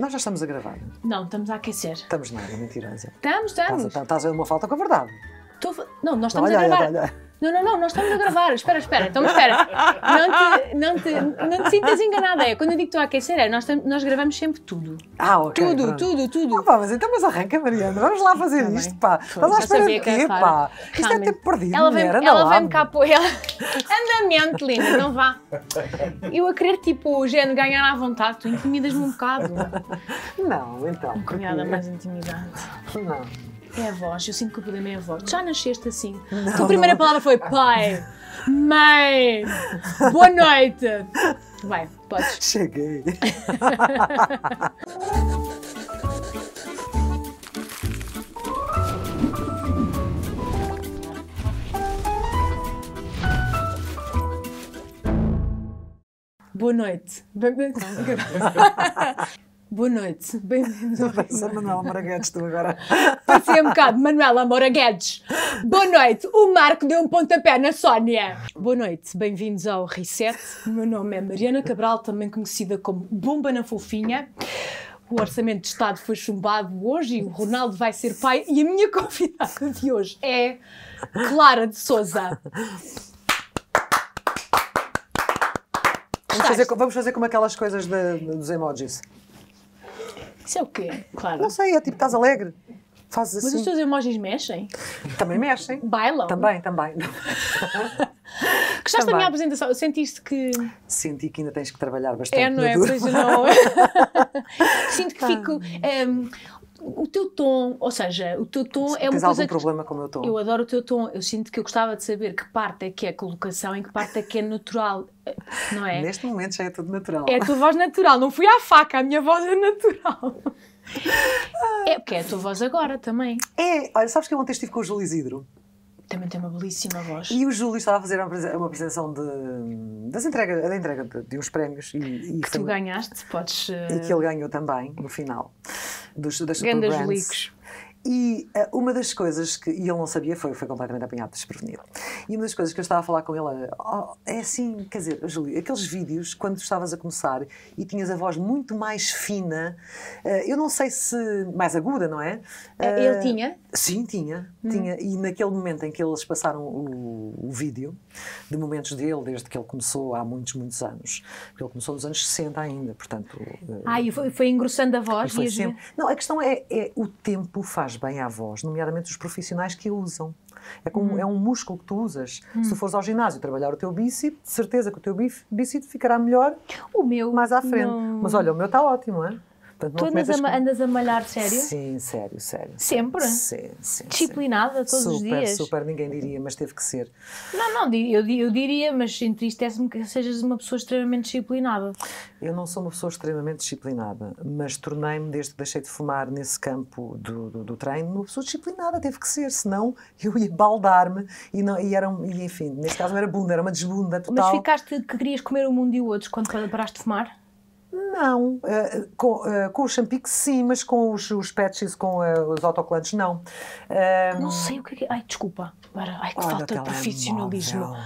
Nós já estamos a gravar. Não, estamos a aquecer. Estamos nada, é mentirosa. Estamos, estamos. Estás a ver uma falta com a verdade. Tô... Não, nós estamos olha, a gravar. Olha, olha. Não, não, não, nós estamos a gravar. Espera, espera, então espera. Não te, não te, não te sintas enganada. É, quando eu digo que estou a aquecer, é, nós, nós gravamos sempre tudo. Ah, ok. Tudo, pronto. tudo, tudo. Ah, pá, mas então, mas arranca, Mariana. Vamos lá fazer Também. Tá isto, pá. Vamos lá espera o quê, pá? Isto é tempo perdido, Ela vem-me ela vem cá pôr. Ela... Andamento, linda, não vá. Eu a querer, tipo, o género ganhar à vontade, tu intimidas-me um bocado. Não, então. Cunhada porque... mais é- intimidante. Não. É a voz, eu sinto que o problema é a voz. Já nasceste assim. Não, a tua primeira palavra foi pai, mãe, boa noite. Vai, podes. Cheguei. boa noite. Boa noite, bem-vindos ao Parecia Manuela Moraguedes, tu agora. Parecia um bocado Manuela Moraguedes. Boa noite, o Marco deu um pontapé na Sónia. Boa noite, bem-vindos ao Reset. O meu nome é Mariana Cabral, também conhecida como Bomba na Fofinha. O orçamento de Estado foi chumbado hoje e o Ronaldo vai ser pai. E a minha convidada de hoje é Clara de Souza. Vamos fazer, vamos fazer como aquelas coisas de, dos emojis. Isso é o quê? Claro. Não sei, é tipo, estás alegre? Fazes assim. Mas as assim. tuas emojis mexem? Também mexem. Bailam? Também, também. Gostaste da minha apresentação? Sentiste que. Senti que ainda tens que trabalhar bastante. É, não é? Pois não. Sinto que fico. Um, o teu tom, ou seja, o teu tom Se é uma tens coisa algum que, problema com o meu tom? Eu adoro o teu tom. Eu sinto que eu gostava de saber que parte é que é colocação e que parte é que é natural, eh, não é? Neste momento já é tudo natural. É a tua voz natural. Não fui à faca, a minha voz é natural. é porque é a tua voz agora também. É, olha, sabes que eu ontem estive com o Júlio Isidro. Também tem uma belíssima voz. E o Júlio estava a fazer uma apresentação de, das entrega, da entrega de, de uns prémios. E, e que tu ganhaste, podes. E que ele eh, ganhou também, no final dos estudantes Grandes leaks. E uh, uma das coisas que. E ele não sabia, foi, foi completamente apanhado desprevenido. E uma das coisas que eu estava a falar com ele oh, é assim, quer dizer, Júlio, aqueles vídeos, quando tu estavas a começar e tinhas a voz muito mais fina, uh, eu não sei se. mais aguda, não é? Uh, ele tinha? Sim, tinha, hum. tinha. E naquele momento em que eles passaram o, o, vídeo, de momentos dele, desde que ele começou há muitos, muitos anos, porque ele começou nos anos 60 ainda, portanto. ah, e foi, foi engrossando a voz? E foi sempre... Não, a questão é, é o tempo faz faz bem à voz, nomeadamente os profissionais que a usam. É, como, hum. é um músculo que tu usas. Hum. Se tu uhum. fores ao ginásio trabalhar o teu bíceps, certeza que o teu bíceps ficará melhor o meu mais à frente. Não... Mas olha, o meu está ótimo, é? Portanto, tu andas, a, andas a malhar sério? Sim, sério, sério. Sempre? Sim, sim. Disciplinada todos super, os dias? Super, super. Ninguém diria, mas teve que ser. Não, não, eu, eu diria, mas entristece-me que sejas uma pessoa extremamente disciplinada. Eu não sou uma pessoa extremamente disciplinada, mas tornei-me, desde que deixei de fumar nesse campo do, do, do treino, uma pessoa disciplinada, teve que ser, senão eu ia baldar-me e, não, e, era, e enfim, neste caso era bunda, era uma desbunda total. Mas ficaste que querias comer um mundo e o outro quando paraste de fumar? Não, uh, com, uh, com o Champix sim, mas com os, os patches, com uh, os autocolantes não. Ehm, não sei o que é. é. Ai, desculpa, para. Ai, que falta de profissionalismo.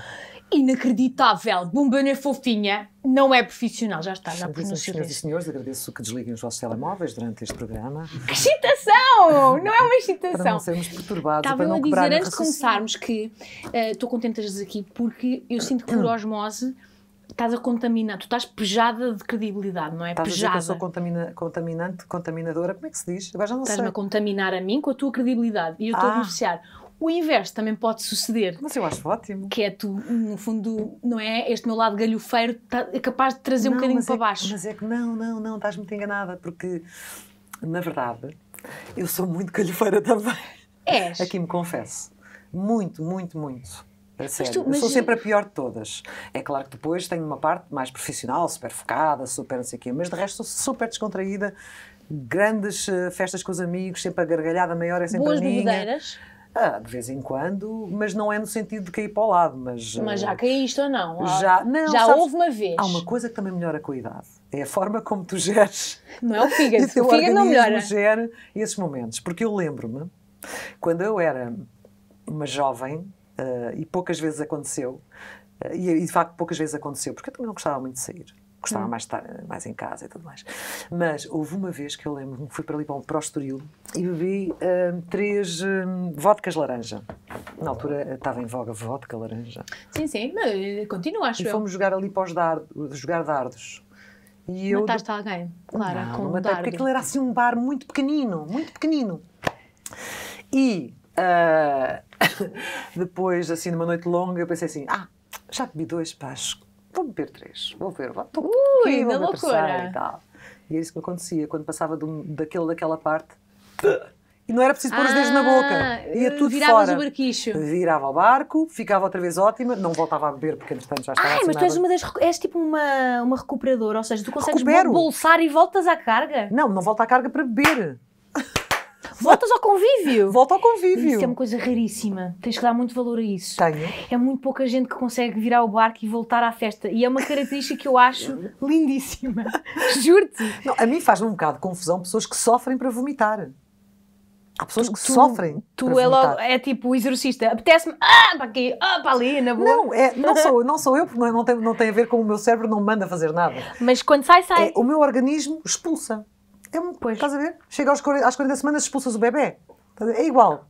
Inacreditável, Bombana é fofinha, não é profissional, já está, já pronunciou. Senhoras e senhores, agradeço que desliguem os vossos telemóveis durante este programa. Que excitação! Não é uma excitação. para não sermos perturbados. Estava eu a dizer, antes de começarmos, que estou contente de aqui, porque eu sinto que por hum. osmose estás a contaminar, tu estás pejada de credibilidade, não é? Estás pejada. A dizer que eu sou contamina, contaminante, contaminadora, como é que se diz? Agora já não Estás-me a contaminar a mim com a tua credibilidade e eu estou ah. a beneficiar. O inverso também pode suceder. Mas eu acho ótimo. Que é tu, no fundo, não é? Este meu lado galhofeiro tá, é capaz de trazer não, um bocadinho para é, baixo. Mas é que não, não, não, estás muito enganada, porque, na verdade, eu sou muito galhofeira também. És. Aqui me confesso. Muito, muito, muito. É sério, tu, eu sou sempre a pior de todas. É claro que depois tenho uma parte mais profissional, super focada, super não sei o quê, mas de resto sou super descontraída. Grandes uh, festas com os amigos, sempre a gargalhada maior é sempre Boas a minha. Ah, de vez em quando, mas não é no sentido de cair para o lado. Mas, eh, mas já caíste ou não? Ah, já, não, já sabes, houve uma vez. Há uma coisa que também melhora com a idade. É a forma como tu geres. Não é o fígado. o teu fígado não melhora. gera esses momentos. Porque eu lembro-me, quando eu era uma jovem, Uh, e poucas vezes aconteceu. Uh, e, de facto poucas vezes aconteceu, porque eu também não gostava muito de sair. Gostava hum. mais de estar ah, mais em casa e tudo mais. Mas houve uma vez que eu lembro-me que fui para ali para o Estoril e bebi uh, três hum, vodkas laranja. Na altura estava em voga vodka laranja. Sim, sim, mas continua, acho e eu. fomos jogar ali para os dardos, jogar dardos. E eu Mataste de... alguém, claro, não, com não matei, um porque aquilo era assim um bar muito pequenino, muito pequenino. E Depois, assim, numa noite longa, eu pensei assim: ah, já bebi dois, pás, vou beber três, vou ver, vou, Ui, aqui, loucura. e tal. E é isso que me acontecia, quando passava de um, daquele, daquela parte. E não era preciso pôr ah, os dedos na ah, boca. Ia tudo viravas fora. o barquicho. Virava o barco, ficava outra vez ótima, não voltava a beber porque entretanto já estava Ai, assinada. mas tu és, uma das, és tipo uma, uma recuperadora, ou seja, tu consegues Recupero. bolsar e voltas à carga? Não, não volta à carga para beber. Voltas ao convívio. Volta ao convívio. Isso é uma coisa raríssima. Tens que dar muito valor a isso. Tenho. É muito pouca gente que consegue virar o barco e voltar à festa. E é uma característica que eu acho lindíssima. Juro-te. A mim faz-me um bocado de confusão pessoas que sofrem para vomitar. Há pessoas que tu, sofrem. Tu é, logo, é tipo o exorcista, apetece-me, ah, para aqui, ah, para ali, na boa. Não, é, não, sou, não sou eu, porque não, não, tem, não tem a ver com o meu cérebro, não me manda fazer nada. Mas quando sai, sai. É, o meu organismo expulsa. É um, pois. Estás a ver? Chega aos 40, às 40 semanas, expulsas o bebê. É igual.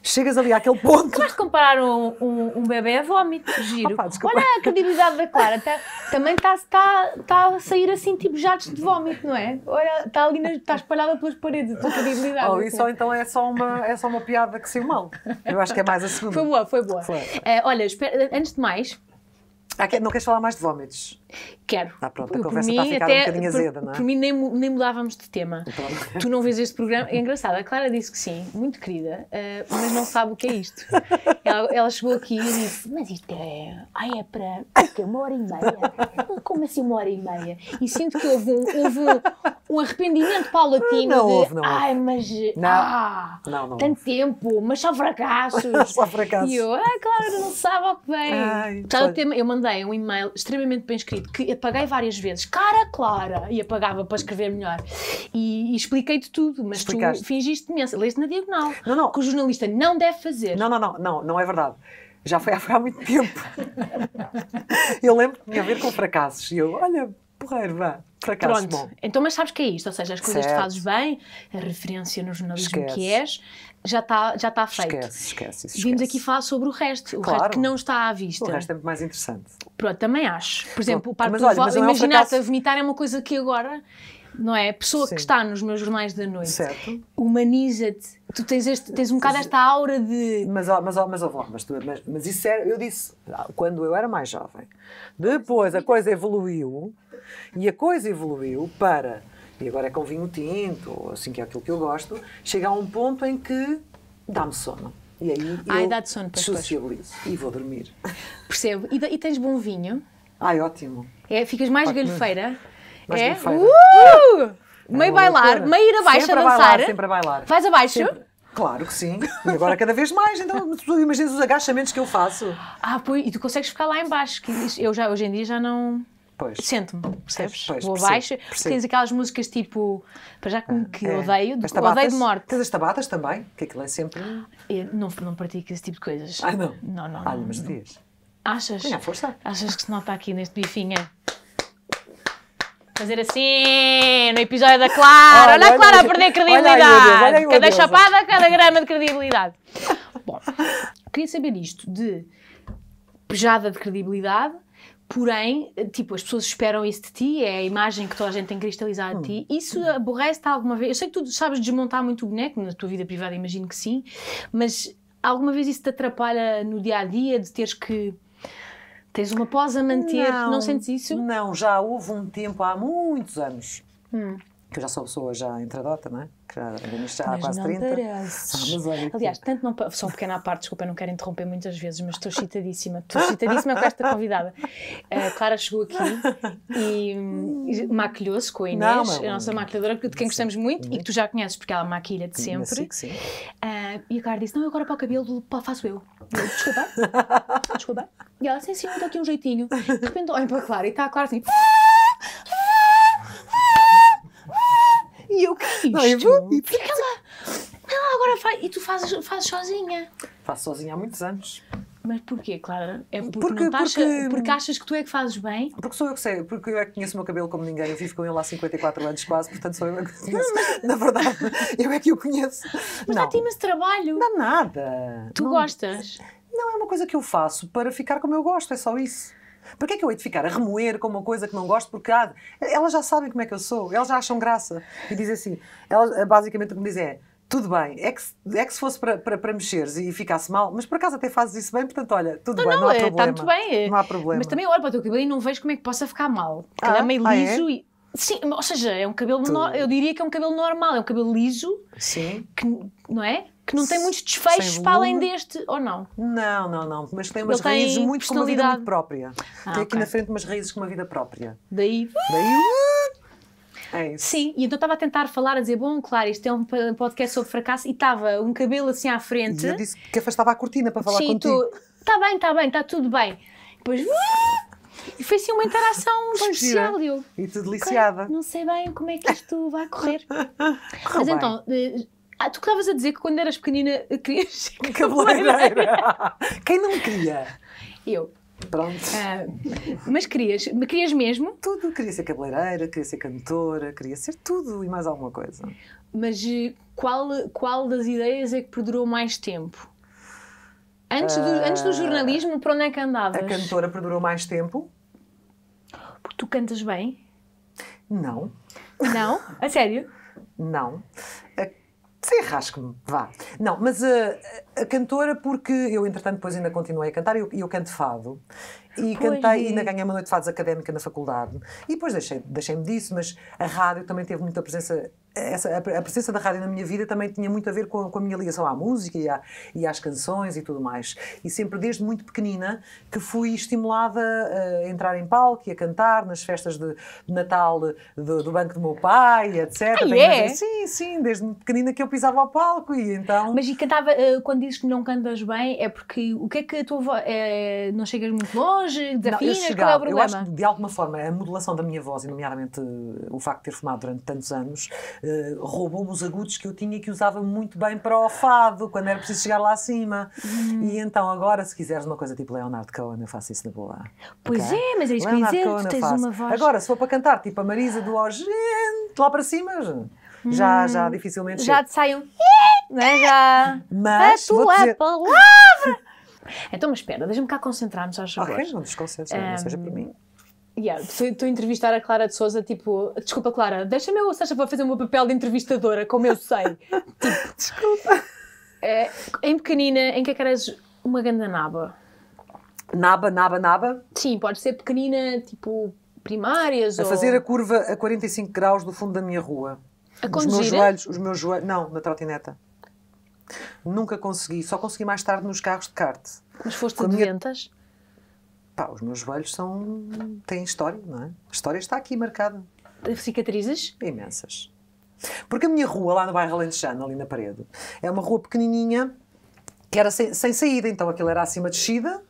Chegas ali àquele ponto. Acabaste é de comparar um, um, um bebê a vómito, giro. Opa, Olha a credibilidade da Clara. Tá, também está tá, tá a sair assim, tipo jatos de vómito, não é? Olha, está ali, está espalhada pelas paredes a tua credibilidade. Oh, isso é? então é só, uma, é só uma piada que saiu mal. Eu acho que é mais a segunda. Foi boa, foi boa. Foi. Uh, olha, espera, antes de mais. Ah, não queres falar mais de vómitos? Quero. Ah, pronto, a conversa mim, está a ficar até, um bocadinho azeda, por, não é? Por mim nem, nem mudávamos de tema. Pronto. Tu não vês este programa? É engraçado, a Clara disse que sim, muito querida, uh, mas não sabe o que é isto. Ela, ela, chegou aqui e disse, mas isto é... Ai, é para... É uma hora e meia? Como assim uma hora e meia? E sinto que houve um, houve um arrependimento paulatino não, não houve, não Ai, mas... Não, ah, não, não tanto tempo, mas só fracassos. só fracassos. E eu, ah, Clara não sabe tá, o que vem. Ai, Portanto, eu mandei um e-mail extremamente bem escrito que apaguei várias vezes. Cara Clara! E apagava para escrever melhor. E, e expliquei-te tudo, mas Explicaste. tu fingiste imenso. Leste na diagonal. Não, não. Que o jornalista não deve fazer. Não, não, não. Não, não é verdade. Já foi há muito tempo. eu lembro que tinha a ver com fracassos. E eu, olha, porreiro, vá. Fracasso Pronto. bom. Então, mas sabes que é isto? Ou seja, as coisas certo. que fazes bem, a referência no jornalismo Esquece. que és, já está já tá feito. Esquece, esquece, esquece. Vimos aqui falar sobre o resto, o claro. resto que não está à vista. O resto é muito mais interessante. Pronto, também acho. Por exemplo, Bom, o parto do vó, é imaginar-te um a vomitar é uma coisa que agora não é? A pessoa Sim. que está nos meus jornais da noite humaniza-te. Tu tens, este, tens um bocado esta aura de. Mas, ó, mas, mas, mas, mas, mas isso é, eu disse ah, quando eu era mais jovem. Depois a coisa evoluiu e a coisa evoluiu para e agora é com vinho tinto, ou assim que é aquilo que eu gosto, chega a um ponto em que dá-me sono. E aí Ai, ah, eu dá de sono, sociabilizo e vou dormir. Percebo. E, e tens bom vinho? Ai, ótimo. É, ficas mais Pode galhofeira? Mais é? galhofeira. Uh! É meio bailar, loucura. meio ir abaixo sempre a dançar. Bailar, sempre a bailar. abaixo? Sempre. Claro que sim. E agora cada vez mais. Então, tu imaginas os agachamentos que eu faço. Ah, pois, e tu consegues ficar lá embaixo. Que eu já, hoje em dia já não... Sento-me, percebes? Pois, Vou abaixo. Tens aquelas músicas tipo. Para já ah, que é. odeio, de, tabatas, odeio de morte. Tens as tabatas também, que aquilo é sempre. Eu não, não pratico esse tipo de coisas. Ah, não? Não, não. Ah, mas dias. Achas? Tenha força. Achas que se nota aqui neste bifinha? Fazer assim, no episódio da Clara. olha, ah, olha a Clara a perder credibilidade. Olha, Deus, olha cada chapada, cada grama de credibilidade. Bom, queria saber isto de pejada de credibilidade Porém, tipo, as pessoas esperam isso de ti, é a imagem que toda a gente tem cristalizada de ti. Hum. Isso aborrece-te alguma vez? Eu sei que tu sabes desmontar muito o boneco, na tua vida privada imagino que sim, mas alguma vez isso te atrapalha no dia a dia de teres que. Tens uma pós a manter, não, não sentes isso? Não, já houve um tempo, há muitos anos, hum que eu já sou pessoa já entradota, não é? Que já, já há quase não 30. Pareces. olha, Aliás, tanto não. Só um pequeno à parte, desculpa, não quero interromper muitas vezes, mas estou excitadíssima. Estou excitadíssima com esta convidada. A Clara chegou aqui e, e maquilhou-se com a Inês, não, a nossa maquilhadora, de quem gostamos muito, e que tu já conheces porque ela maquilha de sempre. Sim, sim. Uh, ah, e a Clara disse: Não, eu agora para o cabelo faço eu. eu desculpa. desculpa. E ela disse: Sim, sim, estou aqui um jeitinho. De repente, olha para a Clara e está a Clara assim. E eu, que isto? Não, eu vou... que ela, ela agora faz... E tu fazes, fazes sozinha. Faço sozinha há muitos anos. Mas porquê, Clara? É porque, porque, porque... Achas, porque, achas que tu é que fazes bem? Porque sou eu que sei, porque eu é que conheço o meu cabelo como ninguém, eu vivo com ele há 54 anos quase, portanto sou eu que conheço. Na verdade, eu é que o conheço. Mas dá-te imenso trabalho. Dá nada. Tu não, gostas? Não, é uma coisa que eu faço para ficar como eu gosto, é só isso. Por que é que eu hei de ficar a remoer com uma coisa que não gosto? Porque ah, elas já sabem como é que eu sou, elas já acham graça. E dizem assim: elas, eh, basicamente o que me dizem é. Tudo bem, é que, é que se fosse para, para, para mexeres e ficasse mal, mas por acaso até fazes isso bem, portanto, olha, tudo não, bem, não, não há é, problema. Está bem. É. Não há problema. Mas também olho para o teu cabelo e não vejo como é que possa ficar mal. Porque ah, ah, é meio ah, liso é? e. Sim, ou seja, é um cabelo. No... Eu diria que é um cabelo normal, é um cabelo liso. Sim. Que, não é? que não tem muitos desfechos para além deste, ou não? Não, não, não. Mas tem umas tem raízes muito com uma vida muito própria. Ah, tem aqui na frente umas raízes com uma vida própria. Daí. Daí. É isso. Sim, e então estava a tentar falar, a dizer, bom, claro, isto é um podcast sobre fracasso, e estava um cabelo assim à frente. E eu disse que afastava a cortina para falar Sim, contigo. Está bem, está bem, está tudo bem. E depois. Ah! E foi assim uma interação especial. e tu deliciada. Não sei bem como é que isto vai correr. Mas então, eh, ah, tu que estavas a dizer que quando eras pequenina eh, querias ser cabeleireira. Quem não queria? Eu. Pronto. Ah, mas querias, querias mesmo? Tudo, queria ser cabeleireira, queria ser cantora, queria ser tudo e mais alguma coisa. Mas eh, qual, qual das ideias é que perdurou mais tempo? Antes, do, ah, antes do ah, jornalismo, para onde é que andavas? A cantora perdurou mais tempo. Porque tu cantas bem? Não. Não? A sério? Não. A Sim, rasco-me, vá. Não, mas a, eh, a, cantora, porque eu, entretanto, depois ainda continuei a cantar, eu, eu canto fado. E pois cantei, é. ainda ganhei uma noite de fados académica na faculdade. E depois deixei-me deixei disso, mas a rádio também teve muita presença essa, a presença da rádio na minha vida também tinha muito a ver com, com a minha ligação à música e, à, e, às canções e tudo mais. E sempre desde muito pequenina que fui estimulada eh, a entrar em palco e a cantar nas festas de, de Natal do, do, banco do meu pai, etc. Ah, é? Sim, sim, desde muito pequenina que eu pisava ao palco e então... Mas e cantava, eh, quando dizes que não cantas bem, é porque o que é que a tua voz... É, não chegas muito longe, desafinas, não, eu chegava, é o Eu acho que de alguma forma a modulação da minha voz, e nomeadamente o facto de ter fumado durante tantos anos, eh, roubou-me os agudos que eu tinha que usava muito bem para o fado, quando era preciso chegar lá acima. Hum. E então agora, se quiseres uma coisa tipo Leonardo Cohen, eu faço isso na boa. Pois okay? é, mas é isso Leonardo que eu dizer, Cohen, tens uma voz. Agora, se for para cantar tipo a Marisa do Orgente, lá para cima, já, hum. já dificilmente Já te sai um... É? Já... Mas, a tua dizer... palavra... Então, mas espera, deixa-me cá concentrar nos só Ok, não desconcentre, um, não seja para mim. Yeah, estou a entrevistar a Clara de Souza, tipo, desculpa, Clara, deixa-me eu, Sasha, para fazer o meu papel de entrevistadora, como eu sei. tipo, desculpa. É, em pequenina, em que é que eras uma grande naba? Naba, naba, naba? Sim, pode ser pequenina, tipo, primárias. A ou... fazer a curva a 45 graus do fundo da minha rua. A Os meus joelhos, os meus joelhos. Não, na trotineta. Nunca consegui, só consegui mais tarde nos carros de kart. Mas foste de minha... ventas? Pá, os meus joelhos são, têm história, não é? A história está aqui marcada. Cicatrizes? Imensas. Porque a minha rua, lá no bairro Alentejano, ali na parede, é uma rua pequenininha, que era sem, sem saída, então aquilo era acima descida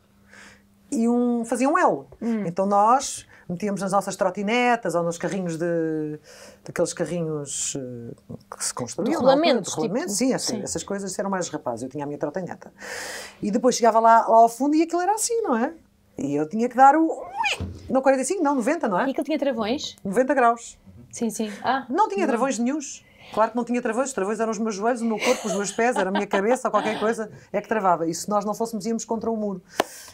e um, fazia um L. Hum. Então nós metíamos nas nossas trotinetas ou nos carrinhos de. daqueles carrinhos uh, que se construíam. Rolamentos. Tipo, rolamentos, sim, assim, sim, essas coisas eram mais rapazes. Eu tinha a minha trotineta. E depois chegava lá, lá ao fundo e aquilo era assim, não é? E eu tinha que dar o. Não 45, não, 90, não é? E que ele tinha travões? 90 graus. Sim, sim. Ah, não tinha não. travões nenhums. Claro que não tinha travões, os travões eram os meus joelhos, o meu corpo, os meus pés, era a minha cabeça, qualquer coisa é que travava. E se nós não fôssemos, íamos contra o muro.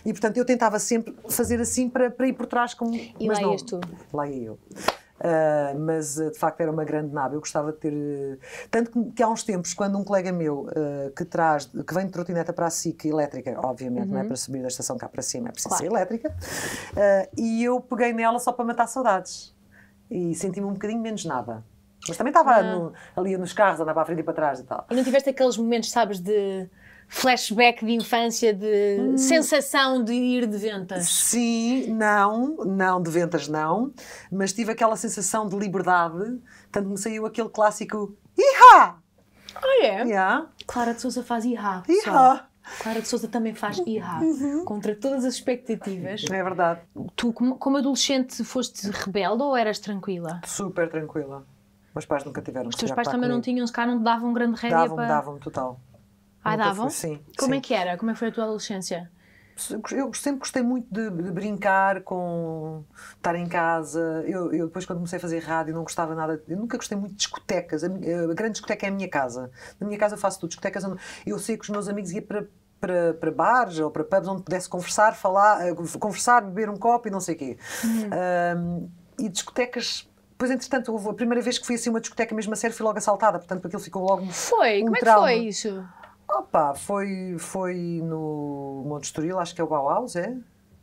E portanto eu tentava sempre fazer assim para, para ir por trás, como. E mas lá não. ias tu. Lá ia eu. Uh, mas ah, de facto era uma grande nave. Eu gostava de ter. Ah, tanto que, que, há uns tempos, quando um colega meu uh, que traz, que vem de trotineta para a SIC elétrica, obviamente, uhum. não é uhum. para subir da estação cá para cima, é preciso claro. ser elétrica, e eu peguei nela só para matar saudades. E senti-me um bocadinho menos nada. Mas também estava ah. no, ali nos carros, andava à frente e para trás e tal. E não tiveste aqueles momentos, sabes, de flashback de infância, de hum. sensação de ir de ventas? Sim, não, não de ventas não, mas tive aquela sensação de liberdade, tanto me saiu aquele clássico Ihá! oh, ah, é? Yeah. Clara de Souza faz Ihá. Ihá! Clara de Souza também faz iha, uhum. contra todas as expectativas. É verdade. Tu, como, adolescente, foste rebelde ou eras tranquila? Super tranquila. Meus pais nunca tiveram Os teus pais também comigo. não tinham, se calhar não davam grande rédea davam, para... Davam, davam, total. Ah, davam? Sim. Como é sim. é que era? Como é que foi a tua adolescência? Eu sempre gostei muito de, de brincar com estar em casa. Eu, eu, depois, quando comecei a fazer rádio, não gostava nada. Eu nunca gostei muito de discotecas. A, eh, a grande discoteca é a minha casa. Na minha casa eu faço tudo. Discotecas, eu, eu sei que os meus amigos iam para para, para bares ou para pubs onde pudesse conversar, falar, eh, conversar, beber um copo e não sei o quê. Uhum. Um, e discotecas. Pois, entretanto, a primeira vez que fui assim uma discoteca mesmo a sério, fui logo assaltada, portanto, aquilo ficou logo. Foi? Um Como trauma. é que foi isso? Opa, foi, foi no Monte Estoril, acho que é o Bauhaus, é?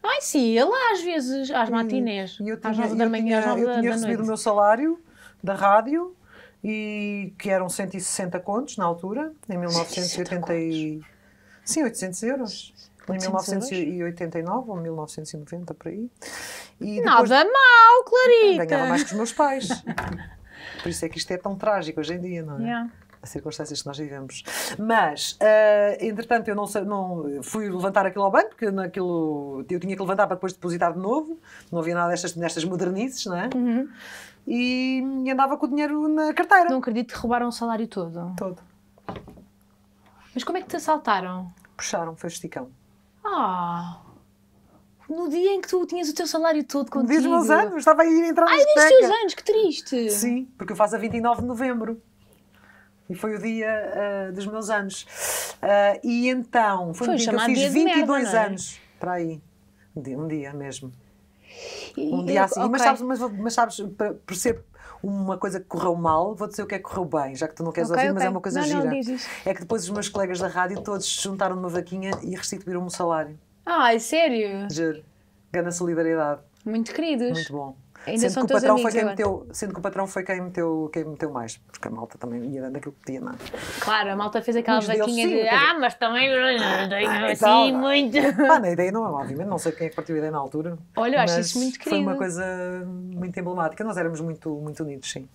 Ai sim, é lá às vezes, às hum, matinés, e, tinha, às nove da manhã, às nove Eu tinha recebido o meu salário da rádio, e que eram 160 contos na altura, em 1980 e... Sim, 800 euros. 800 em 1989 euros? ou 1990, por aí. E depois, Nada mal, Clarita! Ganhava mais que os meus pais. por isso é que isto é tão trágico hoje em dia, não é? Yeah as circunstâncias que nós vivemos. Mas, uh, entretanto, eu não, não, fui levantar aquilo ao banco, porque naquilo, eu tinha que levantar para depois depositar de novo, não havia nada destas, destas modernices, não é? Uhum. E, e, andava com o dinheiro na carteira. Não acredito que roubaram o salário todo. Todo. Mas como é que te assaltaram? Puxaram, foi esticão. Ah! No dia em que tu tinhas o teu salário todo contigo. Desde os meus anos, estava a ir entrar na Ai, desde os teus anos, que triste! Sim, porque eu faço a 29 de novembro. E foi o dia uh, dos meus anos. Uh, e então, foi, foi um dia que eu fiz 22 merda, é? anos. É? Para aí. Um dia, um dia mesmo. E, um dia assim. Okay. Mas sabes, mas, mas sabes por ser uma coisa que correu mal, vou dizer o que é que correu bem, já que tu não queres okay, ouvir, okay. mas é uma coisa não, gira. Não, é que depois os meus colegas da rádio todos juntaram numa vaquinha e restituíram-me o salário. Ah, é sério? Juro. Grande solidariedade. Muito queridos. Muito bom. Ainda sendo, que o patrão foi quem meteu, sendo que o patrão foi quem meteu, quem meteu mais, porque a malta também ia dando aquilo que podia, não é? Claro, a malta fez aquela vaquinha de ah, mas também ah, assim então, muito. Ah, na ideia não é, obviamente, não sei quem é que partiu a ideia na altura. Olha, acho isso muito querido. Foi uma coisa muito emblemática, nós éramos muito, muito unidos, sim.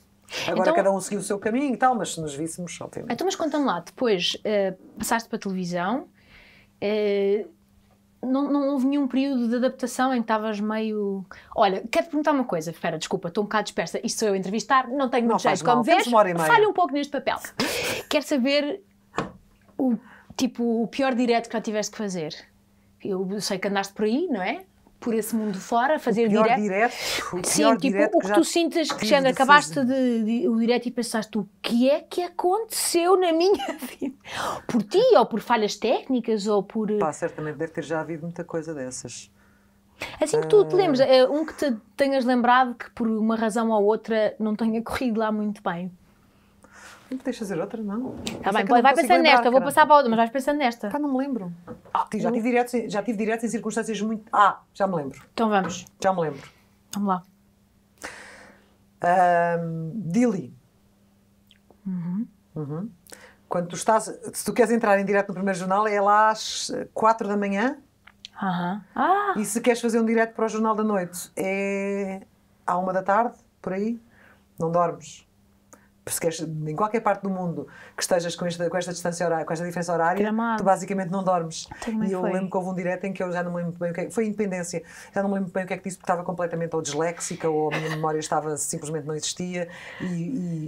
Agora então, cada um seguiu o seu caminho e tal, mas se nos víssemos, obviamente. Então, mas conta-me lá, depois uh, passaste para a televisão, uh, não, não houve nenhum período de adaptação em que estavas meio. Olha, quero te perguntar uma coisa, espera, desculpa, estou um bocado dispersa. Isto sou eu a entrevistar, não tenho muito jeito, como vês, falha um pouco neste papel. quero saber o, tipo, o pior direto que já tiveste que fazer. Eu sei que andaste por aí, não é? por esse mundo fora, fazer o direto. direto o Sim, tipo, direto o que, que tu sintas, Cristiano, acabaste de, de, o direto e pensaste o que é que aconteceu na minha vida? Por ti, ou por falhas técnicas, ou por. Eh, Pá, certamente deve ter já havido muita coisa dessas. Assim que tu te ah. lembres, eh, um que te tenhas lembrado que por uma razão ou outra não tenha corrido lá muito bem. Não tens fazer outra, não. Tá bem, vai, vai pensando nesta, vou passar para outra, mas vais pensando nesta. Pá, não me lembro. Ah, já, Tive direto, já tive diretos em circunstâncias muito. Ah, já me lembro. Então vamos. Já me lembro. Vamos lá. Um, Dili. Uhum. Uhum. Quando tu estás. Se tu queres entrar em direto no primeiro jornal, é lá às 4 da manhã. Uhum. Ah. E se queres fazer um direto para o Jornal da Noite, é à uma da tarde, por aí, não dormes se queres, em qualquer parte do mundo que estejas com esta, com esta distância horária, com esta diferença horária, Gramado. tu basicamente não dormes. Também e eu foi. lembro que houve um direto em que eu já não me lembro bem o que é, foi independência, já não me lembro bem o que é que disse, porque estava completamente ou disléxica ou a minha memória estava simplesmente não existia. E,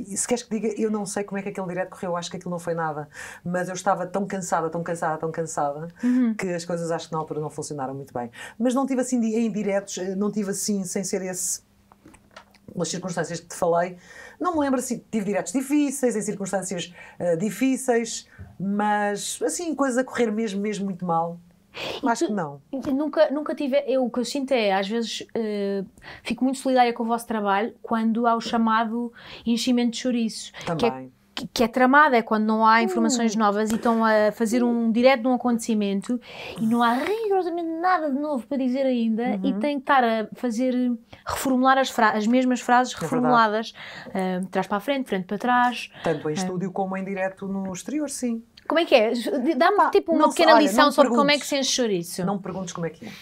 e, e, se queres que diga, eu não sei como é que aquele direto correu, acho que aquilo não foi nada, mas eu estava tão cansada, tão cansada, tão cansada, uhum. que as coisas acho que na altura não funcionaram muito bem. Mas não tive assim em diretos, eh, não tive assim, sem ser esse, nas circunstâncias que te falei não me lembro se tive diretos difíceis, em circunstâncias uh, difíceis, mas assim, coisas a correr mesmo, mesmo muito mal. Acho tu, que não. Nunca, nunca tive. Eu, o que eu sinto é, às vezes, uh, fico muito solidária com o vosso trabalho quando há o chamado enchimento de chouriço. É Também que, é tramada, é quando não há hum. informações novas e estão a fazer um direto de um acontecimento e não há rigorosamente nada de novo para dizer ainda uhum. e têm que estar a fazer, reformular as, as mesmas frases é reformuladas, uh, trás para a frente, frente para trás. Tanto em eh. estúdio como em direto no exterior, sim. Como é que é? Dá-me tipo uma pequena olha, lição sobre como é que se enche chouriço. Não me perguntes como é que é.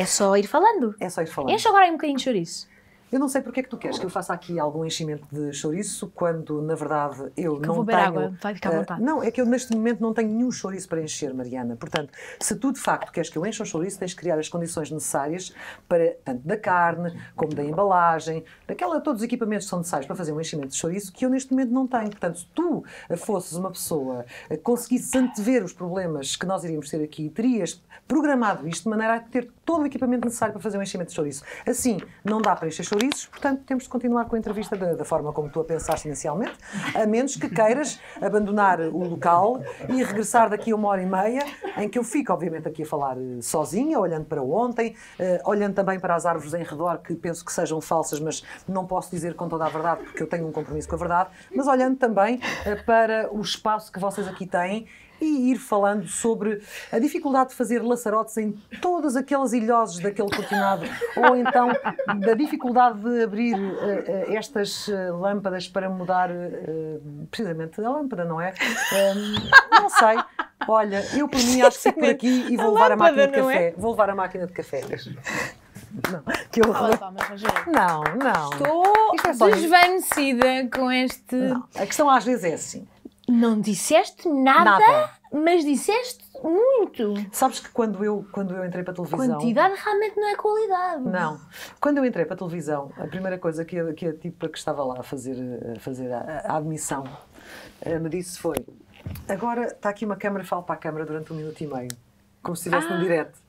É só ir falando. É só ir falando. Enche agora aí um bocadinho de chouriço. Eu não sei porque é que tu queres que eu faça aqui algum enchimento de chouriço quando, na verdade, eu que não vou vou tenho. Água, vai ficar à ah, vontade. Uh, não, é que eu neste momento não tenho nenhum chouriço para encher, Mariana. Portanto, se tu de facto queres que eu encha um chouriço, tens de criar as condições necessárias para, tanto da carne, como da embalagem, daquela, todos os equipamentos que são necessários para fazer um enchimento de chouriço, que eu neste momento não tenho. Portanto, se tu ah, fosses uma pessoa, ah, conseguisses antever os problemas que nós iríamos ter aqui, terias programado isto de maneira a ter todo o equipamento necessário para fazer um enchimento de chouriço. Assim, não dá para encher chouriço chouriços, portanto temos de continuar com a entrevista da, da forma como tu a pensaste inicialmente, a menos que queiras abandonar o local e regressar daqui a uma hora e meia, em que eu fico, obviamente, aqui a falar eh, sozinha, olhando para ontem, uh, olhando também para as árvores em redor, que penso que sejam falsas, mas não posso dizer com toda a verdade, porque eu tenho um compromisso com a verdade, mas olhando também uh, para o espaço que vocês aqui têm e ir falando sobre a dificuldade de fazer laçarotes em todas aquelas ilhoses daquele cortinado, ou então da dificuldade de abrir uh, uh, estas uh, lâmpadas para mudar precisamente a lâmpada, não é? Um, não sei. Olha, eu por mim acho que fico por aqui e vou levar a, máquina de é? café. É? Vou levar a máquina de café. Não, que horror. não, não. Estou é desvanecida com este. Não. A questão às vezes é assim não disseste nada, nada. mas disseste muito. Sabes que quando eu, quando eu entrei para a televisão. Quantidade realmente não é qualidade. Não. Quando eu entrei para a televisão, a primeira coisa que a, que a tipa que estava lá a fazer, a, fazer a, a admissão eh, me disse foi: agora está aqui uma câmara, falo para a câmara durante um minuto e meio, como se estivesse ah. no direto.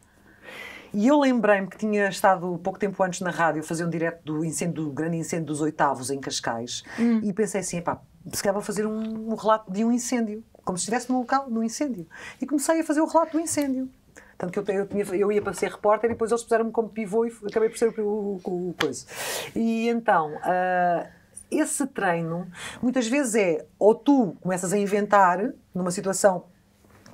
E eu lembrei-me que tinha estado pouco tempo antes na rádio a fazer um direto do incêndio, do grande incêndio dos oitavos em Cascais, hum. e pensei assim: pá, se calhar, vou fazer um, um relato de um incêndio, como se estivesse num local um incêndio. E comecei a fazer o relato do incêndio. Tanto que eu, eu, tinha, eu, ia para ser repórter e depois eles puseram-me como pivô e acabei por ser o, o, o coisa. E então, uh, esse treino muitas vezes é ou tu começas a inventar numa situação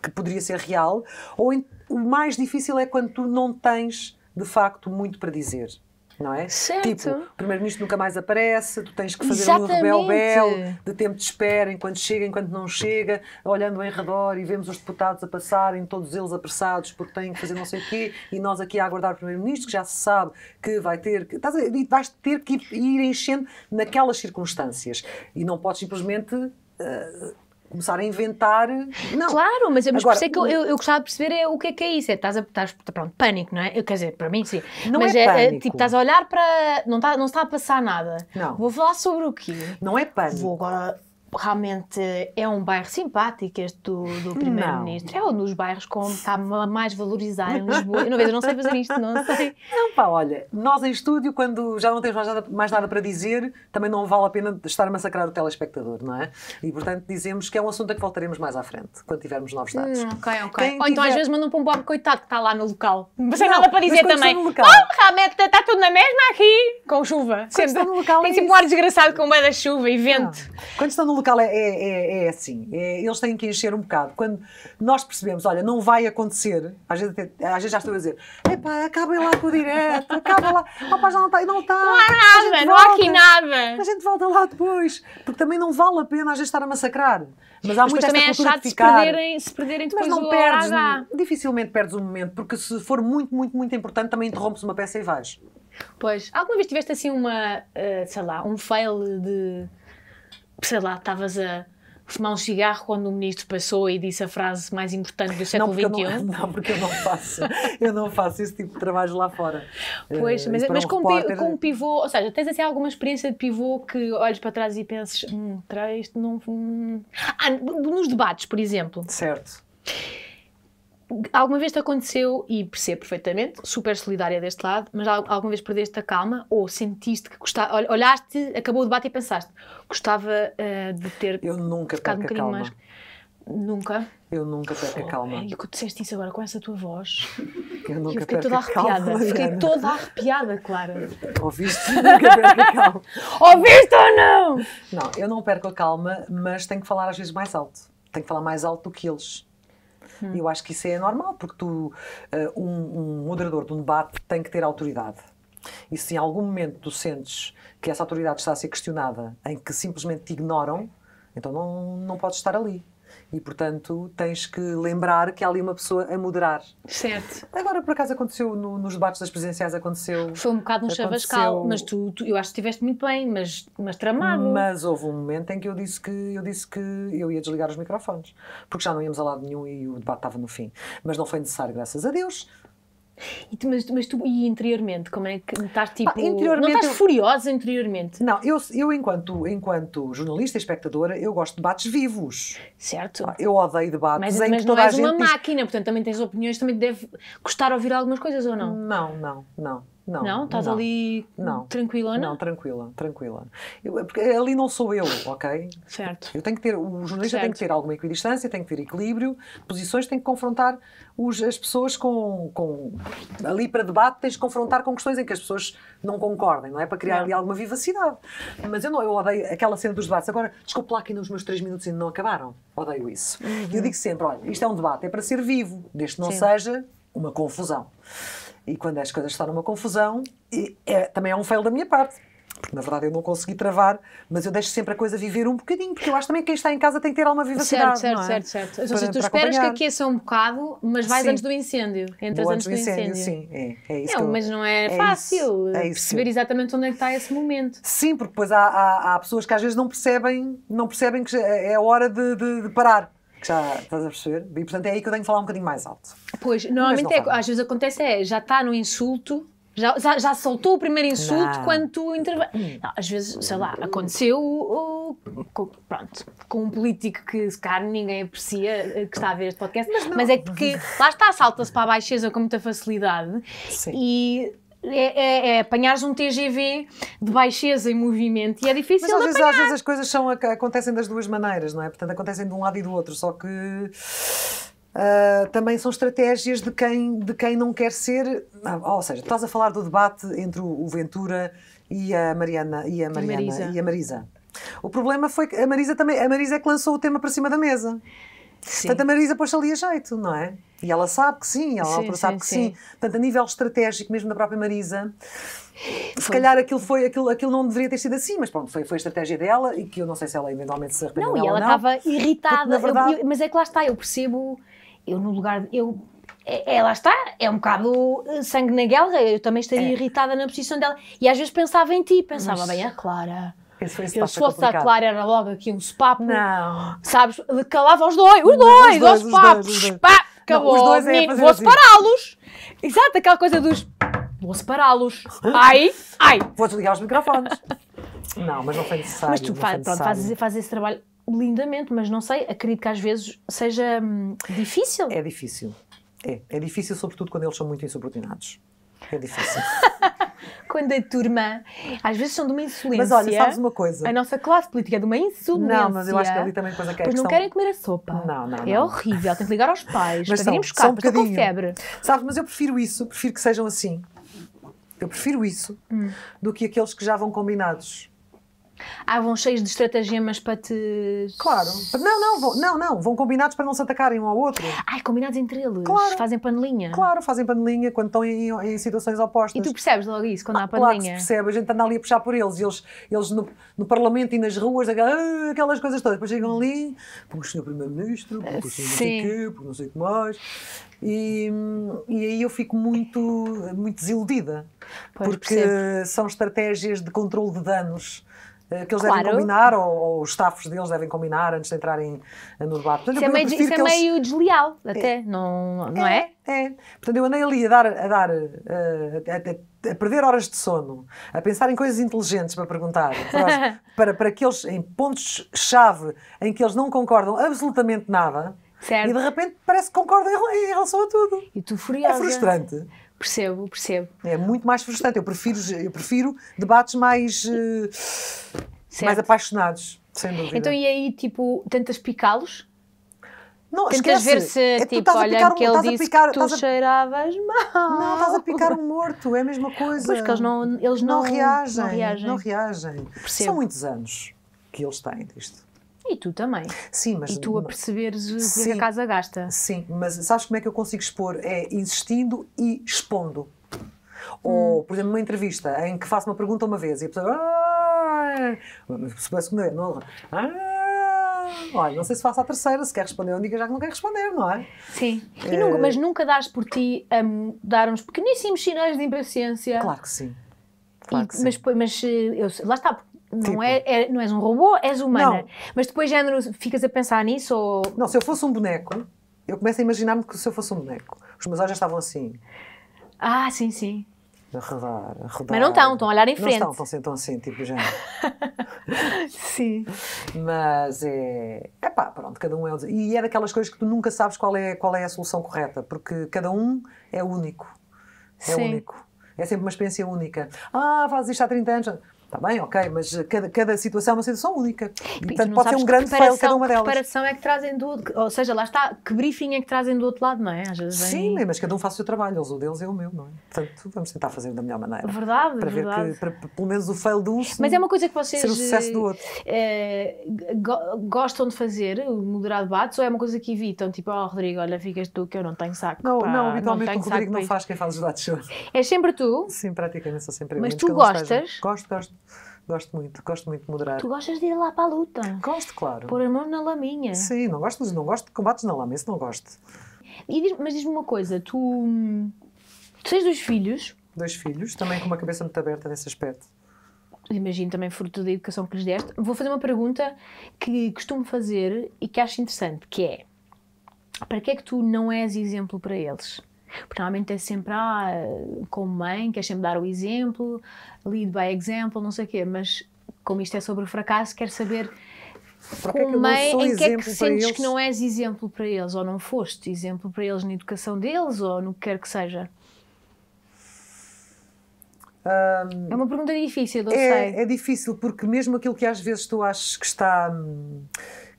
que poderia ser real, ou em, o mais difícil é quando tu não tens de facto muito para dizer não é? Tipo, certo. Tipo, o primeiro-ministro nunca mais aparece, tu tens que fazer Exatamente. um rebel-bel de tempo de espera, enquanto chega, enquanto não chega, olhando em redor e vemos os deputados a passarem, todos eles apressados porque têm que fazer não sei o quê, e nós aqui a aguardar o primeiro-ministro, que já se sabe que vai ter que. Estás a, vais ter que ir enchendo naquelas circunstâncias. E não podes simplesmente. Uh, começar a inventar. Não. Claro, mas, mas Agora, por isso é que eu, eu, gostava de perceber é, o que é que é isso. É, estás, a, estás tá, pronto, pânico, não é? Eu, quer dizer, para mim sim. Não mas é, é, é pânico. É, tipo, estás a olhar para. Não está, não está a passar nada. Não. Vou falar sobre o quê? Não é pânico. Vou agora realmente é um bairro simpático este do, do primeiro-ministro. É um dos bairros com está mais valorizado em Lisboa. Eu não, sei fazer isto, não sei. Não, pá, olha, nós em estúdio, quando já não temos mais nada, mais nada para dizer, também não vale a pena estar a massacrar o telespectador, não é? E, portanto, dizemos que é um assunto a que voltaremos mais à frente, quando tivermos novos dados. Hum, ok, ok. Quem Ou então, tiver... às vezes, mandam para um pobre coitado que está lá no local. Mas sem nada para dizer também. Local... Oh, realmente está tudo na mesma aqui, com chuva. Quando sempre, no local, tem é sempre um ar desgraçado com o da chuva e vento. Não. Quando estão no local é, é, é, é assim. É, eles têm que encher um bocado. Quando nós percebemos, olha, não vai acontecer, às vezes, até, às vezes já estou a dizer, epá, acabem lá com o direto, acaba lá. Opa, já não está. Não, está, não há nada, não há aqui nada. A gente volta lá depois. Porque também não vale a pena às vezes estar a massacrar. Mas há muitas muita também é chato de se perderem, se perderem depois Mas não perdes, dificilmente perdes um momento, porque se for muito, muito, muito importante, também interrompes uma peça e vais. Pois, alguma vez tiveste assim uma, uh, sei lá, um fail de sei lá, estavas a fumar um cigarro quando o ministro passou e disse a frase mais importante do século XXI? Não, não, porque eu não faço, eu não faço esse tipo de trabalho lá fora. Pois, eh, mas, mas um com, repórter... com pivô, ou seja, tens assim alguma experiência de pivô que olhes para trás e penses, hum, isto não. Hum. Ah, nos debates, por exemplo. Certo alguma vez te aconteceu, e percebo perfeitamente, super solidária deste lado, mas alguma vez perdeste a calma ou sentiste que gostava, olhaste, acabou o debate e pensaste, gostava uh, de ter Eu nunca ficado um bocadinho calma. mais. Nunca? Eu nunca perco a calma. E que disseste isso agora com essa tua voz. Eu nunca perco fiquei toda arrepiada. fiquei toda arrepiada, Clara. Ouviste? Nunca perco a calma. Ouviste ou não? Não, eu não perco a calma, mas tenho que falar às vezes mais alto. Tenho que falar mais alto do que eles. Hum. Eu acho que isso é normal, porque tu, uh, um, um moderador de um debate tem que ter autoridade. E se em algum momento tu sentes que essa autoridade está a ser questionada, em que simplesmente te ignoram, então não, não podes estar ali. E, portanto, tens que lembrar que há ali uma pessoa a moderar. Certo. Agora, por acaso, aconteceu no, nos debates das presidenciais, aconteceu... Foi um bocado um chavascal, mas tu, tu, eu acho que estiveste muito bem, mas, mas tramado. Mas houve um momento em que eu disse que eu disse que eu ia desligar os microfones, porque já não íamos a lado nenhum e o debate estava no fim. Mas não foi necessário, graças a Deus. E tu, mas, mas tu, e interiormente, como é que estás ah, tipo. Ah, interiormente, não estás furiosa interiormente? Não, eu, eu enquanto, enquanto jornalista e espectadora, eu gosto de debates vivos. Certo. Ah, eu odeio debates mas, em mas que toda não és a gente. uma diz... máquina, portanto também tens opiniões, também deve custar ouvir algumas coisas ou não? Não, não, não. Não, não estás não, ali não, tranquila? Não, tranquila, tranquila. Eu, é porque ali não sou eu, ok? Certo. Eu tenho que ter, o jornalista certo. tem que ter alguma equidistância, tem que ter equilíbrio, posições, tem que confrontar os, as pessoas com, com. Ali para debate tens de confrontar com questões em que as pessoas não concordem, não é? Para criar não. ali alguma vivacidade. Mas eu não, eu odeio aquela cena dos debates. Agora, desculpa lá que ainda os meus três minutos ainda não acabaram. Odeio isso. Uhum. Eu digo sempre: olha, isto é um debate, é para ser vivo, desde que não Sim. seja uma confusão. E quando as coisas estão numa confusão, é, também é um fail da minha parte. Porque, na verdade, eu não consegui travar, mas eu deixo sempre a coisa viver um bocadinho, porque eu acho também que quem está em casa tem que ter alguma vivacidade. Certo, certo, é? certo, certo. Ou seja, tu esperas acompanhar. que aqueça um bocado, mas vais sim. antes do incêndio. Entras antes do incêndio. Sim, é, é isso. Não, eu, mas não é, é fácil é isso, perceber exatamente onde é que está esse momento. Sim, porque depois há, há, há, pessoas que às vezes não percebem, não percebem que é a é hora de, de, de parar que já estás a perceber? E portanto é aí que eu tenho que falar um bocadinho mais alto. Pois, normalmente é, às vezes acontece é, já está no insulto, já, já, já, soltou o primeiro insulto não. quando tu intervém. Às vezes, sei lá, aconteceu ou, com, pronto, com um político que se calhar ninguém aprecia eh, que está a ver este podcast, mas, mas é porque lá está, salta-se para a baixeza com muita facilidade Sim. e é, é, é apanhares um TGV de baixeza em movimento e é difícil Mas às, vezes, às vezes, as coisas são, acontecem das duas maneiras, não é? Portanto, acontecem de um lado e do outro, só que uh, também são estratégias de quem, de quem não quer ser. Ah, ou seja, estás a falar do debate entre o, Ventura e a Mariana e a, Mariana, Marisa. E a Marisa. O problema foi que a Marisa também, a Marisa é que lançou o tema para cima da mesa. Sim. Portanto, a Marisa pôs ali a jeito, não é? E ela sabe que sim, ela sim, sim sabe que sim. sim. Portanto, a nível estratégico mesmo da própria Marisa, se calhar aquilo, foi, aquilo, aquilo não deveria ter sido assim, mas pronto, foi, foi a estratégia dela e que eu não sei se ela eventualmente se arrependeu. Não, e ela estava irritada, porque, verdade... eu, eu, mas é que lá está, eu percebo, eu no lugar. Eu, é, é, lá está, é um bocado eh, sangue na guerra, eu também estaria é. irritada na posição dela. E às vezes pensava em ti, pensava, mas... bem, a é Clara esse foi esse eu, se fosse a atuar era logo aqui uns papos. Não. Sabes? Calava os dois, os dois, os, dois, os papos. Dois, os dois. Pá, acabou. Não, os dois é assim. vou separá-los. Exato, aquela coisa dos. Vou separá-los. Ai, ai. Vou desligar os microfones. não, mas não foi necessário. Mas tu faz, pronto, fazes, fazes esse trabalho lindamente, mas não sei, acredito que às vezes seja hum, difícil. É difícil. É, é difícil, sobretudo quando eles são muito insubordinados. É difícil. Quando a turma, às vezes são de uma insolência. Mas olha, sabes uma coisa? A nossa classe política é de uma insolência. Não, mas eu acho que ali também depois a questão... É porque não querem comer a sopa. Não, não, é não. É horrível, tem que ligar aos pais mas para virem buscar, um porque com febre. Sabes, mas eu prefiro isso, prefiro que sejam assim. Eu prefiro isso hum. do que aqueles que já vão combinados. Ah, vão cheios de estratagemas para te. Claro. Não, não, vão, não, não. Vão combinados para não se atacarem um ao outro. Ai, combinados entre eles. Claro. Fazem panelinha. Claro, fazem panelinha quando estão em, em situações opostas. E tu percebes logo isso quando ah, há panelinha? Claro que se percebe. A gente anda ali a puxar por eles. E eles, eles no, no Parlamento e nas ruas, ah, aquelas coisas todas. Depois chegam ali, porque o senhor Primeiro-Ministro, ah, porque o senhor não sei quê, porque não sei o que mais. E, e aí eu fico muito, muito desiludida. Pois, porque percebo. são estratégias de controle de danos eh, que eles claro. devem combinar, ou, ou, os staffs deles devem combinar antes de entrarem eh, no debate. Portanto, isso eu, é meio, isso é eles... meio desleal, é. até, é. não, não é? é? é? Portanto, eu andei ali a dar, a, dar eh, a, a, a, perder horas de sono, a pensar em coisas inteligentes para perguntar, para, para, que eles, em pontos-chave em que eles não concordam absolutamente nada, Certo. E de repente parece que concordam em relação a tudo. E tu furiosa. É frustrante. Percebo, percebo. É muito mais frustrante. Eu prefiro, eu prefiro debates mais, eh, mais apaixonados, sem dúvida. Então, e aí, tipo, tentas picá-los? Não, Tentas esquece. ver se, é, tipo, olha, que ele disse picar, que tu a... cheiravas mal. Não, estás a picar um morto, é a mesma coisa. Pois que eles não, eles não, não reagem, não reagem. Não reagem. São muitos anos que eles têm disto. E tu também. Sim, mas. E tu a perceberes se o que a casa gasta. Sim, mas sabes como é que eu consigo expor? É insistindo e expondo. Ou, hum. por exemplo, numa entrevista em que faço uma pergunta uma vez e a pessoa. Ah! se a segunda vez, não. É? Ah, Olha, não sei se faço a terceira, se quer responder, eu digo já que não quer responder, não é? Sim. É... Nunca, eh, mas nunca dás por ti a dar uns pequeníssimos sinais de impaciência. Claro que sim. Claro e, que sim. Mas, mas eh, eu, lá está, não, tipo. é, é, não és um robô, és humana. Não. Mas depois, género, ficas a pensar nisso ou. Não, se eu fosse um boneco, eu começo a imaginar-me que se eu fosse um boneco. Os meus olhos já estavam assim. Ah, sim, sim. A rodar, a rodar. Mas não estão, estão a olhar em frente. Não estão, estão assim, assim, tipo já. sim. Mas é. É pá, pronto, cada um é. E é daquelas coisas que tu nunca sabes qual é, qual é a solução correta, porque cada um é único. É sim. único. É sempre uma experiência única. Ah, faz isto há 30 anos. Está bem, ok, mas cada, cada situação é uma situação única. E, portanto, pode ser um grande fail cada uma delas. Que preparação é que trazem do outro, ou seja, lá está, que briefing é que trazem do outro lado, não é? Às vezes Sim, mas cada um faz o seu trabalho, eles o deles e é o meu, não é? Portanto, vamos tentar fazer da melhor maneira. Verdade, para verdade. Ver que, para, pelo menos o fail de um mas é uma coisa que vocês, ser o sucesso do outro. Eh, eh, gostam de fazer, moderado debates, ou é uma coisa que evitam? Tipo, oh Rodrigo, olha, ficas tu que eu não tenho saco. Não, para, não, habitualmente não o Rodrigo não faz quem faz os debates. É sempre tu? Sim, praticamente sou sempre eu. Mas tu gostas? Gosto, gosto. Gosto muito, gosto muito de moderar. Tu gostas de ir lá para a luta? Gosto, claro. Pôr a mão na laminha. Sim, não gosto, não gosto de combates na lama, isso não gosto. Diz, mas diz-me uma coisa, tu, tu tens dois filhos? Dois filhos, também com uma cabeça muito aberta nesse aspecto. Imagino também fruto da educação que lhes deste. Vou fazer uma pergunta que costumo fazer e que acho interessante, que é para que é que tu não és exemplo para eles? Porque normalmente é sempre, ah, como mãe, quer sempre dar o exemplo, lead by example, não sei o quê, mas como isto é sobre o fracasso, quero saber para é como mãe, em que é que sentes eles? que não és exemplo para eles, ou não foste exemplo para eles na educação deles, ou no que quer que seja? Um, é uma pergunta difícil, eu é, sei. É difícil, porque mesmo aquilo que às vezes tu achas que está. Hum,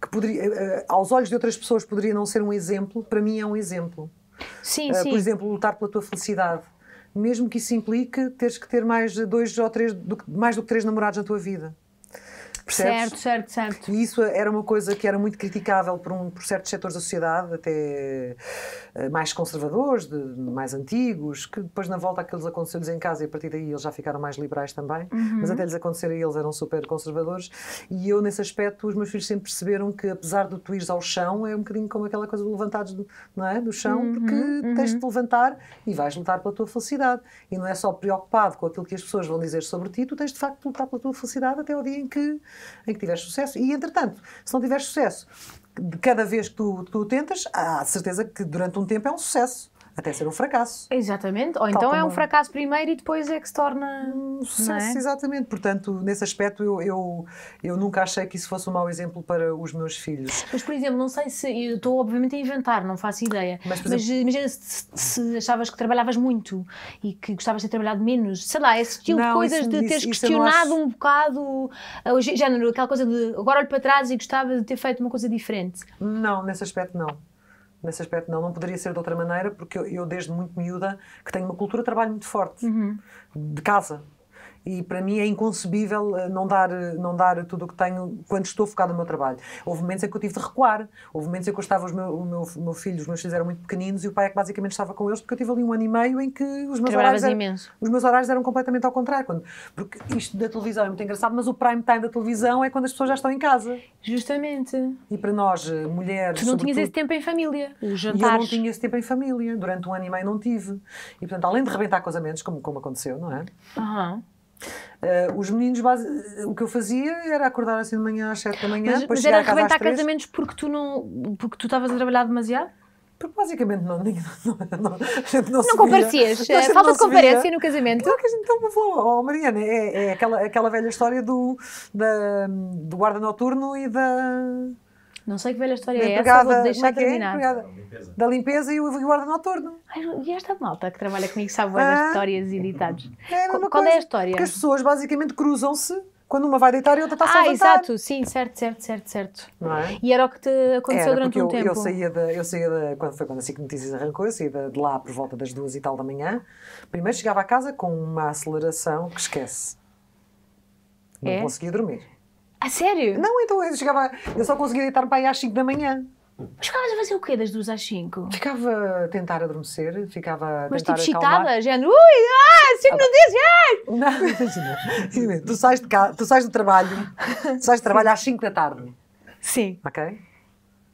que poderia, eh, eh, aos olhos de outras pessoas poderia não ser um exemplo, para mim é um exemplo. Sim, uh, sim. Por exemplo, lutar pela tua felicidade. Mesmo que isso implique teres que ter mais dois ou três, do, mais do que três namorados na tua vida. Percebes? Certo, certo, certo. E isso era uma coisa que era muito criticável por, um, por certos setores da sociedade, até eh, mais conservadores, de, mais antigos, que depois na volta aqueles aconteceu-lhes em casa e a partir daí eles já ficaram mais liberais também, uhum. mas até lhes acontecer eles eram super conservadores. E eu, nesse aspecto, os meus filhos sempre perceberam que, apesar de tu ires ao chão, é um bocadinho como aquela coisa do levantados do, não é? do chão, uhum. porque uhum. tens de te levantar e vais lutar pela tua felicidade. E não é só preocupado com aquilo que as pessoas vão dizer sobre ti, tu tens de facto de lutar pela tua felicidade até ao dia em que em que tiveres sucesso. E, entretanto, se não tiveres sucesso, de cada vez que tu, tu tentas, há certeza que durante um tempo é um sucesso até ser um fracasso. Exatamente, ou então é um é. fracasso primeiro e depois é que se torna um é? sucesso. É? Exatamente, portanto, nesse aspecto eu, eu, eu nunca achei que isso fosse um mau exemplo para os meus filhos. Mas, por exemplo, não sei se. Eu estou, obviamente, a inventar, não faço ideia. Mas, exemplo, mas imagina se, se, achavas que trabalhavas muito e que gostavas de ter trabalhado menos. Sei lá, esse tipo não, de coisas isso, de teres isso, questionado isso acho... um bocado. Género, aquela coisa de agora olho para trás e gostava de ter feito uma coisa diferente. Não, nesse aspecto não nesse aspecto não, não poderia ser de outra maneira, porque eu, eu desde muito miúda que tenho uma cultura de trabalho muito forte, uhum. de casa, e para mim é inconcebível eh, não dar, eh, não dar tudo o que tenho quando estou focado no meu trabalho. Houve momentos em que eu tive de recuar, houve momentos em que eu estava, os o meu, meu filho, os meus filhos eram muito pequeninos e o pai é que basicamente estava com eles, porque eu tive ali um ano e meio em que os meus, horários eram, os meus horários eram completamente ao contrário. Quando, porque isto da televisão é muito engraçado, mas o prime time da televisão é quando as pessoas já estão em casa. Justamente. E para nós, eh, mulheres. Tu não tinhas esse tempo em família, os jantares. eu não tinha esse tempo em família, durante um ano e meio não tive. E portanto, além de rebentar casamentos, como, como aconteceu, não é? Aham. Uhum Uh, os meninos, base... Eh, o que eu fazia era acordar assim de manhã às 7 da manhã, mas, depois mas era a casa às casamentos porque tu não, porque tu estavas a trabalhar demasiado? Porque basicamente não, não, não, não, não, não comparecias. Eh, falta de comparência no casamento. Claro que a gente então falou, oh, Mariana, é, é aquela, aquela velha história do, da, do guarda noturno e da. Não sei que velha história é essa, vou deixar é terminar. Limpeza. Da limpeza e o, o guarda noturno. Ai, e esta malta que trabalha comigo sabe ah, as histórias e ditados. É Qual coisa, é a história? Que as pessoas basicamente cruzam-se quando uma vai deitar e outra está a ah, levantar. Ah, exato, sim, certo, certo, certo, certo. Não é? E era o que te aconteceu era, durante um eu, tempo. Eu saía, da, eu saía quando foi quando a SIC Notícias arrancou, eu saía de, de lá por volta das duas e tal da manhã. Primeiro chegava a casa com uma aceleração que esquece. Não é? conseguia dormir. A sério? Não, então eu chegava. Eu só conseguia deitar para aí às 5 da manhã. Mas ficavas a fazer o quê das 2 às 5? Ficava a tentar adormecer, ficava a Mas tipo excitada, género, ui, ah, 5 ah, não dizes, Não, tu sais, de cá, tu sais do trabalho, tu sais do trabalho às 5 da tarde. Sim. Ok?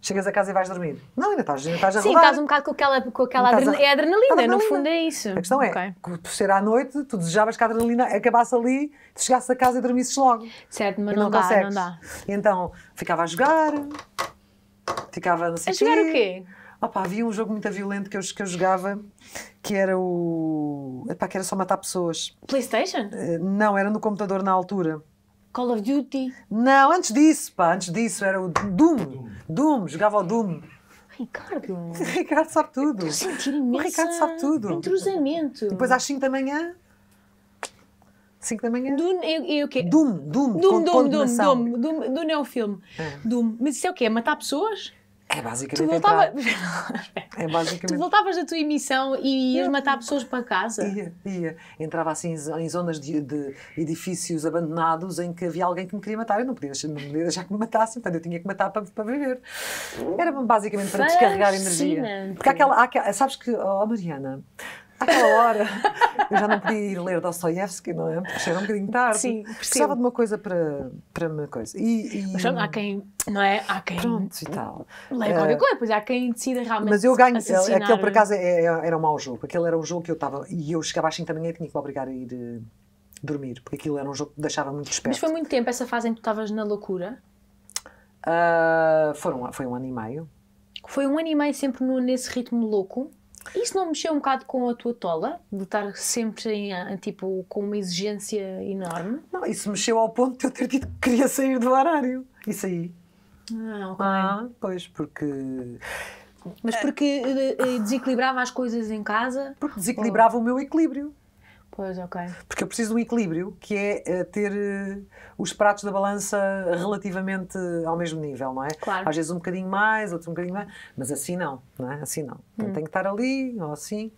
Chegas a casa e vais dormir. Não, ainda estás, ainda estás a Sim, rodar. estás um bocado com aquela, com aquela a... é adrenalina, adrenalina, no fundo é isso. A questão é, okay. que por ser à noite, tu desejavas que a adrenalina acabasse ali, tu chegasses a casa e dormisses logo. Certo, mas não, não, dá, consegues. não dá. E então, ficava a jogar, ficava a sei A jogar quê. o quê? Opa, havia um jogo muito violento que eu, que eu jogava, que era o... Epá, que era só matar pessoas. Playstation? Eh, não, era no computador na altura. Call of Duty? Não, antes disso, pá, antes disso era o Doom. Doom, Doom jogava o Doom. Ricardo. Ricardo sabe tudo. Estou a O Ricardo sabe tudo. Entrosamento. depois às 5 da manhã. 5 da manhã? Doom, é, o quê? Doom, Doom, Doom, Doom, Doom, Doom, Doom, Doom é o filme. É. Doom. Mas isso é o quê? É matar pessoas? É basicamente. Tu, voltava... é basicamente... tu voltavas da tua emissão e ias matar pessoas para casa. Ia, ia. Entrava assim em zonas de, de, edifícios abandonados em que havia alguém que me queria matar. Eu não podia, não deixar que me matassem, portanto eu tinha que matar para, para viver. Era basicamente para descarregar energia. Porque aquela, aquela, sabes que, oh Mariana, àquela hora. Eu já não podia ir ler Dostoiévski, não é? Porque já era um bocadinho tarde. Sim, precisava de uma coisa para, para uma coisa. E, e... Mas, há quem, não é? Há quem. Pronto e tal. Lê qualquer eh, coisa, pois há quem decida realmente. Mas eu ganho. Assassinar... Aquele, por acaso, é, é, era um mau jogo. Aquele era um jogo que eu estava. E eu chegava às 5 da manhã e tinha que me obrigar a ir eh, dormir, porque aquilo era um jogo que deixava muito esperto. Mas foi muito tempo essa fase em que tu estavas na loucura? Uh, foram, foi um ano e meio. Foi um ano e meio sempre no, nesse ritmo louco? Isso não mexeu um bocado com a tua tola? De estar sempre em, tipo, com uma exigência enorme? Não, isso mexeu ao ponto de eu ter dito que queria sair do horário. Isso aí. Ah, ok. Ah, pois, porque. Mas porque eh, eh, desequilibrava as coisas em casa? Porque desequilibrava ou... o meu equilíbrio. Pois, ok. Porque eu preciso de um equilíbrio, que é eh, ter eh, os pratos da balança relativamente ao mesmo nível, não é? Claro. Às vezes um bocadinho mais, outro um bocadinho mais, mas assim não, não é? Assim não. Portanto, hum. Tem que estar ali, ou assim,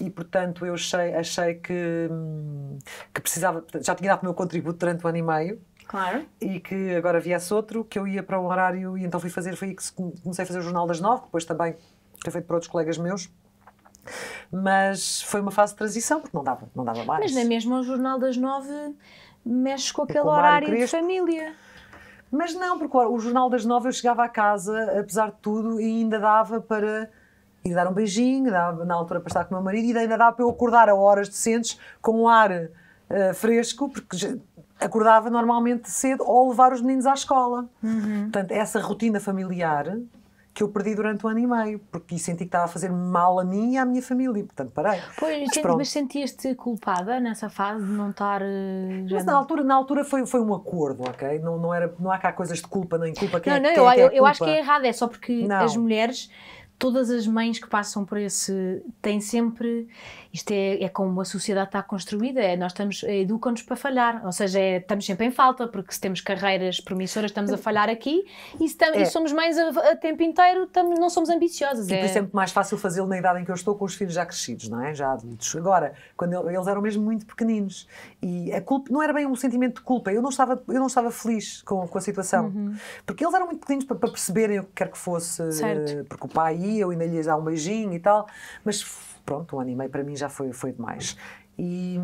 e portanto eu achei, achei que, hum, que precisava, já tinha dado o meu contributo durante o um ano e meio, Claro. E que agora viesse outro, que eu ia para um horário e então fui fazer, foi aí que comecei a fazer o Jornal das Nove, depois também foi feito para outros colegas meus. Mas foi uma fase de transição, porque não dava, não dava mais. Mas nem mesmo o Jornal das Nove mexe com é aquele com horário Cristo. de família. Mas não, porque o Jornal das Nove eu chegava a casa, apesar de tudo, e ainda dava para ir dar um beijinho, dava, na altura para estar com o meu marido, e ainda dava para eu acordar a horas decentes, com o ar uh, fresco, porque acordava normalmente cedo ou levar os meninos à escola. Uhum. Portanto, essa rotina familiar que eu perdi durante um ano e meio, porque senti que estava a fazer mal a mim e à minha família, e, portanto parei. Pois, mas, mas sentias-te culpada nessa fase de não estar. Eh, mas na altura, na altura foi, foi um acordo, ok? Não, não, era, não há cá coisas de culpa nem culpa. Quem não, é, não, eu, é eu, é eu, acho que é errado, é só porque não. as mulheres todas as mães que passam por esse têm sempre isto é, é como a sociedade está construída é, nós estamos eh, educam-nos para falhar ou seja é, estamos sempre em falta porque se temos carreiras promissoras estamos a falhar aqui e se, tam, e é. somos mães a, a, tempo inteiro estamos, não somos ambiciosas e é sempre é mais fácil fazê-lo na idade em que eu estou com os filhos já crescidos não é já adultos agora quando eles eram mesmo muito pequeninos e a culpa não era bem um sentimento de culpa eu não estava eu não estava feliz com, com a situação uhum. porque eles eram muito pequeninos para, para perceberem o que quer que fosse certo. Eh, porque o pai iam e ainda lhes dar um beijinho e tal, mas pronto, um ano e meio para mim já foi, foi demais. E,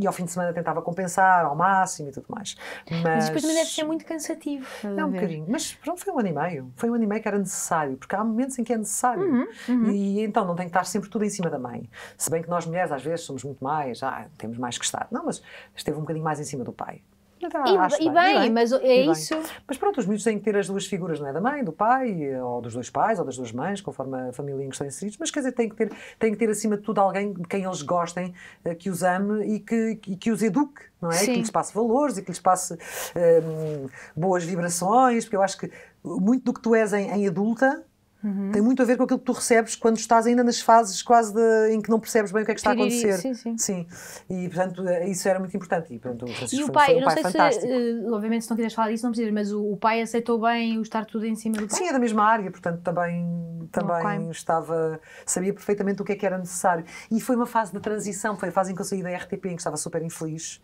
e, ao fim de semana tentava compensar ao máximo e tudo mais. Mas, mas depois também deve ser muito cansativo. É um bocadinho, mas pronto, foi um ano e meio. Foi um ano e meio que era necessário, porque há momentos em que é necessário. Uhum, uhum. E então não tem que estar sempre tudo em cima da mãe. Se bem que nós mulheres às vezes somos muito mais, ah, temos mais que estar. Não, mas esteve um bocadinho mais em cima do pai e, e, bem, e, bem, mas é bem. isso. Mas pronto, os miúdos têm que ter as duas figuras, não é? Da mãe, do pai, ou dos dois pais, ou das duas mães, conforme a família em que estão inseridos, mas quer dizer, têm que ter, têm que ter acima de tudo alguém de quem eles gostem, eh, que os ame e que, que, que os eduque, não é? Sim. Que lhes passe valores e que lhes passe hum, boas vibrações, porque eu acho que muito do que tu és em, em adulta Uhum. Tem muito a ver com aquilo que tu recebes quando estás ainda nas fases quase de, em que não percebes bem o que é que está a acontecer. Sim, sim. sim. E, portanto, eh, isso era muito importante. E, portanto, e o pai, um não sei fantástico. se, eh, obviamente, se não quiseres falar disso, não precisas, mas o, o pai aceitou bem o estar tudo em cima do pai? Sim, é da mesma área, portanto, também, também okay. estava, sabia perfeitamente o que é que era necessário. E foi uma fase de transição, foi a fase em que eu saí da RTP, em que estava super infeliz,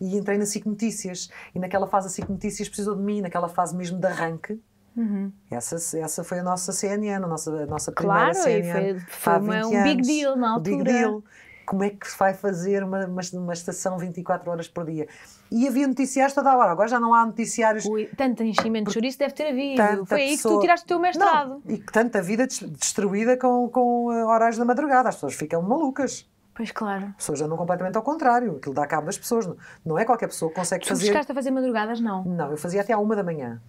e entrei na SIC Notícias. E naquela fase a SIC Notícias precisou de mim, naquela fase mesmo de arranque, Uhum. Essa, essa foi a nossa CNN, a nossa, a nossa primeira CNN. E foi, foi há 20 uma, um anos. big deal na altura. Big deal. Como é que se vai fazer uma, uma, uma, estação 24 horas por dia? E havia noticiários toda a hora, agora já não há noticiários. Ui, tanto enchimento de jurídico deve ter havido. Tanta foi aí pessoa... que tu tiraste o teu mestrado. Não, e tanta vida destruída com, com eh, horários da madrugada, as pessoas ficam malucas. Pois claro. As pessoas andam completamente ao contrário. Aquilo dá cabo das pessoas. Não é qualquer pessoa que consegue tu fazer. Tu buscaste a fazer madrugadas, não? Não, eu fazia até à uma da manhã.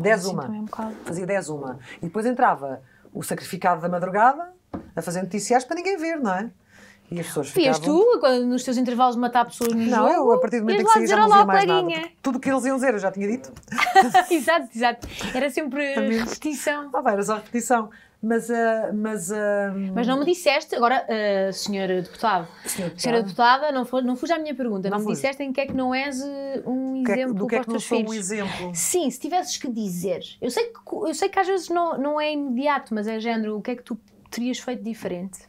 10 assim uma. É Fazia 10 uma. E depois entrava o sacrificado da madrugada a fazer noticiais para ninguém ver, não é? E as pessoas Fias ficavam... tu, nos teus intervalos, matar pessoas no não, jogo? Não, eu, a partir do momento em que saí, já não via mais nada. Tudo o que eles iam dizer, eu já tinha dito. exato, exato. Era sempre repetição. Ah, bem, era só repetição mas a. Uh, mas, uh, mas não me disseste, agora, uh, senhora deputada, senhora deputada, senhora deputada não, foi, não fuja à minha pergunta, não, não me disseste em que é que não és eh, um é que exemplo do que é que os teus filhos. um exemplo? Sim, se tivesses que dizer, eu sei que, eu sei que às vezes não, não é imediato, mas é género, o que é que tu terias feito diferente?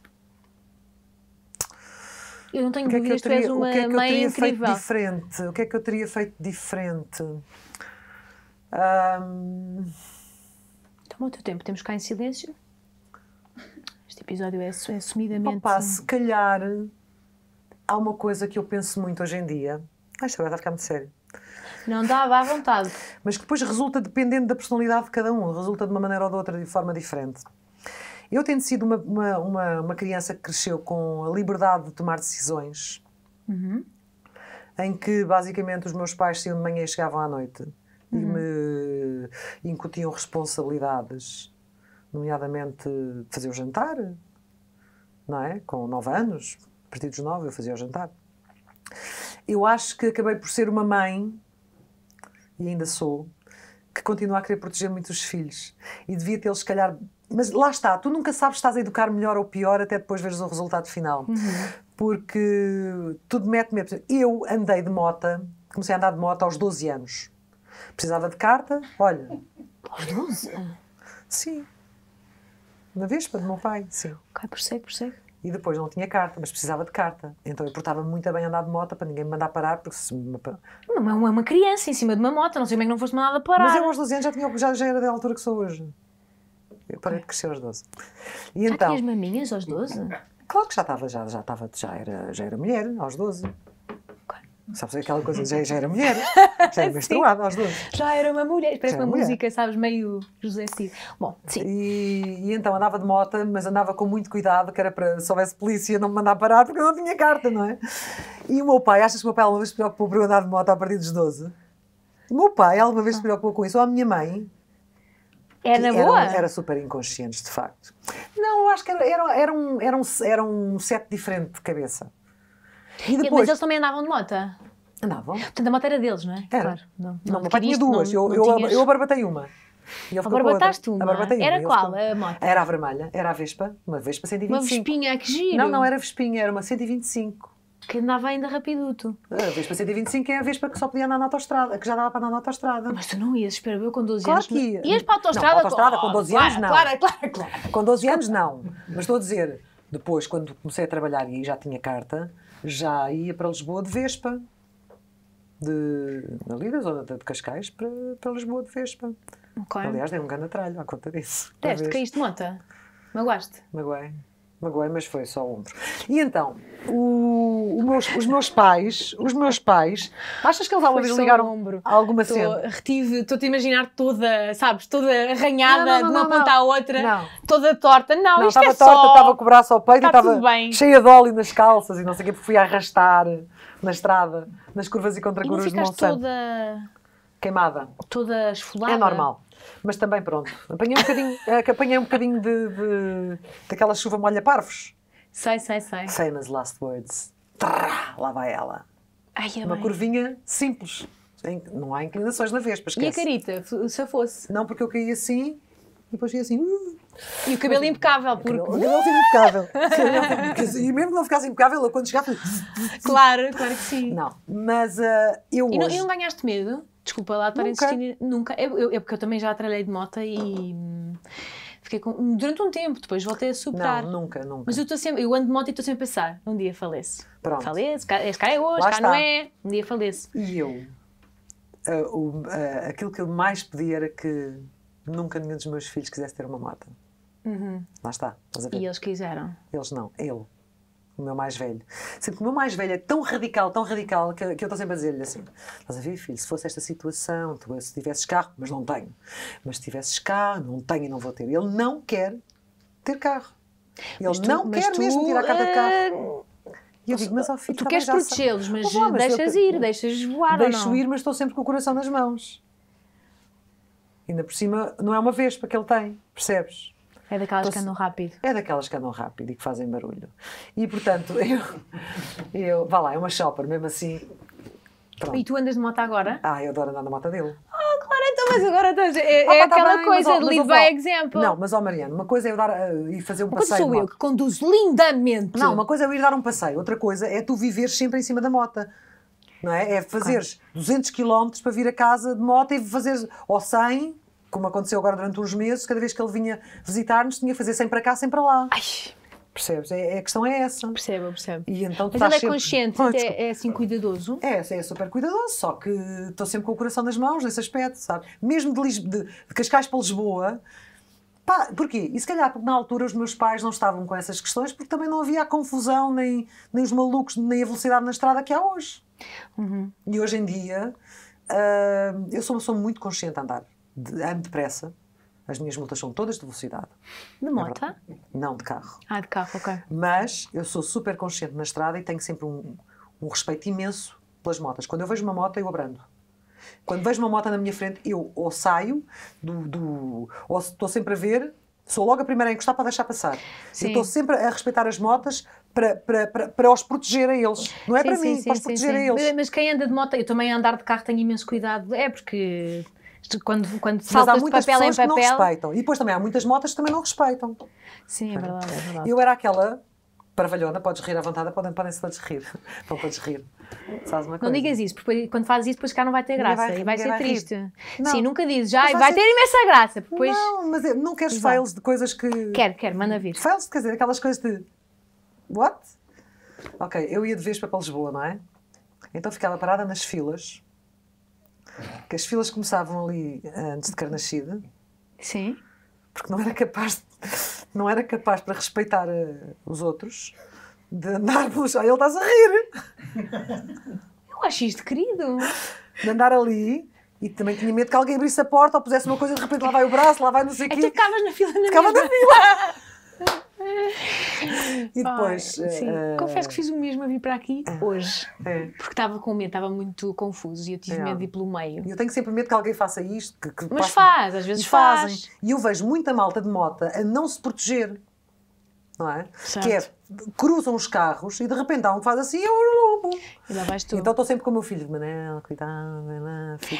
Eu não tenho dúvidas, que eu teria, tu és uma o que é que eu é teria Feito diferente? O que é que eu teria feito diferente? Um... Toma o teu tempo, temos cá em silêncio episódio é, é assumidamente. Opa, se calhar há uma coisa que eu penso muito hoje em dia. Acho isto agora está a ficar muito sério. Não dá, vá à vontade. Mas que depois resulta dependendo da personalidade de cada um, resulta de uma maneira ou de outra, de forma diferente. Eu tendo sido uma, uma, uma, uma criança que cresceu com a liberdade de tomar decisões, uhum. em que basicamente os meus pais saíam de manhã e chegavam à noite uhum. e me incutiam responsabilidades nomeadamente fazer o jantar, não é? Com 9 anos, a partir dos 9 eu fazia o jantar. Eu acho que acabei por ser uma mãe, e ainda sou, que continua a querer proteger muito os filhos. E devia tê-los, se calhar. Mas lá está, tu nunca sabes se estás a educar melhor ou pior até depois veres o resultado final. Uhum. Porque tudo mete-me. Eu andei de mota, comecei a andar de moto aos 12 anos. Precisava de carta, olha. Aos 12? Sim. Na Vespa, do meu pai, sim. Ok, prossegue, prossegue. E depois não tinha carta, mas precisava de carta. Então eu portava muito bem andar de moto para ninguém me mandar parar, porque se é uma... é uma criança em cima de uma moto, não sei bem que não fosse mandada parar. Mas eu aos 12 anos já, tinha, já, já era da altura que sou hoje. Eu parei okay. de crescer aos 12. E já então, tinhas maminhas aos 12? Claro que já estava, já, já estava, já era, já era mulher, aos 12. Sabes aquela coisa, já, já era mulher, já era menstruada aos duas. Já era uma mulher, parece já uma música, sabes, meio José Cid. Bom, sim. E, e, então andava de moto, mas andava com muito cuidado, que era para, se houvesse polícia, não me mandar parar porque eu não tinha carta, não é? E o meu pai, achas que o meu pai alguma vez se preocupou por eu andar de moto a partir dos 12? O meu pai alguma vez se ah. preocupou com isso, ou a minha mãe, é na boa? Era, super inconsciente de facto. Não, eu acho que era, era, era, um, era, um, era um set diferente de cabeça. E depois... Mas eles também andavam de moto? Andavam. Portanto, a moto era deles, não é? Era. Claro. Não, não, não, tinha duas. Não, eu, não eu, eu abarbatei uma. E ele Abarbataste uma? era qual ficou... a moto? Era a vermelha, era a Vespa, uma Vespa 125. Uma Vespinha, que giro! Não, não era Vespinha, era uma 125. Que andava ainda rapiduto. A Vespa 125 é a Vespa que só podia andar na autostrada, que já dava para andar na autostrada. Mas tu não ias, espera, eu com 12 claro anos. Claro que ia. Ias para a autostrada? para a autostrada com, oh, 12 claro, anos não. Claro, claro, claro. Com 12 anos não. Mas estou a dizer, depois, quando comecei a trabalhar e já tinha carta, já ia para Lisboa de Vespa. De, ali da zona de Cascais para, para Lisboa de Vespa. Okay. Aliás, dei um grande atralho à conta disso. teste caíste de mota? Magoaste? Magoei magoei, mas foi só ombro. E então, o, o meus, os meus pais, os meus pais, achas que eles alguma vez ligaram ombro. alguma tô, cena? Retive, estou-te a imaginar toda, sabes, toda arranhada não, não, não, de uma ponta à outra, toda torta. Não, não isto estava é torta, estava com o braço ao peito, tá estava cheia de óleo nas calças e não sei o quê, fui a arrastar na estrada, nas curvas e contra curvas de Monsanto. toda... Queimada. Toda esfolada. É normal. Mas também, pronto, apanhei um bocadinho, é apanhei um bocadinho de, de, daquela chuva molha parvos. Sei, sei, sei. Famous last words. Trá, lá vai ela. Ai, Uma mãe. curvinha simples. Não há inclinações na vez, esquece. E a carita, se fosse? Não, porque eu caí assim e depois ia assim. Uh. E o cabelo impecável, porque. O cabelo uh! impecável. e mesmo que não ficasse impecável, eu quando chegar. Claro, claro que sim. Não, mas uh, eu. E hoje... não, e não ganhaste medo? Desculpa lá estar a insistir. Nunca. é eu, é porque eu também já trabalhei de moto e. Hum, fiquei com, durante um tempo, depois voltei a superar. Não, nunca, nunca. Mas eu, estou sempre, eu ando de moto e estou sempre a pensar: um dia faleço. Pronto. Faleço, cá, este cá é hoje, lá cá está. não é. Um dia faleço. E eu? Uh, uh, aquilo que eu mais pedi era que nunca nenhum dos meus filhos quisesse ter uma moto. Uhum. Lá está, a ver? E eles quiseram. Eles não, ele o meu mais velho. Sempre o meu mais velho é tão radical, tão radical, que, que eu estou sempre a dizer-lhe assim: estás a ver, filho, se fosse esta situação, tu, se tivesses carro, mas não tenho, mas se tivesses carro, não tenho e não vou ter. Ele não quer ter carro. Ele tu, não quer tu, mesmo tirar a carta de carro. Uh... E eu digo, mas ao filho, Tu queres protegê-los, mas, oh, oh, mas, deixas eu, ir, deixas voar. Deixo ir, mas estou sempre com o coração nas mãos. Ainda por cima, não é uma vespa que ele tem, percebes? É daquelas então, que andam rápido. É daquelas que andam rápido e que fazem barulho. E portanto, eu. eu vá lá, é uma shopper, mesmo assim. Pronto. E tu andas de moto agora? Ah, eu adoro andar na moto dele. Oh, claro, então, mas agora estás. É, ah, é tá aquela bem, coisa mas, de lead by example. Não, mas ó, oh, Mariana, uma coisa é eu dar uh, e fazer um uma passeio. Coisa sou eu que conduzo lindamente. Não, uma coisa é eu ir dar um passeio, outra coisa é tu viver sempre em cima da moto. Não é? É fazeres claro. 200 km para vir a casa de moto e fazer ou 100 como aconteceu agora durante uns meses, cada vez que ele vinha visitar-nos, tinha que fazer sempre para cá, sempre para lá. Ai. Percebes? É, é, a questão é essa. Percebo, percebo. E então Mas ele é consciente, é, é, assim cuidadoso? É, é super cuidadoso, só que estou sempre com o coração nas mãos nesse aspecto, sabe? Mesmo de, Lis... de, de Cascais para Lisboa, Pá, porquê? E se calhar porque na altura os meus pais não estavam com essas questões porque também não havia a confusão, nem, nem os malucos, nem a velocidade na estrada que há hoje. Uhum. E hoje em dia uh, eu sou uma pessoa muito consciente a andar de, ando é depressa, as minhas multas são todas de velocidade. De é moto? É não, de carro. Ah, de carro, ok. Mas eu sou super consciente na estrada e tenho sempre um, um respeito imenso pelas motas. Quando eu vejo uma moto, eu abrando. Quando vejo uma moto na minha frente, eu ou saio, do, do ou estou sempre a ver, sou logo a primeira a encostar para deixar passar. Sim. Eu estou sempre a respeitar as motas para, para, para, para os proteger a eles. Não é sim, para sim, mim, para os proteger a eles. Mas quem anda de moto, eu também andar de carro tenho imenso cuidado. É porque quando, quando saltas de papel em papel... Mas há muitas pessoas que não respeitam. E depois também há muitas motas que também não respeitam. Sim, é verdade, é verdade. Eu era aquela parvalhona, podes rir à vontade, podem, podem se todos rir. Não podes rir. Sabes uma coisa? Não digas isso, porque quando fazes isso, depois cá não vai ter graça vai, e vai ser vai triste. Não. Sim, nunca dizes, já, vai, vai ser... ter imensa graça. Depois... Não, mas não queres Exato. fails de coisas que. Quero, quero, manda vir. Fails, quer dizer, aquelas coisas de. What? Ok, eu ia de vez para Lisboa, não é? Então ficava parada nas filas que as filas começavam ali eh, antes de Carnachida. Sim. Porque não era capaz, de, não era capaz para respeitar uh, os outros de andarmos. Olha, ele estás a rir! Eu acho isto querido! De andar ali e também tinha medo que alguém abrisse a porta ou pusesse uma coisa e de repente lá vai o braço, lá vai não sei o quê. É que acabas na fila na Acaba na fila! e depois. uh... Confesso que fiz o mesmo a vir para aqui ah, hoje. É. Porque estava com medo, estava muito confuso e eu tive é. medo de ir pelo meio. Eu tenho sempre medo que alguém faça isto. Que, que Mas passe... faz, às vezes e fazem. Faz. E eu vejo muita malta de moto a não se proteger. Não é? Certo. Que é, cruzam os carros e de repente há um que faz assim eu lobo. E lá vais tu. Então estou sempre com o meu filho de Manel, cuidado,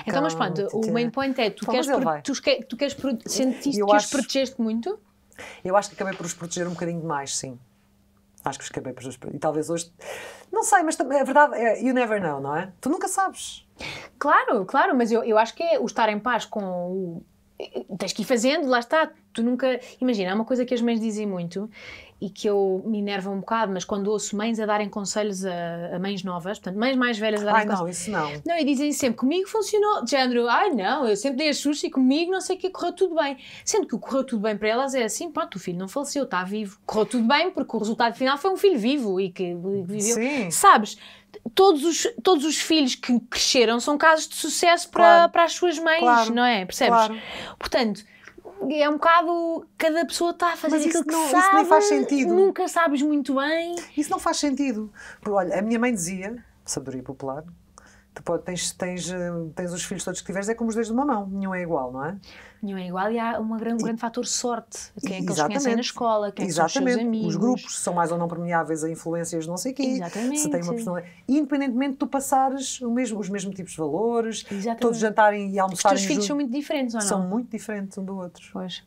Então, mas pronto, o main point é: tu, queres, tu, te queres, que os muito? Eu acho que acabei por os proteger um bocadinho demais, sim. Acho que os acabei por os proteger. E talvez hoje. Não sei, mas a é verdade é. You never know, não é? Tu nunca sabes. Claro, claro, mas eu, eu acho que é o estar em paz com o tens que ir fazendo, lá está. Tu nunca. Imagina, há é uma coisa que as mães dizem muito e que eu me enerva um bocado, mas quando ouço mães a darem conselhos a, a mães novas, portanto, mães mais velhas a darem conselhos. Ai, não, isso não. Não, e dizem sempre: comigo funcionou. De género, ai não, eu sempre dei a Xuxa e comigo não sei o que, correu tudo bem. Sendo que o correu tudo bem para elas é assim: pronto, o filho não faleceu, está vivo. Correu tudo bem porque o resultado final foi um filho vivo e que viveu. Sim. Sabes? todos os, todos os filhos que cresceram são casos de sucesso para, claro. para as suas mães, claro. não é? Percebes? Claro. Portanto, é um bocado. Cada pessoa está a fazer Mas aquilo que não, sabe. Isso nem faz sentido. Nunca sabes muito bem. Isso não faz sentido. Porque, olha, a minha mãe dizia, sabedoria popular, tu pode, tens, tens, eh, tens os filhos todos que tiveres, é como os dedos de uma mão, nenhum é igual, não é? Nenhum é igual e há uma grande, um grande fator sorte, quem é que eles conhecem na escola, quem exatamente, é são os amigos. Os grupos são mais ou não permeáveis a influências de não sei quê, exatamente. se tem uma personalidade. Independentemente de tu passares o mesmo, os mesmos tipos de valores, exatamente. todos jantarem e almoçarem. Os teus filhos são muito diferentes, ou não? São muito diferentes um do outro. Pois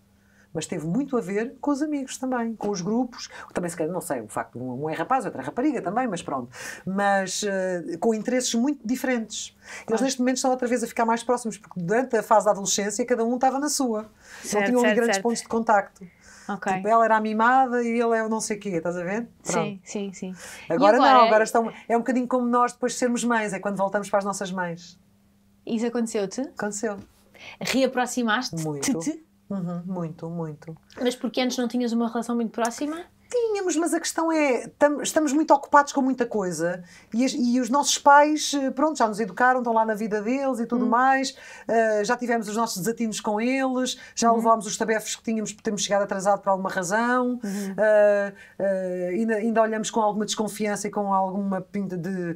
mas teve muito a ver com os amigos também, com os grupos, também se calhar, não sei, o facto de um, é rapaz, outra é rapariga também, mas pronto, mas uh, com interesses muito diferentes. Eles ah. neste momento estão outra vez a ficar mais próximos, porque durante a fase da adolescência cada um estava na sua, certo, não tinham certo, grandes certo. pontos de contacto. Okay. Tipo, ela era a mimada e ele é o não sei o quê, estás a ver? Pronto. Sim, sim, sim. Agora, agora não, agora estão, é um bocadinho como nós depois de sermos mães, é quando voltamos para as nossas mães. Isso aconteceu-te? Aconteceu. Reaproximaste-te? Muito. -te? Uhum, muito, muito. Mas porque antes não tinhas uma relação muito próxima? Tínhamos, mas a questão é, tam, estamos muito ocupados com muita coisa e, as, e, os nossos pais, eh, pronto, já nos educaram, estão lá na vida deles e tudo hum. mais, uh, já tivemos os nossos desatinos com eles, já hum. levámos os tabefes que tínhamos porque temos chegado atrasado por alguma razão, uh, uh, ainda, ainda, olhamos com alguma desconfiança e com alguma pinta de...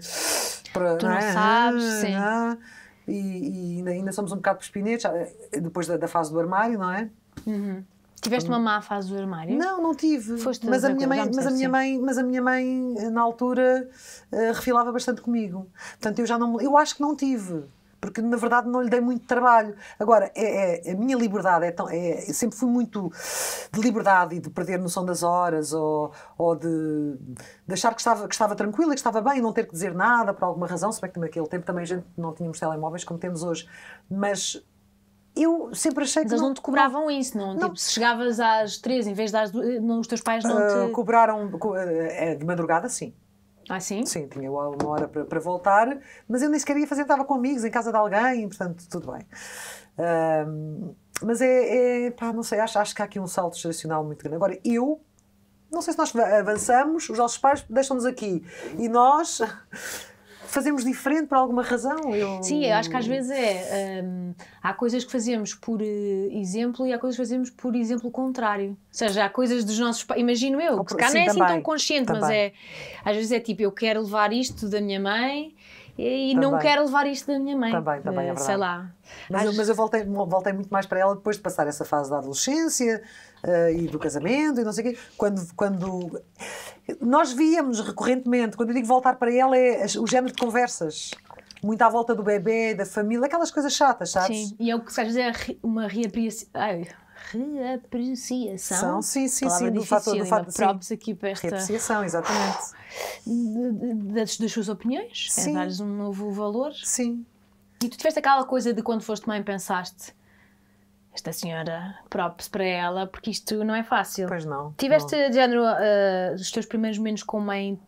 Pra, tu não, não é? sabes, não, sim. Não, é? e, e ainda somos um bocado pespinetes, eh, depois da, da, fase do armário, não é? Uhum. Tiveste uma má fase do armário? Não, não tive. Foste mas a minha mãe, mas a minha mãe, mas a minha mãe eh, na altura uh, refilava bastante comigo. Portanto, eu já não, eu acho que não tive porque na verdade não lhe dei muito trabalho. Agora, é, é a minha liberdade é tão. É, sempre fui muito de liberdade e de perder noção das horas ou, ou de, de achar que estava, que estava tranquila, que estava bem, não ter que dizer nada por alguma razão, se bem que naquele tempo também a gente não tínhamos telemóveis como temos hoje. Mas eu sempre achei que. Mas não, não te cobravam não, isso, não? não? Tipo, se chegavas às três em vez das duas, os teus pais não ah, te. Uh, cobraram eh, é, de madrugada, sim. Ah, sim? Sim, tinha uma hora para, para voltar, mas eu nem sequer ia fazer, estava com amigos, em casa de alguém, portanto, tudo bem. Um, mas é, é pá, não sei, acho, acho que há aqui um salto geracional muito grande. Agora, eu não sei se nós avançamos, os nossos pais deixam-nos aqui. E nós fazemos diferente por alguma razão. Eu... Sim, eu acho que às vezes é. Hum, há coisas que fazemos por eh, exemplo e há coisas que fazemos por exemplo contrário. Ou seja, há coisas dos nossos pais. Imagino eu, Ou, que cá sim, não é também, assim tão consciente, também. mas é. Às vezes é tipo, eu quero levar isto da minha mãe e também. não quero levar isto da minha mãe. Também, também é eh, verdade. Sei lá. Mas, mas eu voltei, voltei muito mais para ela depois de passar essa fase da adolescência, uh, e do casamento e não sei o quê. Quando, quando nós víamos recorrentemente, quando eu digo voltar para ela, é o género de conversas muito à volta do bebê, da família, aquelas coisas chatas, sabes? Sim, e é o que se dizer uma reapreciação. Reapreciação. São, sim, sim, sim, do fator do fato props aqui para esta. Reapreciação, exatamente. Das, das suas opiniões, é sim. é dar-lhes um novo valor. Sim. E tu tiveste aquela coisa de quando foste mãe pensaste esta senhora, props para ela, porque isto não é fácil. Pois não. Tiveste, não. de género, uh, os teus primeiros momentos com mãe,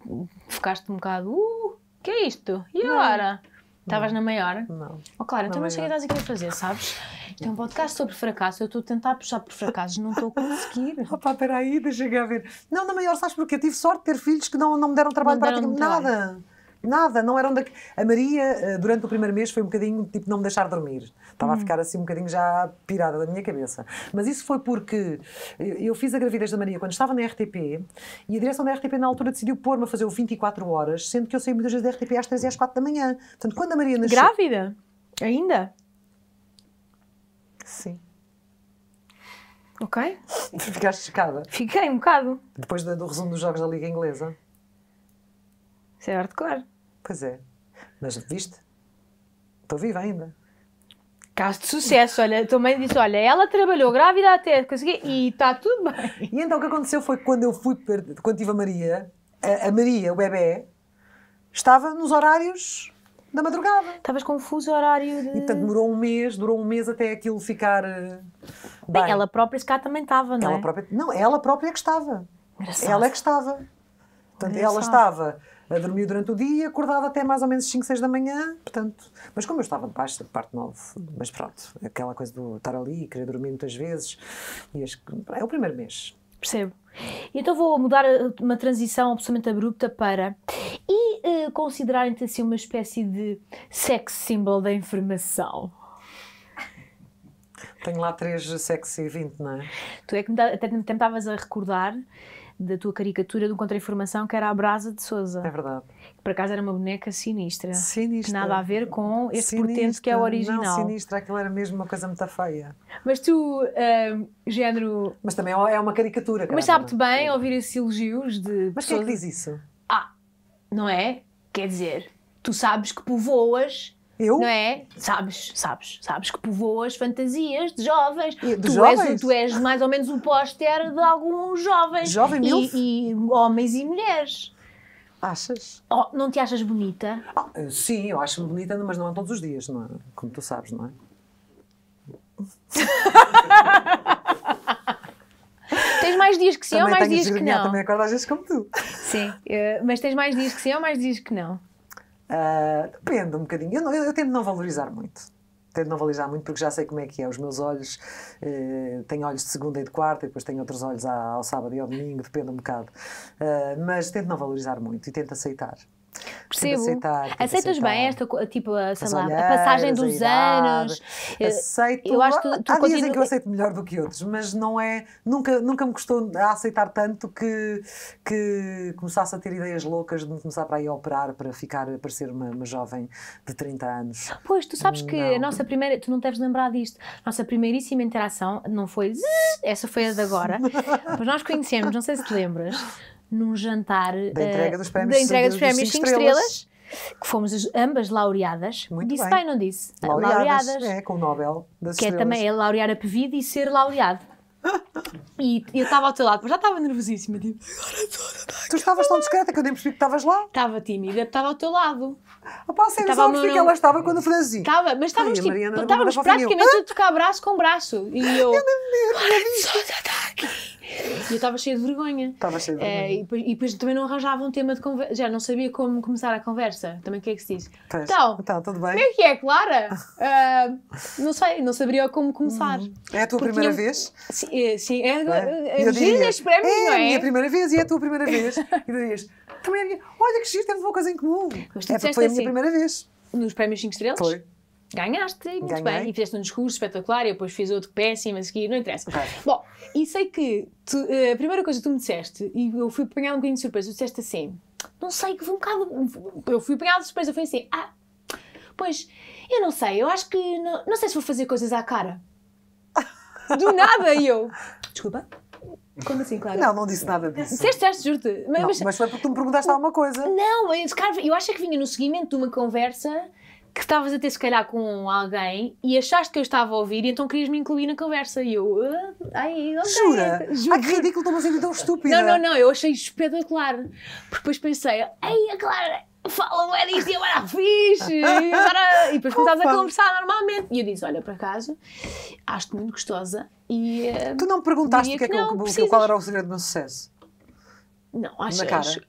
ficaste um bocado, uh, que é isto? E agora? Estavas na maior? Não. Oh, claro, então não sei o que estás aqui a fazer, sabes? Tem um podcast sobre fracasso, eu estou a tentar puxar por fracassos, não estou a conseguir. Opa, espera aí, deixa eu ver. Não, na maior, sabes porquê? Tive sorte de ter filhos que não, não me deram trabalho não deram praticamente nada nada, não eram daqui. A Maria, eh, durante o primeiro mês, foi um bocadinho tipo não me deixar dormir. Estava a hum. ficar assim um bocadinho já pirada da minha cabeça. Mas isso foi porque eu fiz a gravidez da Maria quando estava na RTP e a direção da RTP na altura decidiu pôr-me a fazer o 24 horas, sendo que eu saí muitas vezes da RTP às 3 e às 4 da manhã. Portanto, quando a Maria nasceu. Grávida? Ainda? Sim. Ok. Ficaste chocada? Fiquei um bocado. Depois do, do resumo dos jogos da Liga Inglesa. Isso é hardcore. Pois é. Mas viste? Estou viva ainda. Caso de sucesso, olha, tua mãe disse: olha, ela trabalhou grávida até conseguir e está tudo bem. E então o que aconteceu foi que quando eu fui, quando tive a Maria, a, a Maria, o bebê, estava nos horários da madrugada. Estavas confuso o horário de... E portanto demorou um mês, durou um mês até aquilo ficar. Eh, bem, bem ela própria se cá também estava, não ela é? Própria, não, ela própria é que estava. Engraçado. Ela é que estava. Portanto, Engraçado. ela estava dormiu durante o dia, acordava até mais ou menos 5, 6 da manhã, portanto. Mas como eu estava de de parte 9, mas pronto, aquela coisa de estar ali e querer dormir muitas vezes, e acho é o primeiro mês. Percebo. Então vou mudar eh, uma transição absolutamente abrupta para. E uh, eh, considerarem-te assim uma espécie de sex symbol da informação? Tenho lá três sexy e 20, não é? Tu é que me, até me tentavas a recordar da tua caricatura do Contra-Informação, que era a Brasa de Souza. É verdade. Que por acaso era uma boneca sinistra. Sinistra. nada a ver com esse sinistra. portento que é o original. Não, sinistra, aquilo era mesmo uma coisa muito feia. Mas tu, uh, género. Mas também é, é uma caricatura, cara. Mas sabe-te bem é. ouvir esses elogios de. Mas pessoas... quem é que diz isso? Ah, não é? Quer dizer, tu sabes que povoas eu? Não é? Sabes, sabes, sabes que povoa as fantasias de jovens. de tu, jovens? És, tu és mais ou menos o póster de alguns jovens. Jovem e, e homens e mulheres. Achas? Oh, não te achas bonita? Ah, eh, sim, eu acho-me bonita, mas não é todos os dias, não é? Como tu sabes, não é? tens mais dias que sim também ou mais dias que não? Também acordo às vezes como tu. Sim, eh, mas tens mais dias que sim ou mais dias que não? Uh, depende um bocadinho. Eu, não, eu, eu tento não valorizar muito. Tento não valorizar muito porque já sei como é que é. Os meus olhos, uh, olhos de segunda e de quarta, e depois tenho outros olhos ao, ao sábado e ao domingo, depende um bocado. Uh, mas tento não valorizar muito e tento aceitar percebo. Aceitar, Aceitas aceitar. bem esta, tipo, a, sei lá, olheiras, a passagem dos a anos? Eh, aceito. Eu acho que tu, tu Há continu... dias em que eu aceito melhor do que outros, mas não é. Nunca, nunca me custou a aceitar tanto que, que começasse a ter ideias loucas de me começar para ir operar, para ficar, para ser uma, uma jovem de 30 anos. Pois, tu sabes que não. a nossa primeira. Tu não deves lembrar disto. Nossa primeiríssima interação não foi. Essa foi a de agora. mas nós conhecemos, não sei se te lembras num jantar da eh, entrega dos prémios, da entrega dos prémios 5 estrelas, estrelas que fomos ambas laureadas. Muito disse bem. bem, não disse? Ah, laureadas, laureadas. É, com o Nobel das Que é também laurear a pedido e ser laureado. e eu estava ao teu lado, mas já estava nervosíssima. Tipo, tu estavas tão discreta que eu nem percebi que estavas lá. Estava tímida, estava ao teu lado. Opa, sério, estava sabes que ela estava quando eu falei assim. Estava, mas estávamos, tipo, estávamos praticamente a tocar braço com braço. E eu. eu não, não, não, não, e eu estava cheia de vergonha. Estava cheia de vergonha. É, e, depois, e, depois, também não arranjava um tema de conversa. Já não sabia como começar a conversa. Também o que é que se diz? Pois. Então, então, tudo bem. Como é que é, Clara? Uh, não sei, não saberia como começar. Hum. É a tua Porque primeira eu... vez? Sim, eh, sim é, é? Eu prémios, é, não é? É a minha primeira vez e é a tua primeira vez. e dirias, também é olha que giro, temos uma coisa em comum. Mas é, foi a minha assim, primeira vez. Nos prémios 5 estrelas? Foi ganhaste, muito Ganhei. bem, e fizeste um discurso espetacular, e depois fiz outro péssimo a seguir, não interessa. Okay. Bom, e sei que tu, eh, a primeira coisa que tu me disseste, e eu fui apanhada um bocadinho de surpresa, tu disseste assim, não sei, que foi um bocado, eu fui apanhada de surpresa, foi assim, ah, pois, eu não sei, eu acho que, não, não sei se vou fazer coisas à cara. Do nada, e eu, desculpa, como assim, claro? Não, não disse nada disso. disseste, certo, juro-te. Mas, mas, foi porque tu me perguntaste alguma coisa. Não, eu, eu acho que vinha no seguimento de uma conversa que estavas a ter se calhar com alguém e achaste que eu estava a ouvir e então querias me incluir na conversa e eu... Uh, ai, okay, Jura? Juro. É que ridículo, estou-me a sentir tão estúpida. Não, não, não, eu achei espetacular. Porque depois pensei, ai, a Clara fala o disto e agora é fixe. E, agora... e depois começámos a conversar normalmente. E eu disse: Olha, para casa acho-te muito gostosa. E, uh, tu não me perguntaste é que, que, não, que, que, qual era o segredo do meu sucesso? Não, acho, acho,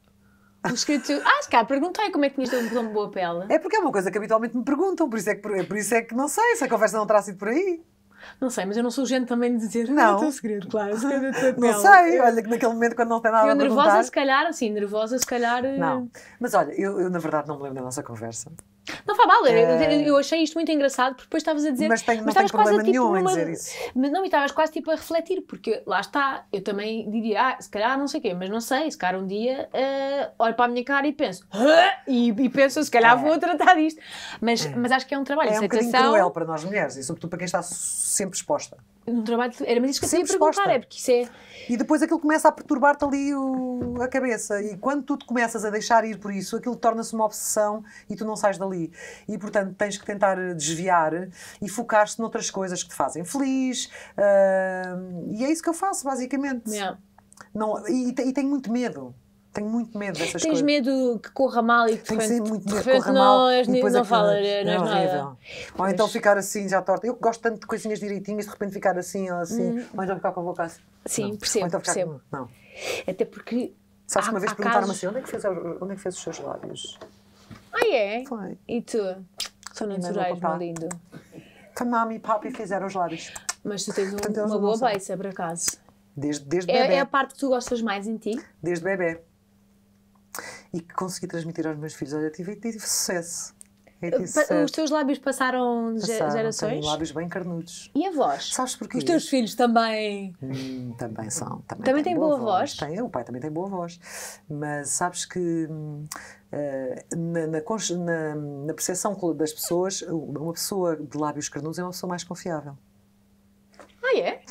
os que tu... Ah, se cá, perguntei como é que tinhas de boa pele. É porque é uma coisa que habitualmente me perguntam, por isso é que, por isso é que não sei se a conversa não terá sido por aí. Não sei, mas eu não sou gente também de dizer ah, não, não é o teu segredo, claro. É pele. Não sei, olha que naquele momento quando não tem nada eu a perguntar... Eu nervosa se calhar, assim, nervosa se calhar... Eh, não, mas olha, eu, eu na verdade não me lembro da nossa conversa. Não faz mal, é... eu achei isto muito engraçado porque depois estavas a dizer. Mas, tenho, mas estavas quase a, tipo, numa, Mas não, e estavas quase tipo a refletir, porque lá está, eu também diria, ah, se calhar não sei o quê, mas não sei, se calhar um dia uh, olho para a minha cara e penso, e, e, penso, se calhar é. vou tratar disto. Mas, é. mas acho que é um trabalho. É um bocadinho cruel para nós mulheres e sobretudo para quem está sempre exposta trabalho de... era mas isso que eu queria perguntar é porque isso é e depois aquilo começa a perturbar-te ali o... a cabeça e quando tu te começas a deixar ir por isso aquilo torna-se uma obsessão e tu não sais dali e portanto tens que tentar desviar e focar-te noutras coisas que te fazem feliz uh... e é isso que eu faço basicamente yeah. não e, e tenho muito medo tenho muito medo dessas Tens coisas. Tens medo que corra mal e que Tenho sempre muito medo que corra não, mal. És, e depois não, fala, é não é, horrível. Pois. Ou então ficar assim já torta. Eu gosto tanto de coisinhas direitinhas, de repente ficar assim ou assim. Hum. Ou então ficar com a boca assim. Sim, não. percebo, então percebo. Com... Não. Até porque. Sabes há, uma vez perguntaram-me assim: onde é, que fez, onde é que fez os seus lábios? Ah, é? Foi. E tu? São naturais, meu lindo. Que mami e papi fizeram os lábios. Mas tu tens um, uma boa beiça, por acaso. Desde, desde é, bebê. É a parte que tu gostas mais em ti? Desde bebê e que consegui transmitir aos meus filhos. Olha, tive, tive eh, sucesso. Os teus lábios passaram, passaram gerações? Tenho lábios bem carnudos. E a voz? Sabes porquê? Os teus filhos também. Hum, também são. Também, também têm boa, boa voz. voz. Tem, o pai também tem boa voz. Mas sabes que hum, eh, na, na, na percepção das pessoas, uma pessoa de lábios carnudos é uma pessoa mais confiável. Ah, é?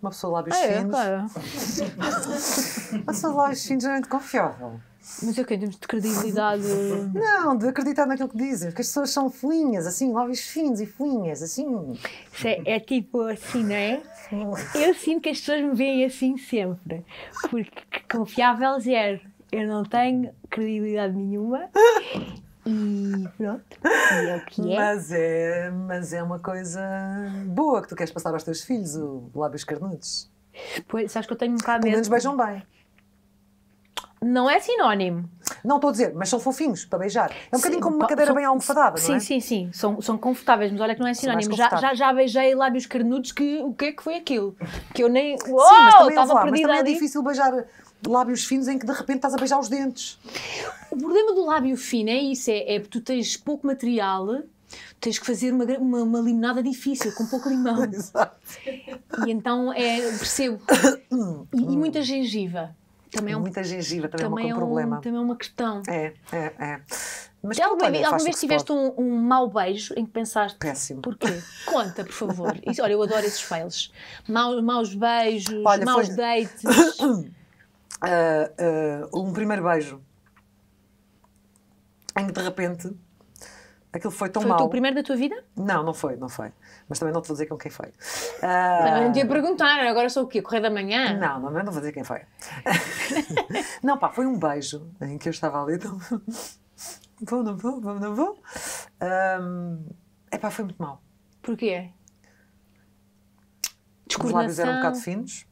Uma pessoa de lábios ah, é, finos. É, claro. uma pessoa de lábios finos é muito confiável. Mas é que em termos de credibilidade. não, de acreditar naquilo que dizem, porque as pessoas são folhinhas, assim, lábios finos e folhinhas, assim. É, é, tipo assim, não é? Eu sinto que as pessoas me veem assim sempre, porque confiável zero. Eu não tenho credibilidade nenhuma e pronto, e é o que é. Mas é, mas é uma coisa boa que tu queres passar aos teus filhos, o lábios carnudos. Pois, sabes que eu tenho um bocado medo. Pelo menos beijam bem. Não é sinónimo. Não estou a dizer, mas são fofinhos para beijar. É um bocadinho como uma cadeira são, bem almofadada, não é? Sim, sim, São, são confortáveis, mas olha que não é sinónimo. Já, já, já beijei lábios carnudos que o que é que foi aquilo? Que eu nem. Uou, sim, mas também, estava lá, mas também é difícil beijar lábios finos em que de repente estás a beijar os dentes. O problema do lábio fino é isso: é, é tu tens pouco material tens que fazer uma, uma, uma, limonada difícil, com pouco limão. Exato. E então é, percebo. E, e muita gengiva. Também é um, muita gengiva também, é também é um problema. É um, também é uma questão. É, é, é. Mas alguma, olha, alguma vez tiveste um, um mau beijo em que pensaste. Péssimo. Porquê? Conta, por favor. Isso, olha, eu adoro esses fails. Mau, maus beijos, olha, maus foi... dates. Uh, uh, um primeiro beijo em que de repente aquilo foi tão foi mal. Foi o primeiro da tua vida? Não, não foi, não foi mas também não te vou dizer com quem foi. Uh... Ah, não te ia perguntar, agora sou o quê? correr da manhã? Não, não, não vou dizer quem foi. não, pá, foi um beijo em que eu estava ali. Então... vou, não vou, vou, não vou. Um... pá foi muito mal. Porquê? Os lábios eram um bocado finos.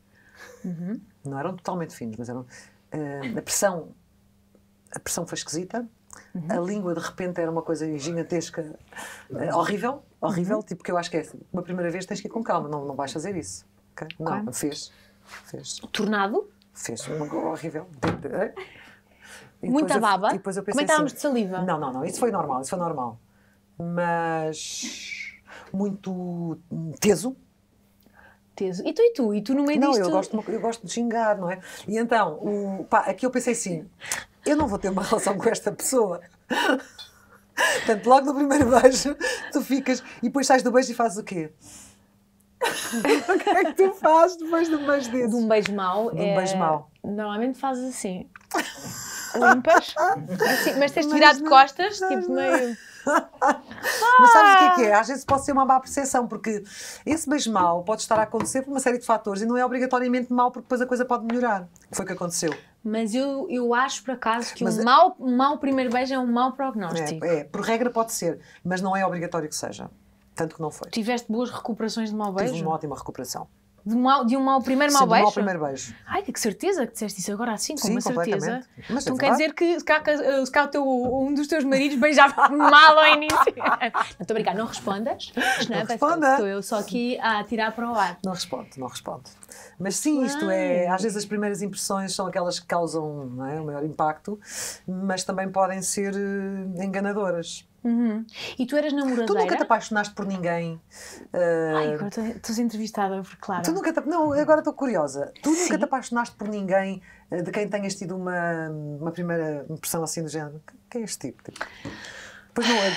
Uhum. Não eram totalmente finos, mas eram. Uh, a pressão. A pressão foi esquisita. Uhum. A língua, de repente, era uma coisa gigantesca, uh, horrível, horrível, uhum. tipo que eu acho que é assim, uma primeira vez tens que ir com calma, não, não vais fazer isso. Okay? Não, fez. Fez. Tornado? Fez, uma coisa horrível. Muita baba? Eu, eu Comentávamos assim, de saliva? Não, não, não, isso foi normal, isso foi normal. Mas muito teso. Teso. E tu e tu? E tu no meio não, disto? Não, eu gosto, eu gosto de xingar, não é? E então, o, pá, aqui eu pensei assim, eu não vou ter uma relação com esta pessoa. Portanto, logo no primeiro beijo, tu ficas e depois sais do beijo e fazes o quê? o que é que tu fazes depois de um beijo desse? De um beijo mau? De um é... beijo eh, mau. Normalmente fazes assim. Limpas. Assim, mas tens de virar de costas, não, tipo não. meio... Mas sabes o que é que é? Ah! Às vezes pode ser uma má percepção, porque esse beijo mau pode estar a acontecer por uma série de fatores e não é obrigatoriamente mau, porque depois a coisa pode melhorar. Foi o que aconteceu. Mas eu, eu acho, por acaso, que mas, um, é- mau, um mau primeiro beijo é um mau prognóstico. É, é, por regra pode ser, mas não é obrigatório que seja. Tanto que não foi. Tiveste boas recuperações de mau beijo? Tive uma ótima recuperação. De, mal, de um mau primeiro mau beijo? De um mau primeiro beijo. Ai, que certeza que disseste isso agora assim, com Sim, uma certeza. Mas tu então é quer dizer que se cá, eh, um dos teus maridos beijava mal ao início. não estou a brincar, não respondas. Não, é não responda. Estou eu só aqui a tirar para o ar. Não respondo, não respondo. Mas sim, isto é. Às vezes as primeiras impressões são aquelas que causam é, o maior impacto, mas também podem ser eh, enganadoras. Uhum. E tu eras namoradeira? Tu nunca te apaixonaste por ninguém. Uh... Ai, agora estou entrevistada, porque claro. Tu nunca te... Não, agora estou curiosa. Tu Sim. nunca te apaixonaste por ninguém eh, de quem tenhas tido uma, uma primeira impressão assim do género? Quem é este tipo? tipo? Pois não, é, é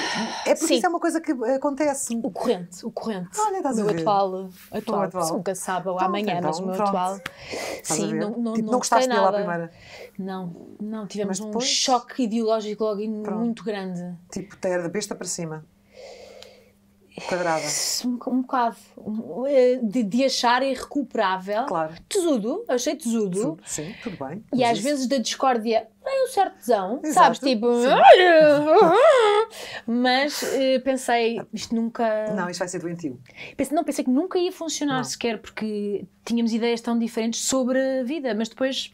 porque Sim. isso é uma coisa que eh, acontece. O corrente, o corrente. Olha, o meu atual, atual, atual. nunca sabe ou amanhã, então, mas o meu pronto. atual. Estás Sim, não, não, tipo, não, não gostaste dele à primeira? Não, não, tivemos depois... um choque ideológico logo pronto. muito grande. Tipo, terra da besta para cima quadrada. Um, um bocado. Eh, de, de achar irrecuperável. Claro. Tesudo, achei tesudo. Sim, sim tudo bem. E às vezes da discórdia tem é um certo tesão, Exato, sabes? Tipo. Mas eh, pensei, isto nunca. Não, isto vai ser doentio. Pensei, não, pensei que nunca ia funcionar não. sequer, porque tínhamos ideias tão diferentes sobre a vida, mas depois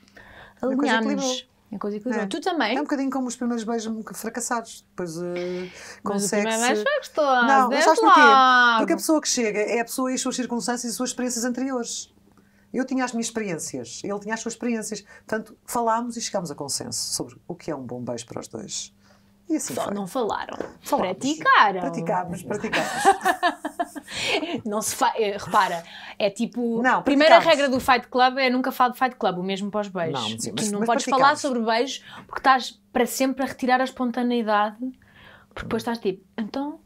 alinhámos. É coisa que é. Tu também. É um bocadinho como os primeiros beijos fracassados. Depois uh, eh, consegue. Mas o gostoso. Não, mas sabes porquê? Porque a pessoa que chega é a pessoa e as suas circunstâncias e as suas experiências anteriores. Eu tinha as minhas experiências, ele tinha as suas experiências. Portanto, falámos e chegámos a consenso sobre o que é um bom beijo para os dois. E assim Só foi. não falaram. Praticaram. Praticámos, praticámos. não se fa... Eh, repara, é tipo. Não, primeira regra do Fight Club é nunca falar de Fight Club, o mesmo para os beijos. Não, sim, mas, tu não mas podes falar sobre beijos porque estás para sempre a retirar a espontaneidade, porque depois estás tipo, então.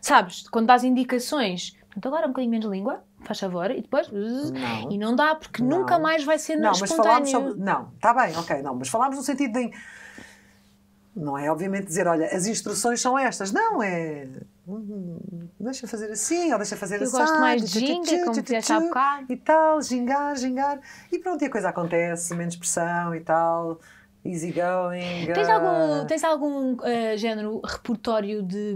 Sabes, quando dás indicações, então agora um bocadinho menos língua, faz favor, e depois. Não. E não dá, porque não. nunca mais vai ser não, espontâneo. Mas falámos sobre... Não, está bem, ok, não, mas falámos no sentido de não é, obviamente, dizer, olha, as instruções são estas. Não, é. Deixa fazer assim, ou deixa fazer assim. Eu gosto mais de ginga, como disseste há bocado. E tal, gingar, gingar. E pronto, e a coisa acontece, menos pressão e tal. Easy going. Tens algum, ah, tens algum uh, género repertório de,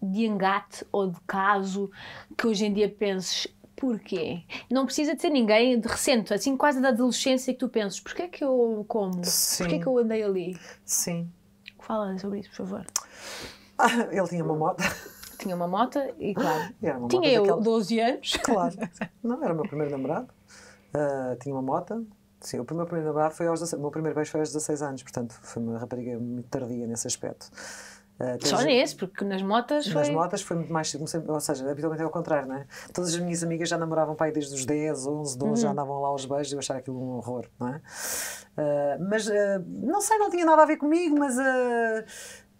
de engate ou de caso que hoje em dia penses porquê? Não precisa de ser ninguém de recente, assim quase da adolescência que tu pensas, porquê é que eu como? Sim. Porquê é que eu andei ali? Sim. Fala sobre isso, por favor. Ah, ele tinha uma moto. Tinha uma moto e, claro, tinha eu 12 anos. Claro. Não, era o meu primeiro namorado. Uh, tinha uma moto. Sim, o meu primeiro namorado foi aos 16... o meu primeiro beijo foi aos 16 anos, portanto, foi uma rapariga muito tardia nesse aspecto. Uh, Só nesse, porque nas motas foi... Nas motas foi muito mais... Ou seja, habitualmente é o contrário, não é? Todas as minhas amigas já namoravam pai desde os 10, 11, 12, uhum. já andavam lá aos beijos e eu achava aquilo um horror, não é? Uh, mas, uh, não sei, não tinha nada a ver comigo, mas...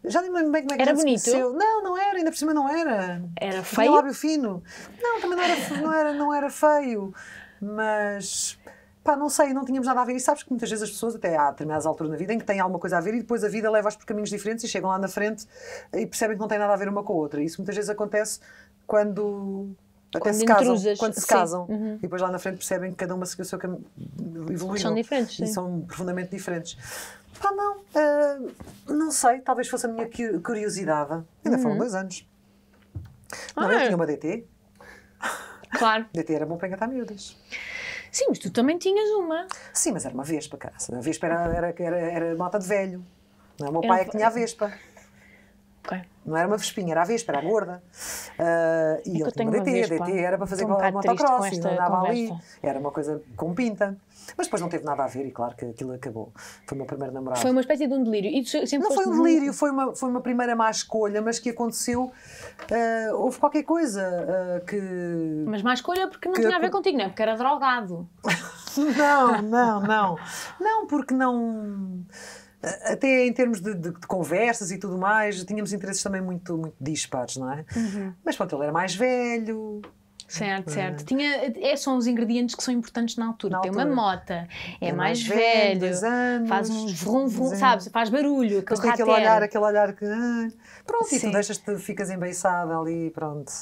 Já nem me lembro bem como é que Era bonito? Não, não era, ainda por cima não era. Era feio? Tinha lábio fino. Não, também não era, não era, não era feio, mas Pá, não sei, não tínhamos nada a ver. E sabes que muitas vezes as pessoas, até há determinadas alturas na vida, em que têm alguma coisa a ver e depois a vida leva-as por caminhos diferentes e chegam lá na frente e percebem que não têm nada a ver uma com a outra. isso muitas vezes acontece quando. Até quando se casam, quando se sim. casam uhum. e depois lá na frente percebem que cada uma seguiu o seu caminho evoluiu são diferentes, e são profundamente diferentes. Pá, não, uh, não sei, talvez fosse a minha curiosidade. Ainda uhum. foram dois anos. Ah, não, eu é? tinha uma DT. Claro. DT era bom para engatar miúdas. Sim, mas tu também tinhas uma. Sim, mas era uma Vespa, cara. A Vespa era, era, era, era de velho. Não, é? o meu pai é que tinha a Vespa. Okay. Não era uma vespinha, era a véspera, era gorda. Uh, e é eu tenho DT, vespa. DT era para fazer Estou um motocross, um andava ali. Era uma coisa com pinta. Mas depois não teve nada a ver e claro que aquilo acabou. Foi o meu primeiro namorado. Foi uma espécie de um delírio. e não foi um delírio, foi uma, foi uma primeira má escolha, mas que aconteceu. Uh, houve qualquer coisa uh, que. Mas má escolha porque não que... tinha a ver contigo, não é? Porque era drogado. não, não, não. Não, porque não até em termos de, de, de, conversas e tudo mais, tínhamos interesses também muito, muito dispares, não é? Uhum. Mas pronto, ele era mais velho, Certo, é? certo. É. Tinha, é, são os ingredientes que são importantes na altura. Na Tem uma mota, é, é mais, mais velho, velho anos, faz um vrum, vrum, sabes? Faz barulho. Aquele, tem aquele olhar, aquele olhar que. Ah", pronto, Sim. e tu deixas-te, ficas embeiçada ali, pronto.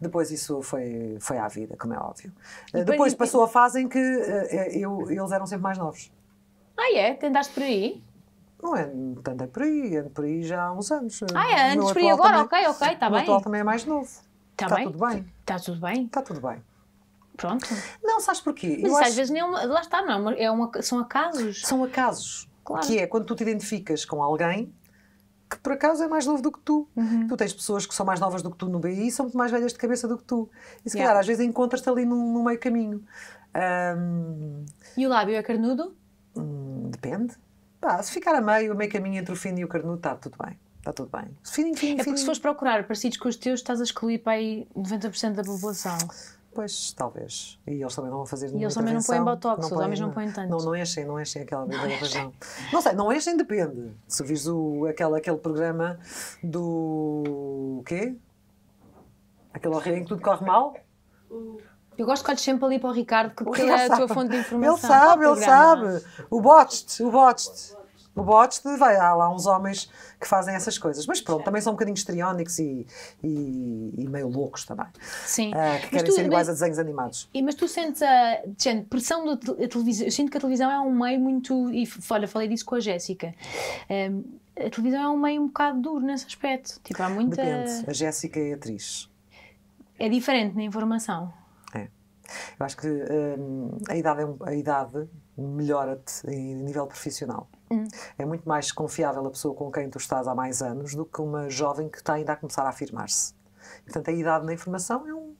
Depois isso foi, foi à vida, como é óbvio. Eh, depois, depois passou a fase em que eh, eu, eles eram sempre mais novos. Ah, é? Tentaste por aí? Não é, tanto é por aí, ando é por aí já há uns anos. Ah, é, antes por aí agora, também, ok, ok, está bem. O atual também é mais novo. Está tá, tá tudo bem. Está tudo bem? Está tudo bem. Pronto. Não, sabes porquê? Mas acho... às vezes nem é uma, lá está, não, é, é uma, são acasos. São acasos. Claro. Que é quando tu te identificas com alguém que por acaso é mais novo do que tu. Uhum. Tu tens pessoas que são mais novas do que tu no BI e são muito mais velhas de cabeça do que tu. E se yeah. calhar às vezes encontras-te ali no, no meio caminho. Um... E o lábio é carnudo? Hum, depende. Pá, se ficar a meio, a meio caminho entre o fino e o carnudo, está tudo bem. Está tudo bem. Fininho, fininho, é porque se fores procurar parecidos com os teus, estás a excluir para aí 90% da população. Pois, talvez. E eles também não vão fazer E eles também não põem botox, não os homens não põem tanto. Não, não enchem, não enchem aquela bebida da região. Não sei, não enchem depende. Se vis o, aquele, aquele programa do. o quê? Aquele horrível em que tudo corre mal? O eu gosto que olhes sempre ali para o Ricardo, porque ele é a tua fonte de informação. Ele sabe, ele sabe. O botste, o botste. O botste, vai, há lá uns homens que fazem essas coisas. Mas pronto, também são um bocadinho histriónicos e, e, e, meio loucos também. Sim. Uh, que querem tu, ser iguais mas, a desenhos animados. E, mas tu sentes a gente, pressão da televisão. Eu sinto que a televisão é um meio muito. E olha, falei disso com a Jéssica. Um, a televisão é um meio um bocado duro nesse aspecto. Tipo, há muita. Depende. A Jéssica é atriz. É diferente na informação. Eu acho que um, a idade, é a idade melhora-te em nível profissional. Hum. É muito mais confiável a pessoa com quem tu estás há mais anos do que uma jovem que está ainda a começar a afirmar-se. Portanto, a idade na informação é um,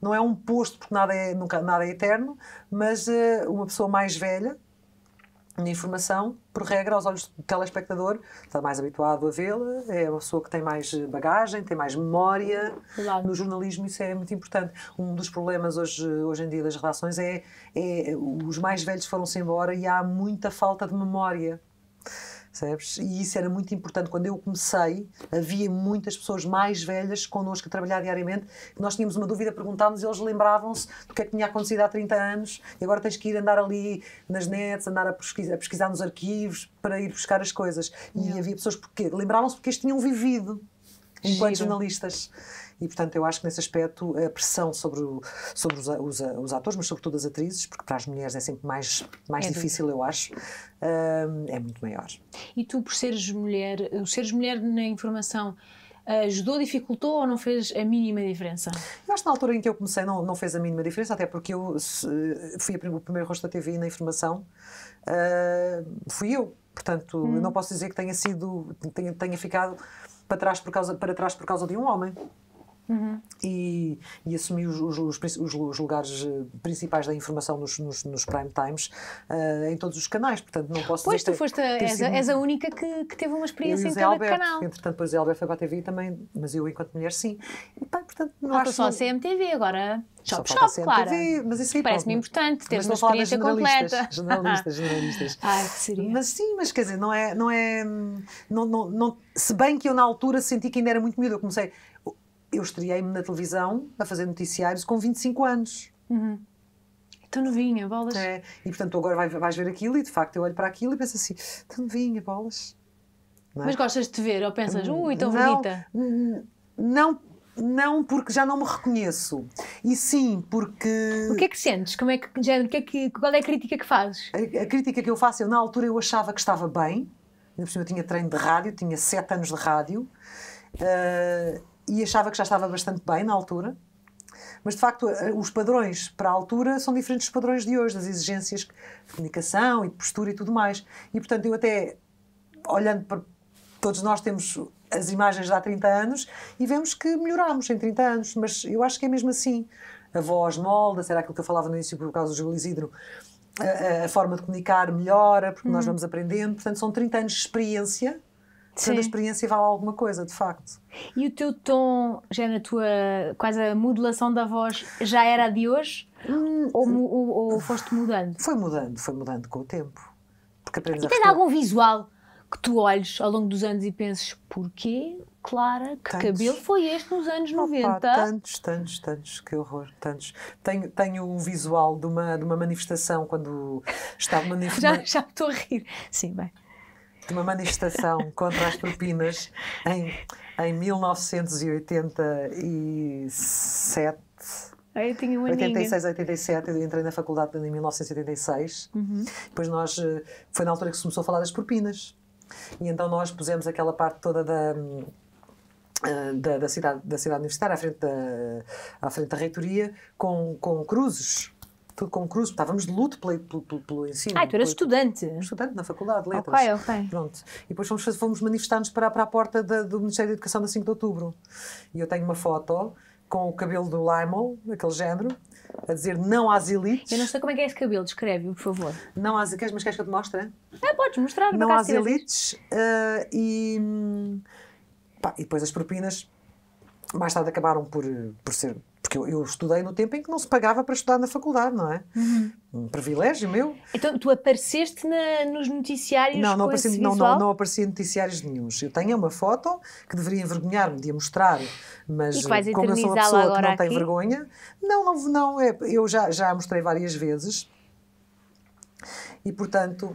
não é um posto, porque nada é, nunca, nada é eterno, mas uh, uma pessoa mais velha na informação, por regra, aos olhos do telespectador, está mais habituado a vê-la, é uma pessoa que tem mais bagagem, tem mais memória. Claro. No jornalismo isso é muito importante. Um dos problemas hoje, hoje em dia das redações é, é os mais velhos foram-se embora e há muita falta de memória Sabes? E isso era muito importante. Quando eu comecei, havia muitas pessoas mais velhas connosco a trabalhar diariamente. Nós tínhamos uma dúvida, perguntávamos e eles lembravam-se do que é que tinha acontecido há 30 anos. E agora tens que ir andar ali nas nets, andar a pesquisar, a pesquisar nos arquivos para ir buscar as coisas. E yeah. havia pessoas porque lembravam-se porque eles tinham vivido enquanto Giro. jornalistas e, portanto, eu acho que nesse aspecto a pressão sobre, o, sobre os, os, os, atores, mas sobretudo as atrizes, porque para as mulheres é sempre mais, mais é difícil, eu acho, hum, é muito maior. E tu, por seres mulher, seres mulher na informação, ajudou, dificultou ou não fez a mínima diferença? Eu acho que na altura em que eu comecei não, não fez a mínima diferença, até porque eu se, fui o primeiro rosto da TV na informação, uh, fui eu. Portanto, hum. eu não posso dizer que tenha sido, tenha, tenha ficado para trás por causa, para trás por causa de um homem uhum. e, e, assumi os, os, os, os, lugares eh, principais da informação nos, nos, nos prime times uh, em todos os canais, portanto não posso pois tu foste, a, és, és, a única que, que, teve uma experiência em cada canal. Entretanto, depois a Alberto foi para a TV também, mas eu enquanto mulher sim. E, pá, portanto, não acho... só a CMTV agora... Shop Shop, claro. Mas isso aí parece-me importante ter uma experiência completa. Jornalistas, jornalistas. Ai, que seria. Mas sim, mas quer dizer, não é. Não é hum, não, não, não, se bem que eu na altura senti que ainda era muito miúdo, eu comecei eu estreiei-me na televisão a fazer noticiários com 25 anos. Uhum. Tão novinha, bolas. É, e portanto, agora vais, ver aquilo e de facto eu olho para aquilo e penso assim: tão novinha, bolas. É? Mas gostas de te ver ou pensas, ui, tão não, bonita? Não, não, porque já não me reconheço. E sim, porque. O que é que sentes? Como é que, género, que é que, qual é a crítica que fazes? A, a, crítica que eu faço, eu na altura eu achava que estava bem, ainda por cima eu tinha treino de rádio, tinha sete anos de rádio. Uh, e achava que já estava bastante bem na altura. Mas, de facto, eh, os padrões para a altura são diferentes dos padrões de hoje, das exigências de comunicação e de postura e tudo mais. E, portanto, eu até, olhando para... Todos nós temos as imagens de há 30 anos e vemos que melhorámos em 30 anos, mas eu acho que é mesmo assim. A voz molda, será aquilo que eu falava no início por causa do Júlio Isidro, a, a, forma de comunicar melhora, porque uhum. nós hum. vamos aprendendo. Portanto, são 30 anos de experiência Sim. Cada experiência vale alguma coisa, de facto. E o teu tom, já na tua quase a modulação da voz, já era de hoje? Hum, ou, hum. ou, ou, foste mudando? Foi mudando, foi mudando com o tempo. Porque aprendes e tens algum visual que tu olhes ao longo dos anos e penses porquê, Clara, que tantos. cabelo foi este nos anos Opa, 90? Tantos, tantos, tantos, que horror, tantos. Tenho, tenho um visual de uma, de uma manifestação quando estava... manifestando já, já estou a rir. Sim, bem de uma manifestação contra as propinas em, em 1987. Eu tinha um 86, 87, eu entrei na faculdade em 1986. Uhum. Depois nós, eh, foi na altura que se começou a falar das propinas. E então nós pusemos aquela parte toda da, eh, da, da cidade, da cidade universitária à frente da, à frente da reitoria com, com cruzes com Cruz, estávamos de luto pelo, pelo, pelo ensino. Ah, tu eras estudante? Estudante na faculdade de letras. Ok, ok. Pronto. E depois fomos, fomos manifestar-nos para, para a porta da, do Ministério da Educação na 5 de Outubro. E eu tenho uma foto com o cabelo do Lymol, aquele género, a dizer não às elites. Eu não sei como é que é esse cabelo, descreve-me, por favor. Não às elites, mas queres que eu te mostre? Ah, podes mostrar. Não às elites uh, e, hum, pá, e depois as propinas mais tarde acabaram por, por ser porque eu, eu, estudei no tempo em que não se pagava para estudar na faculdade, não é? Uhum. Um privilégio meu. Então, tu apareceste na, nos noticiários não, não apareci, não, não, não, em noticiários nenhums. Eu tenho uma foto que deveria envergonhar-me de a mostrar, mas eh, como eu sou uma pessoa que não aqui? tem vergonha... Não, não, não é, eu já, já a mostrei várias vezes. E, portanto,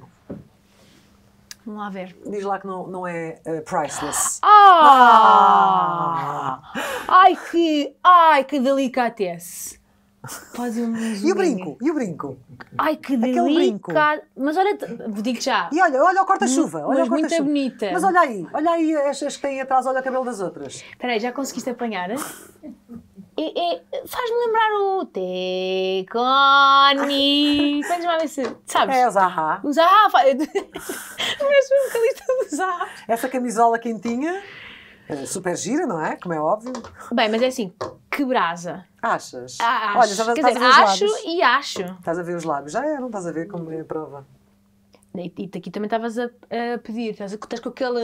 Vamos lá ver. Diz lá que não, não é uh, priceless. Ah! ah! Ai que, ai que delicatesse. Quase um e o brinco? E o brinco? Ai que delicado. Mas olha, digo já. E olha, olha o corta-chuva. Olha o corta muito bonita. Mas olha aí, olha aí estas que têm atrás, olha o cabelo das outras. Espera aí, já conseguiste apanhar? É, é, Faz-me lembrar o Teconi. Vamos lá ver se. Sabes? É o Zaha. O Zaha. Parece um vocalista do Zaha. Essa camisola quentinha. Eh, super gira, não é? Como é óbvio. Bem, mas é assim, que brasa. Achas? Ah, Olha, já Quer estás dizer, a ver acho os lábios. e acho. Estás a ver os lábios. Já é, não estás a ver como é a prova. E, aqui também estavas a, a, pedir, estás, estás com aquela,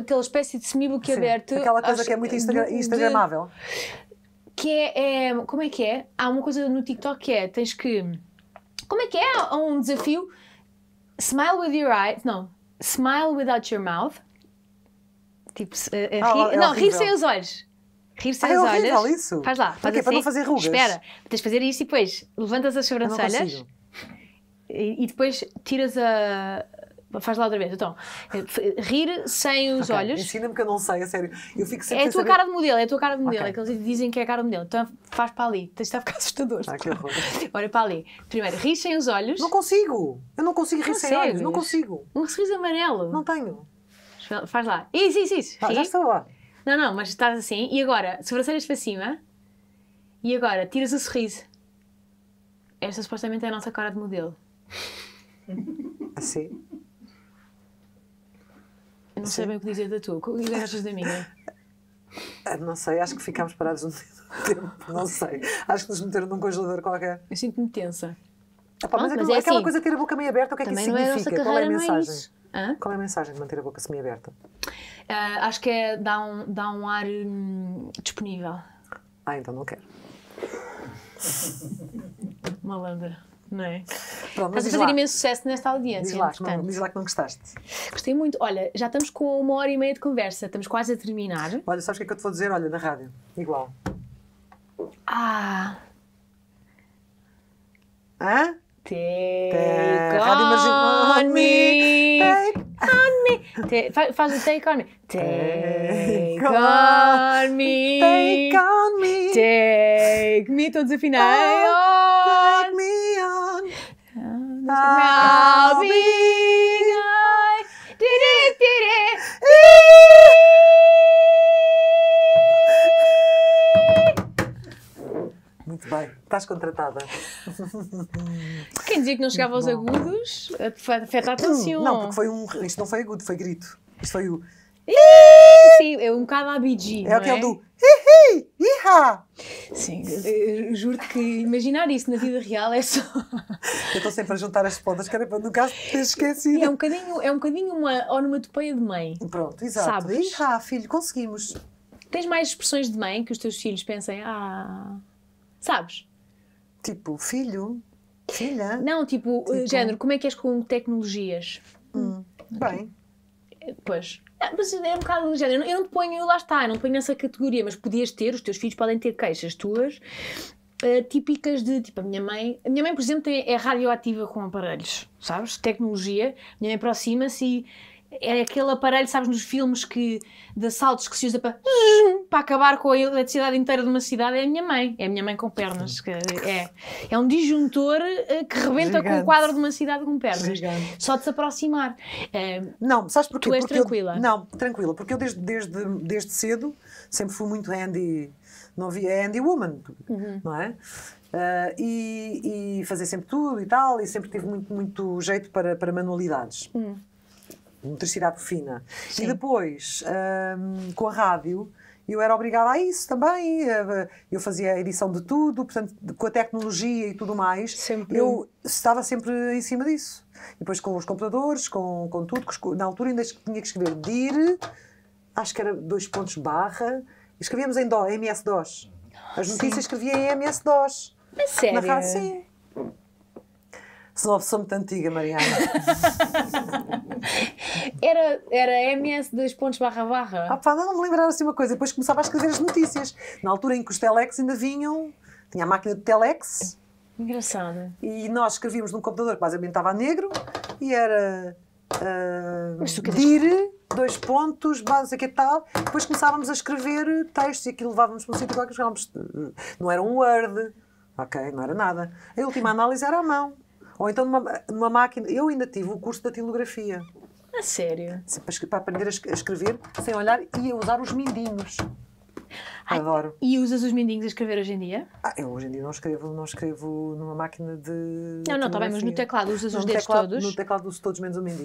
aquela espécie de semi-book aberto. Aquela coisa acho, que é muito instagramável que é, é, Como é que é? Há uma coisa no TikTok que é: tens que. Como é que é? Há um desafio. Smile with your eyes. Não. Smile without your mouth. Tipo, uh, uh, é não, rir sem os olhos. Rir sem ah, é os é olhos. Isso. Faz lá. Faz Para, assim. Para não fazer rugas. Espera, tens de fazer isto e depois levantas as sobrancelhas e, e depois tiras a Faz lá outra vez. Então, é, rir sem os okay. olhos. Ensina-me que eu não sei, a sério. Eu fico sempre É a tua saber... cara de modelo, é a tua cara de modelo. É okay. É que eles dizem que é a cara de modelo. Então faz para ali. Tens de a ficar assustador. Ah, que Olha para ali. Primeiro, rir sem os olhos. Não consigo. Eu não consigo rir ah, sem olhos. Não consigo. Um sorriso amarelo. Não tenho. Faz lá. Isso, isso, isso. Ah, já estou lá. Não, não, mas estás assim. E agora, sobrancelhas para cima. E agora, tiras o sorriso. Esta supostamente é a nossa cara de modelo. Assim? não Sim. sei bem o que dizer da tua. O que achas da minha? Ah, não sei, acho que ficámos parados um tempo, não sei. Acho que nos meteram num congelador qualquer. Eu sinto-me tensa. Ah, pá, mas, ah, mas é aquela é assim. coisa de ter a boca meio aberta, o que é Também que isso é significa? Carreira, Qual é a mensagem? Qual é a mensagem de manter a boca semi-aberta? Uh, acho que é dar um, dar um ar hum, disponível. Ah, então não quero. Malandra não é? Pronto, Estás a fazer lá. imenso sucesso nesta audiência. Diz lá, que não, diz lá que não gostaste. Gostei muito. Olha, já estamos com uma hora e meia de conversa, estamos quase a terminar. Olha, sabes o que é que eu te vou dizer? Olha, na rádio, igual. Ah. Hã? Take, on, on me. Take on me. Take, faz o take on me. Take, on, me. Take on me. Take me. Estou desafinada. I'll Muito bem, estás contratada. Quem dizia que não chegava aos agudos, afeta a atenção. Não, porque foi um. Isto não foi agudo, foi grito. Isto foi o é um bocado abidi. É aquele é, é? do hi hi, iha. Sim, juro que imaginar isso na vida real é só. Eu estou sempre a juntar as pontas, que era para no caso ter esquecido. É um bocadinho, é um bocadinho uma onomatopeia de mãe. Pronto, exato. Sabes? Iha, filho, conseguimos. Tens mais expressões de mãe que os teus filhos pensem, ah. Sabes? Tipo, filho, filha. Não, tipo, tipo... Eh, género, como é que és com tecnologias? Hum. hum bem. Eh, pois, ah, mas é um bocado do género. Eu não te ponho, lá está, eu não te ponho nessa categoria, mas podias ter, os teus filhos podem ter queixas tuas. Uh, típicas de tipo a minha mãe. A minha mãe, por exemplo, é, é radioativa com aparelhos, sabes? Tecnologia. A minha mãe aproxima-se e é aquele aparelho, sabes, nos filmes que, de assaltos que se usa para, para acabar com a eletricidade inteira de uma cidade, é a minha mãe. É a minha mãe com pernas. Que é, é um disjuntor eh, que rebenta Gigante. com o quadro de uma cidade com pernas. Gigante. Só de se aproximar. É, não, sabes porquê? Tu és porque tranquila. Eu, não, tranquila, porque eu desde, desde, desde cedo sempre fui muito handy. Não havia handy woman, uhum. não é? Uh, e, e fazer sempre tudo e tal, e sempre tive muito, muito jeito para, para manualidades. Uhum motricidade fina. Sim. E depois, um, com a rádio, eu era obrigada a isso também. Eu fazia a edição de tudo, portanto, com a tecnologia e tudo mais, sempre. eu estava sempre em cima disso. E depois com os computadores, com, com tudo. Na altura ainda tinha que escrever DIR, acho que era dois pontos barra. Escrevíamos em MS-DOS. As notícias que escrevia em MS-DOS. Na sério? Na rádio, sim. Sou uma muito antiga, Mariana. era, era MS dois pontos barra barra. Ah, pá, não me lembrava assim uma coisa. Depois começava a escrever as notícias. Na altura em que os telex ainda vinham, tinha a máquina de telex. engraçada E nós escrevíamos num computador que basicamente estava negro e era uh, dir, dois pontos, base, que tal. Depois começávamos a escrever textos e aquilo levávamos para um sítio qualquer. Não era um Word, ok, não era nada. A última análise era à mão. Ou então numa, numa máquina. Eu ainda tive o curso da tilografia. A sério? Para aprender a escrever sem olhar e a usar os mindinhos. Ai, Adoro. E usas os mindinhos a escrever hoje em dia? Ah, eu hoje em dia não escrevo, não escrevo numa máquina de. Não, não, está bem, mas no teclado usas no os dedos teclado, todos? No teclado uso todos menos o mindinho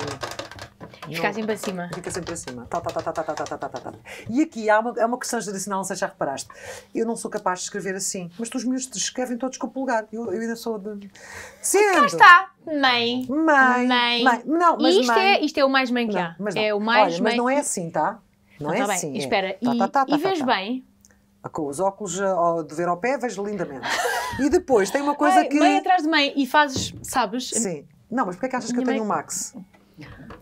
fica sempre acima. Fica sempre acima. Tá, tá, tá, tá, tá, tá, tá, tá, tá, tá. E aqui há uma, é uma questão geracional, não sei se já reparaste. Eu não sou capaz de escrever assim, mas tu os meus escrevem todos com o polegar. Eu, eu ainda sou de. Sendo. Cá está. Mãe. Mãe. Mãe. mãe. Não, mas isto, mãe... É, isto é o mais mãe que há. Não, mas não. É o mais Olha, mãe... Mas não é assim, tá? Não, é assim. Espera, é. e, tá, tá, tá, e vês bem? Com os óculos de ver ao pé, vejo lindamente. e depois tem uma coisa Ai, que. Mãe atrás de mãe e fazes, sabes? Sim. Não, mas porquê é que achas Minha que eu tenho um Max?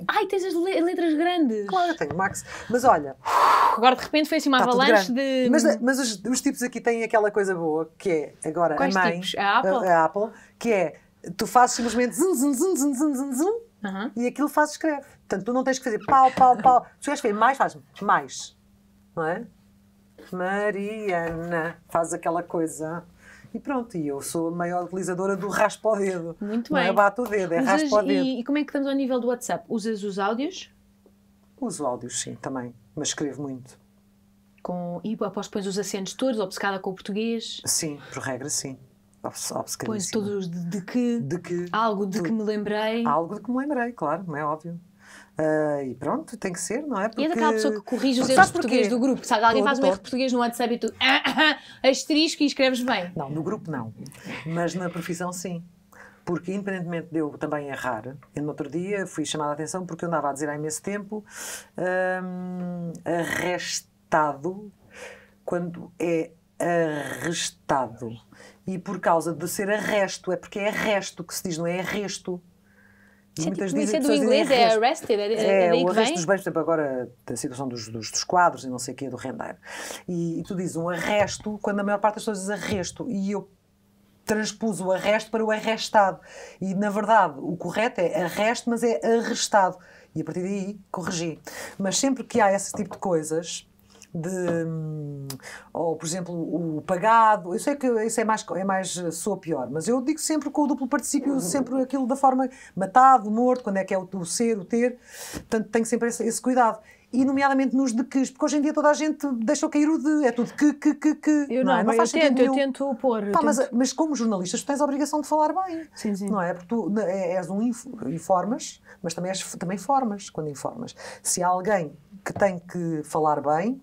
Ai, tens as letras grandes. Claro, eu tenho Max. Mas olha. Agora de repente foi assim uma tá avalanche de. Mas, mas os, os, tipos aqui têm aquela coisa boa que é agora Quais a mãe. Tipos? A Apple? A, a, Apple, que é tu fazes simplesmente zum, zum, zum, zum, zum, zum, zum uhum. e aquilo faz escreve. Portanto, tu não tens que fazer pau, pau, pau. Se queres fazer mais, faz mais. Não é? Mariana, faz aquela coisa. E pronto, e eu sou a maior utilizadora do raspa o dedo. Muito não é bem. Não é bato o dedo, é raspo raspa o dedo. E, e como é que estamos ao nível do WhatsApp? Usas os áudios? Uso áudios, sim, também. Mas escrevo muito. Com, e após pões os acentos todos, obcecada com o português? Sim, por regra, sim. Pões todos de, de, que, de que algo de que me lembrei. Algo de que me lembrei, claro, não é óbvio. Uh, e pronto, tem que ser, não é? Porque... E é daquela pessoa que corrige os erros português do grupo, sabe? Alguém faz um erro português no WhatsApp e tu ah, ah, asterisco e escreves bem. Não, no grupo não, mas na profissão sim. Porque, independentemente de eu também errar, eu no outro dia fui chamada a atenção porque eu andava a dizer há imenso tempo hum, arrestado, quando é arrestado. E por causa de ser arresto, é porque é arresto que se diz, não é arresto. Isso é Muitas tipo é tipo, do inglês, é arrested, é, é, é daí o arresto vem? dos bens, por exemplo, agora da situação dos, dos, dos, quadros e não sei o quê, do rendeiro. E, e tu dizes um arresto, quando a maior parte das pessoas diz arresto, e eu transpus o arresto para o arrestado. E, na verdade, o correto é arresto, mas é arrestado. E a partir daí, corrigi. Mas sempre que há esse tipo de coisas, de ou por exemplo o pagado eu sei que isso é mais é mais sou pior mas eu digo sempre com o duplo participio uhum. sempre aquilo da forma matado morto quando é que é o, o ser o ter portanto tenho sempre esse, esse cuidado e nomeadamente nos de que, porque hoje em dia toda a gente deixa cair o de, é tudo que, que, que, que. Eu não, não, é? não eu, tento, eu tento pôr. Pá, mas, mas, como jornalistas tu tens a obrigação de falar bem, sim, sim. não é? Porque tu é, és um informas, mas também, és, também formas quando informas. Se há alguém que tem que falar bem,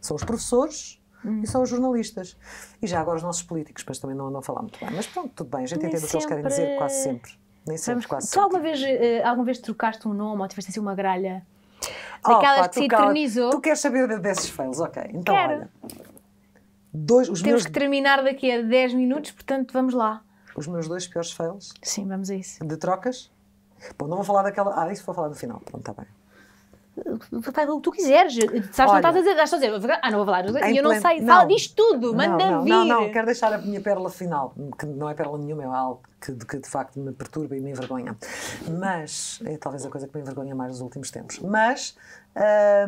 são os professores, Hum. e uhum. são os jornalistas. E já agora os nossos políticos, mas também não, não falar muito bem. Mas pronto, tudo bem, a gente Nem entende sempre... o que eles querem dizer quase sempre. Nem sempre, Vamos, quase tu sempre. Tu alguma vez, eh, alguma vez trocaste um nome ou tiveste assim uma gralha Daquelas que se eternizou. Tu queres saber desses fails, ok. Então, Quero. olha. Dois, os Temos meus... que terminar daqui a 10 minutos, portanto, vamos lá. Os meus dois piores fails? Sim, vamos a isso. De trocas? Bom, não vou falar daquela. Ah, isso vou falar no final. Pronto, está bem faz o que tu quiseres. Sabes, Olha, não estás a dizer, estás a dizer, ah, não vou falar, e eu não sei, não, fala diz tudo, manda não, não, vir. Não, não, quero deixar a minha pérola final, que não é pérola nenhuma, é algo que, que de facto me perturba e me envergonha. Mas, é talvez a coisa que me envergonha mais nos últimos tempos. Mas,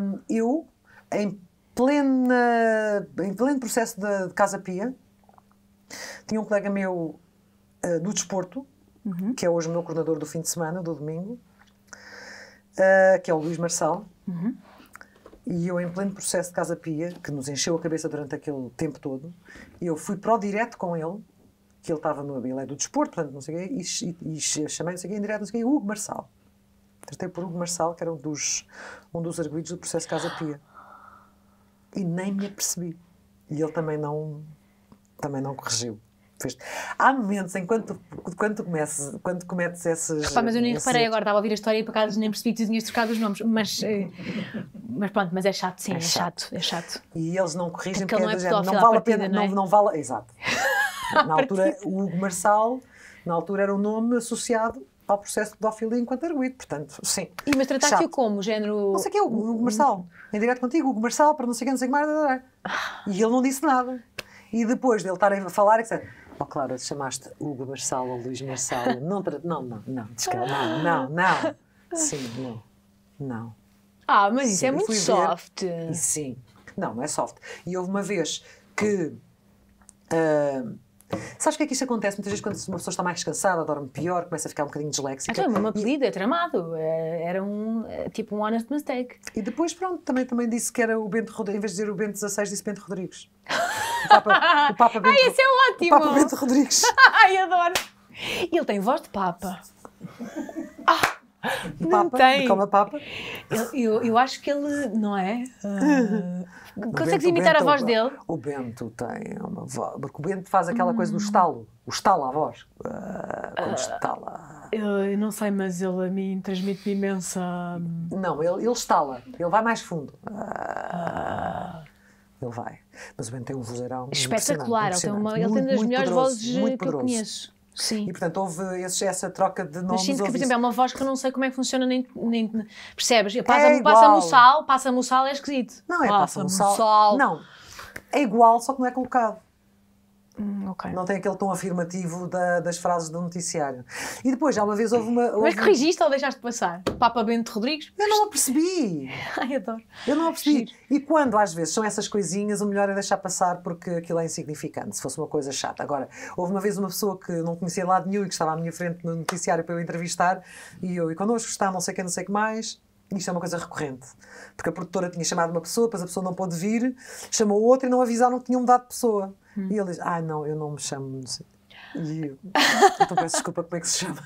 hum, eu, em, plena, em pleno processo de, de casa-pia, tinha um colega meu uh, do desporto, uhum. que é hoje o meu coordenador do fim de semana, do domingo, ah, que é o Luís Marçal. Uhum. E eu, em pleno processo de Casa Pia, que nos encheu a cabeça durante aquele tempo todo, eu fui para o direto com ele, que ele estava no. Ele é do desporto, portanto, não sei o quê, e, e, e chamei, não sei o quê, em direto, não sei o quê, Hugo Marçal. Tratei por Hugo Marçal, que era um dos, um dos arguídos do processo de Casa Pia. E nem me apercebi. E ele também não, também não corrigiu fez. Há momentos em quando, quando tu comeces, quando cometes esses. Repá, mas eu nem reparei agora, estava a ouvir a história e por acaso nem percebi que tu tinhas trocado os nomes, mas. Eh, mas pronto, mas é chato, sim, é, é chato. chato. é chato. E eles não corrigem é porque, porque é é não, é não vale a pena, não, é? não, não vale. Exato. na altura, o Hugo Marçal, na altura era o um nome associado ao processo de pedofilia enquanto arguido, portanto, sim. E mas trataste-o como? Género. Não sei que é o Hugo Marçal. Em direto contigo, Hugo Marçal, para não sei que não sei que mais. E ele não disse nada. E depois dele estar a falar, etc. Oh, claro, chamaste Hugo Marçal ou Luís Marçal. Não, não, não, não, é desculpa, não, não, não. Sim, não, não. Ah, mas isso é muito soft. Sim, não, não é soft. E houve uma vez que. Uh, Sabes o que é que isto acontece? Muitas vezes, quando uma pessoa está mais cansada, dorme pior, começa a ficar um bocadinho disléxica. Então, ah, uma apelido, é tramado. É, era um tipo um honest mistake. E depois, pronto, também, também disse que era o Bento Rodrigues, em vez de dizer o Bento 16, disse Bento Rodrigues. O Papa, o Papa Bento, Ai, esse é ótimo! O Papa Bento Rodrigues. Ai, adoro! Ele tem voz de Papa. Ah! De Papa, tem. De como a Papa. Eu, eu, eu, acho que ele, não é? Uh, consegues Bento, imitar Bento, a voz o, dele? O Bento tem uma voz. Porque o Bento faz aquela hum. coisa do hum. estalo. O estalo à voz. Uh, quando uh, estala. Eu, não sei, mas ele a mim transmite-me imensa. Hum, não, ele, ele estala. Ele vai mais fundo. Ah, ele vai. Mas o Ben tem um vozeirão espetacular, ele tem, uma, ele tem das melhores poderoso, vozes que eu conheço. Sim. E portanto houve esse, essa troca de nomes. Mas sinto que, por exemplo, é uma voz que eu não sei como é que funciona, nem. nem percebes? Passa-me é passa o sal, passa-me o sal, é esquisito. Não, é passa-me o sal. sal. Não, é igual, só que não é colocado. Hum, okay. Não tem aquele tom afirmativo da, das frases do noticiário. E depois, já uma vez houve uma. É houve... Mas corrigiste ou deixaste passar? Papa Bento Rodrigues? Eu não a percebi! Ai, adoro. Eu não a percebi. Giro. E quando, às vezes, são essas coisinhas, o melhor é deixar passar porque aquilo é insignificante, se fosse uma coisa chata. Agora, houve uma vez uma pessoa que não conhecia de lado nenhum e que estava à minha frente no noticiário para eu entrevistar e eu, e connosco está não sei quem, não sei o que mais. Isto é uma coisa recorrente. Porque a produtora tinha chamado uma pessoa, depois a pessoa não pôde vir, chamou outra e não avisaram que tinham mudado de pessoa. Hum. E ele diz: Ah, não, eu não me chamo. E eu, então peço desculpa, como é que se chama?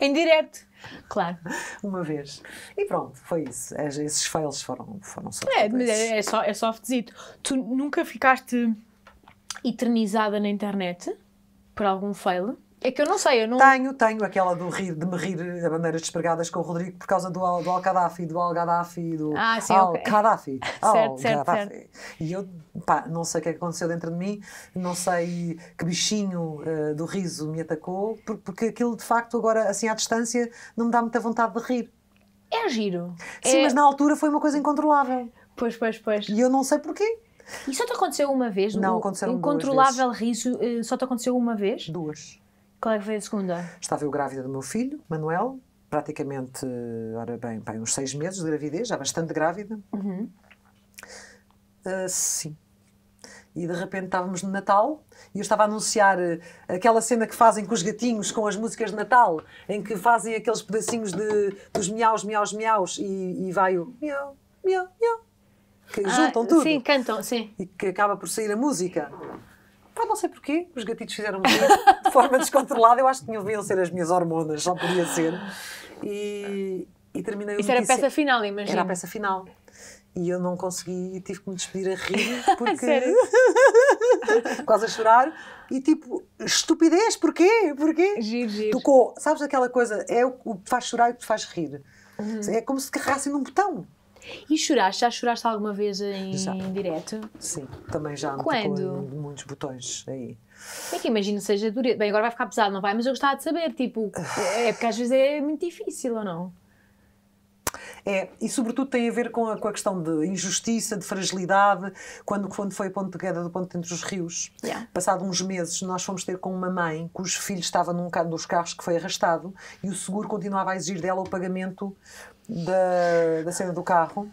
Em direto. Claro. Uma vez. E pronto, foi isso. É, esses fails foram, foram só É, é, é só, é softzito. Tu nunca ficaste eternizada na internet por algum fail? É que eu não sei, eu não. Tenho, tenho aquela do rir, de me rir a bandeiras despregadas com o Rodrigo por causa do, do Al-Qaddafi, do Al-Gaddafi, do ah, sim, Al-Qaddafi. Okay. Al certo, certo, certo, E eu, pá, não sei o é que aconteceu dentro de mim, não sei que bichinho uh, do riso me atacou, porque aquilo de facto agora, assim à distância, não me dá muita vontade de rir. É giro. Sim, é... mas na altura foi uma coisa incontrolável. Pois, pois, pois. E eu não sei porquê. E só te aconteceu uma vez? Não, aconteceu aconteceram incontrolável riso, eh, só te aconteceu uma vez? Duas. Qual é que foi a segunda? Estava eu grávida do meu filho, Manuel, praticamente, ora bem, bem uns seis meses de gravidez, já bastante grávida. Uhum. Uh, sim. E de repente estávamos no Natal e eu estava a anunciar eh, aquela cena que fazem com os gatinhos, com as músicas de Natal, em que fazem aqueles pedacinhos de, dos miaus, miaus, miaus e, e vai o miau, miau, miau. Que ah, juntam tudo. Sim, cantam, sim. E que acaba por sair a música. Pá, não sei porquê, os gatitos fizeram de forma descontrolada. Eu acho que deviam ser as minhas hormonas, só podia ser. E, e terminei o Isso era a peça final, imagina. Era a peça final. E eu não consegui, tive que me despedir a rir, porque. Quase a chorar. E tipo, estupidez, porquê? Porquê? Giro, giro. Tocou, sabes aquela coisa, é o que faz chorar e o que faz rir. Uhum. É como se carregassem num botão. E choraste? Já choraste alguma vez em, em direto? Sim, também já Quando? me muitos botões aí. É que imagino seja dura. Bem, agora vai ficar pesado, não vai? Mas eu gostava de saber, tipo, é, é porque às vezes é muito difícil ou não? É, e sobretudo tem a ver com a, com a questão de injustiça, de fragilidade, quando, quando foi o ponto de queda do ponto entre os rios. Yeah. Passado uns meses, nós fomos ter com uma mãe cujo filho estava num dos carros que foi arrastado e o seguro continuava a exigir dela o pagamento da, da cena do carro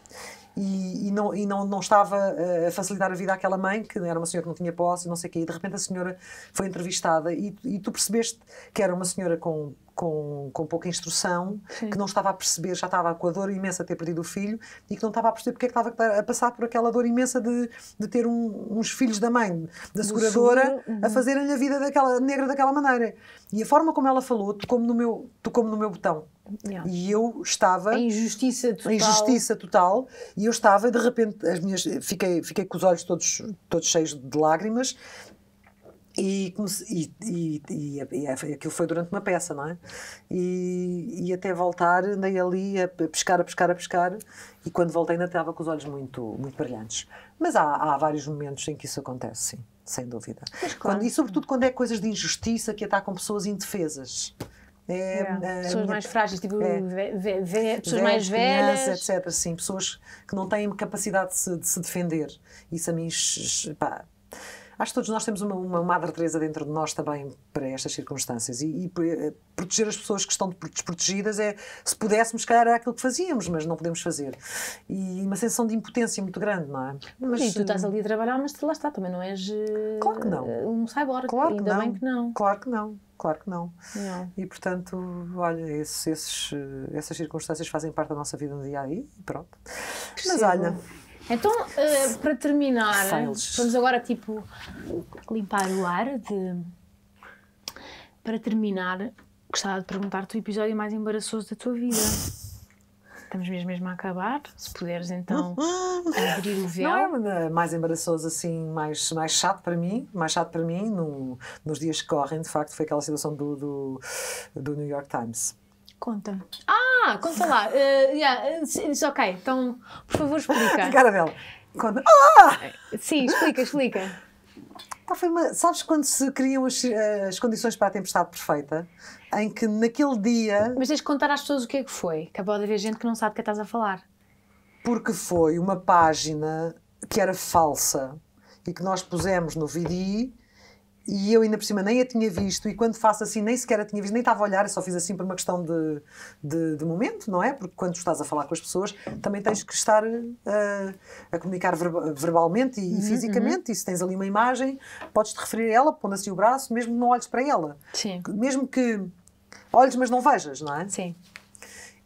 e, e, não, e não, não estava eh, a facilitar a vida àquela mãe, que era uma senhora que não tinha posse, não sei o quê, e de repente a senhora foi entrevistada e, e tu percebeste que era uma senhora com com, com pouca instrução, Sim. que não estava a perceber, já estava com a dor imensa de ter perdido o filho e que não estava a perceber porque é que estava a passar por aquela dor imensa de, de ter um, uns filhos da mãe, da seguradora, uhum. a fazerem a vida daquela, negra daquela maneira. E a forma como ela falou tocou-me no meu, tocou no meu botão. Yeah. E eu estava. A injustiça total. A injustiça total. E eu estava, de repente, as minhas, fiquei, fiquei com os olhos todos, todos cheios de lágrimas e, comecei, e, e, e, aquilo foi durante uma peça, não é? E, e até voltar, andei ali a pescar, a pescar, a pescar, e quando voltei ainda estava com os olhos muito, muito brilhantes. Mas há, há vários momentos em que isso acontece, sim, sem dúvida. Claro. Quando, e sobretudo quando é coisas de injustiça que atacam pessoas indefesas. É, é pessoas minha, mais frágeis, tipo é, ve, ve, ve, pessoas mais velhas, crianças, etc. Sim, pessoas que não têm capacidade de se, de se defender. Isso a mim pá, Acho que todos nós temos uma, uma Madre Teresa dentro de nós também para estas circunstâncias e, e eh, proteger as pessoas que estão desprotegidas é, se pudéssemos, calhar era aquilo que fazíamos, mas não podemos fazer. E uma sensação de impotência muito grande, não é? Mas, Sim, tu estás eh, ali a trabalhar, mas lá está, também não és eh, claro que não. um cyborg, claro ainda não. bem que não. Claro que não claro que não. não. E portanto, olha, esses, esses, essas circunstâncias fazem parte da nossa vida no dia a dia e pronto. Mas Sim. olha. Então, uh, para terminar, vamos agora tipo limpar o ar de... Para terminar, gostava de perguntar-te o episódio mais embaraçoso da tua vida. Estamos mesmo, mesmo a acabar. Se puderes então abrir o véu. Não é mais embaraçoso, assim, mais, mais chato para mim. Mais chato para mim, no, nos dias que correm, de facto, foi aquela situação do, do, do New York Times. Conta. Ah! Ah, conta lá. Uh, yeah, eh, ok, então, por favor, explica. Cara dela. Quando... Ah! Sim, explica, explica. Ah, foi uma... Sabes quando se criam as, as, condições para a tempestade perfeita? Em que naquele dia. Mas tens de contar às pessoas o que é que foi. Acabou de haver gente que não sabe o é que estás a falar. Porque foi uma página que era falsa e que nós pusemos no vídeo e eu ainda por cima nem a tinha visto, e quando faço assim nem sequer a tinha visto, nem estava a olhar, só fiz assim por uma questão de, de, de momento, não é? Porque quando estás a falar com as pessoas também tens que estar uh, a comunicar verba verbalmente e, uhum, fisicamente, uhum. e se tens ali uma imagem, podes te referir a ela, pondo assim o braço, mesmo que não olhes para ela. Sim. Mesmo que olhes, mas não vejas, não é? Sim.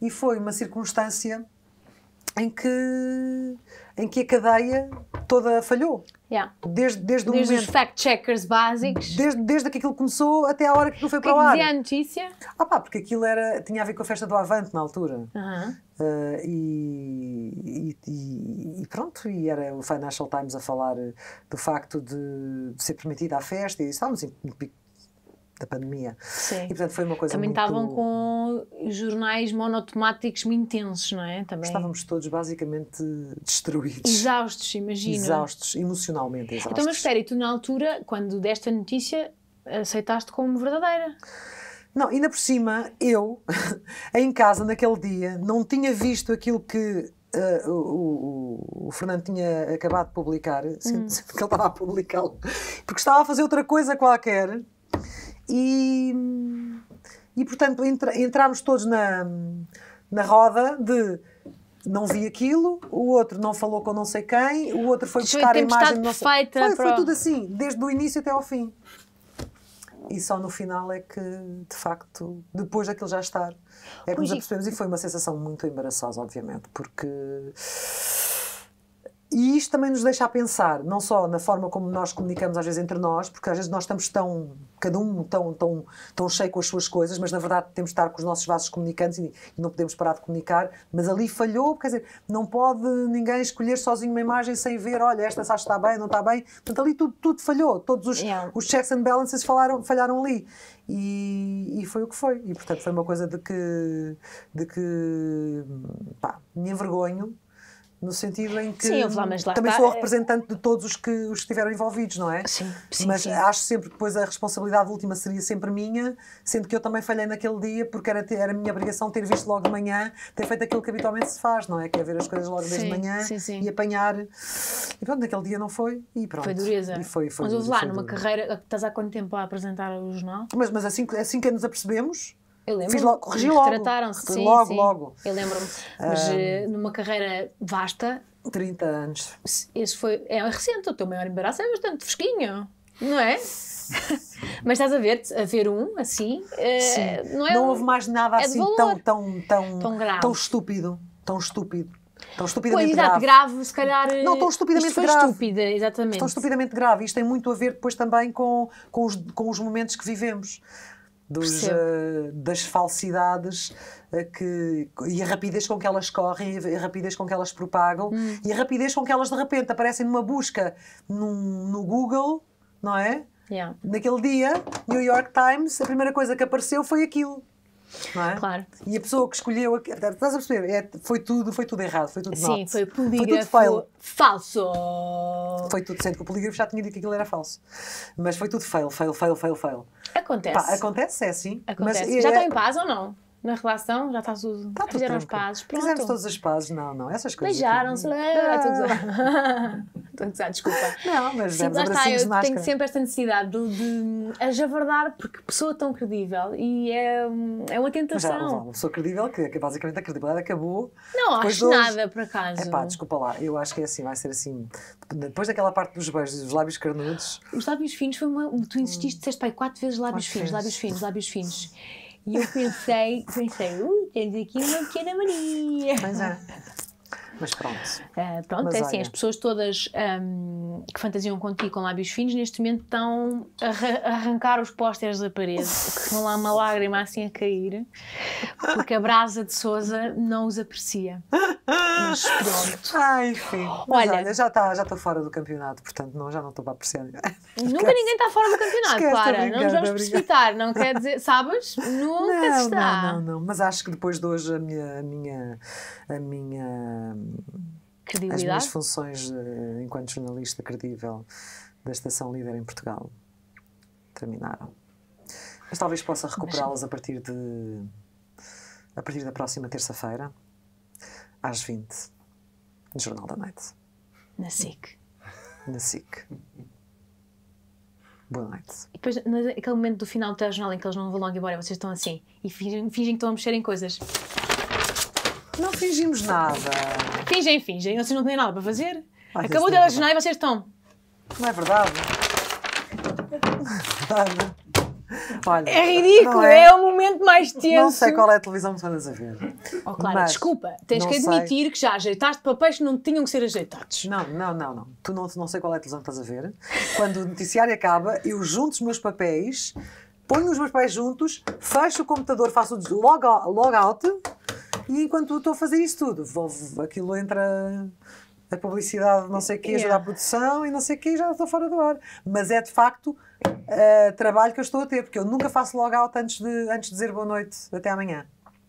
E foi uma circunstância em que, em que a cadeia toda falhou. Yeah. Desde, desde, desde momento, os fact-checkers básicos. Desde, desde que aquilo começou até a hora que aquilo foi para o ar. dizia a notícia? Ah pá, porque aquilo era, tinha a ver com a festa do Avante na altura. Uhum. Uh, e, e, e, pronto, e era o Financial Times a falar do facto de, de ser permitida a festa e estávamos em, da pandemia. Sim. E portanto foi uma coisa Também muito... estavam com jornais monotemáticos intensos, não é? Também. Estávamos todos basicamente destruídos. Exaustos, imagina, Exaustos, emocionalmente exaustos. Então, mas espera, e tu na altura, quando deste a notícia, aceitaste como verdadeira? Não, ainda por cima, eu, em casa naquele dia, não tinha visto aquilo que Uh, o, o, Fernando tinha acabado de publicar, hum. sempre que ele estava a publicá-lo, porque estava a fazer outra coisa qualquer e, e portanto, entra, entramos todos na, na roda de não vi aquilo, o outro não falou com não sei quem, o outro foi buscar a imagem de não sei... quem. foi, foi tudo assim, desde o início até ao fim. E só no final é que, de facto, depois daquilo já estar, é que pois nos apercebemos e foi uma sensação muito embaraçosa, obviamente, porque e isto também nos deixa a pensar, não só na forma como nós comunicamos às vezes entre nós, porque às vezes nós estamos tão, cada um tão, tão, tão cheio com as suas coisas, mas na verdade temos de estar com os nossos vasos comunicantes e, e não podemos parar de comunicar, mas ali falhou, quer dizer, não pode ninguém escolher sozinho uma imagem sem ver, olha, esta acho está bem, não está bem, portanto ali tudo, tudo falhou, todos os, yeah. os checks and balances falaram, falharam ali. E, e, foi o que foi, e portanto foi uma coisa de que, de que pá, me envergonho no sentido em que sim, lá, também sou é- representante de todos os que, os estiveram envolvidos, não é? Sim, sim Mas sim. acho sempre que depois a responsabilidade última seria sempre minha, sendo que eu também falhei naquele dia porque era, era a minha obrigação ter visto logo de manhã, ter feito aquilo que habitualmente se faz, não é? Que é ver as coisas logo desde de manhã e apanhar. E pronto, naquele dia não foi e pronto. Foi dureza. E foi, foi mas houve lá, numa dura. carreira, estás há quanto tempo a apresentar o jornal? Mas, mas assim, assim que nos apercebemos, eu lembro. Fiz logo, corrigi logo. Trataram-se, sim. Logo, sim. logo. Eu lembro-me. Mas eh, numa carreira vasta. 30 anos. Isso foi. É recente, o teu maior embaraço é bastante fresquinho, não é? Mas estás a ver, a ver um assim. Uh, não, é não um, houve mais nada é assim tão, tão, tão, tão, grave. tão estúpido. Tão estúpido. Tão estupidamente grave. grave, se calhar. Não, tão eh, estupidamente foi grave. estúpida, exatamente. Tão estupidamente grave. Isto tem muito a ver depois também com, com, os, com os momentos que vivemos dos, uh, das falsidades uh, que, e a rapidez com que elas correm, e a rapidez com que elas propagam hum. e a rapidez com que elas de repente aparecem numa busca num, no Google, não é? Yeah. Naquele dia, New York Times, a primeira coisa que apareceu foi aquilo. É? Claro. E a pessoa que escolheu, estás a perceber? É, foi, tudo, foi tudo errado, foi tudo Sim, not. foi polígrafo foi tudo fail. falso. Foi tudo, sendo que o polígrafo já tinha dito que aquilo era falso. Mas foi tudo fail, fail, fail, fail, fail. Acontece. Pá, acontece, é assim. Acontece. Mas, é- já é, estão em paz ou não? na relação, já está tudo. Tá tudo fizeram as pazes. Pronto. Fizemos todas as pazes, não, não. Essas coisas. Beijaram-se. É, é Estou ah. a gozar, desculpa. Não, mas Sim, lá está, eu máscara. tenho sempre esta necessidade de, de ajavardar, porque pessoa tão credível e é, é uma tentação. Mas já, uma pessoa credível que, que basicamente a é credibilidade acabou. Não acho nada, por acaso. É pá, desculpa lá, eu acho que é assim, vai ser assim. Depois daquela parte dos beijos, dos lábios carnudos. Os lábios finos foi uma. Tu insististe, disseste, pai, quatro vezes lábios quatro finos, finos, lábios finos, lábios finos. E eu pensei, pensei, ui, tens aqui uma pequena Maria. Pois é. Mas pronto. Uh, pronto, Mas é assim, olha... as pessoas todas um, que fantasiam contigo com lábios finos, neste momento estão a arrancar os pósteres da parede, com lá uma lágrima assim a cair, porque a brasa de Souza não os aprecia. Mas pronto. Ah, enfim. Olha, olha, já estou tá, já tá fora do campeonato, portanto não, já não estou para apreciar. Nunca ninguém está fora do campeonato, Esquece, Clara. não nos vamos precipitar, não quer dizer, sabes? Nunca não, se está. Não, não, não. Mas acho que depois de hoje a minha. A minha, a minha as minhas funções uh, enquanto jornalista credível da Estação Líder em Portugal terminaram. Mas talvez possa recuperá-las a partir de a partir da próxima terça-feira às 20 no Jornal da Noite. Na SIC. Na SIC. Boa noite. E depois, naquele momento do final do telejornal em que eles não vão logo embora, vocês estão assim e fingem, fingem que estão a mexer em coisas. Não fingimos nada. Fingem, fingem. Vocês assim não têm nada para fazer. Acabou de eleicionar e vocês estão. Não é verdade. Olha, é ridículo, é? é? o momento mais tenso. Não sei qual é a televisão que tu andas a ver. Oh, claro, mas, desculpa, tens que admitir sei. que já ajeitaste papéis que não tinham que ser ajeitados. Não, não, não, não. Tu não, não sei qual é a televisão que estás a ver. Quando o noticiário acaba, eu junto os meus papéis, ponho os meus papéis juntos, fecho o computador, faço o logout log e enquanto estou a fazer isso tudo, vou, aquilo entra a publicidade, não sei o quê, yeah. ajuda a produção e não sei o quê, já estou fora do ar. Mas é de facto uh, trabalho que eu estou a ter, porque eu nunca faço logout antes de, antes de dizer boa noite, até amanhã.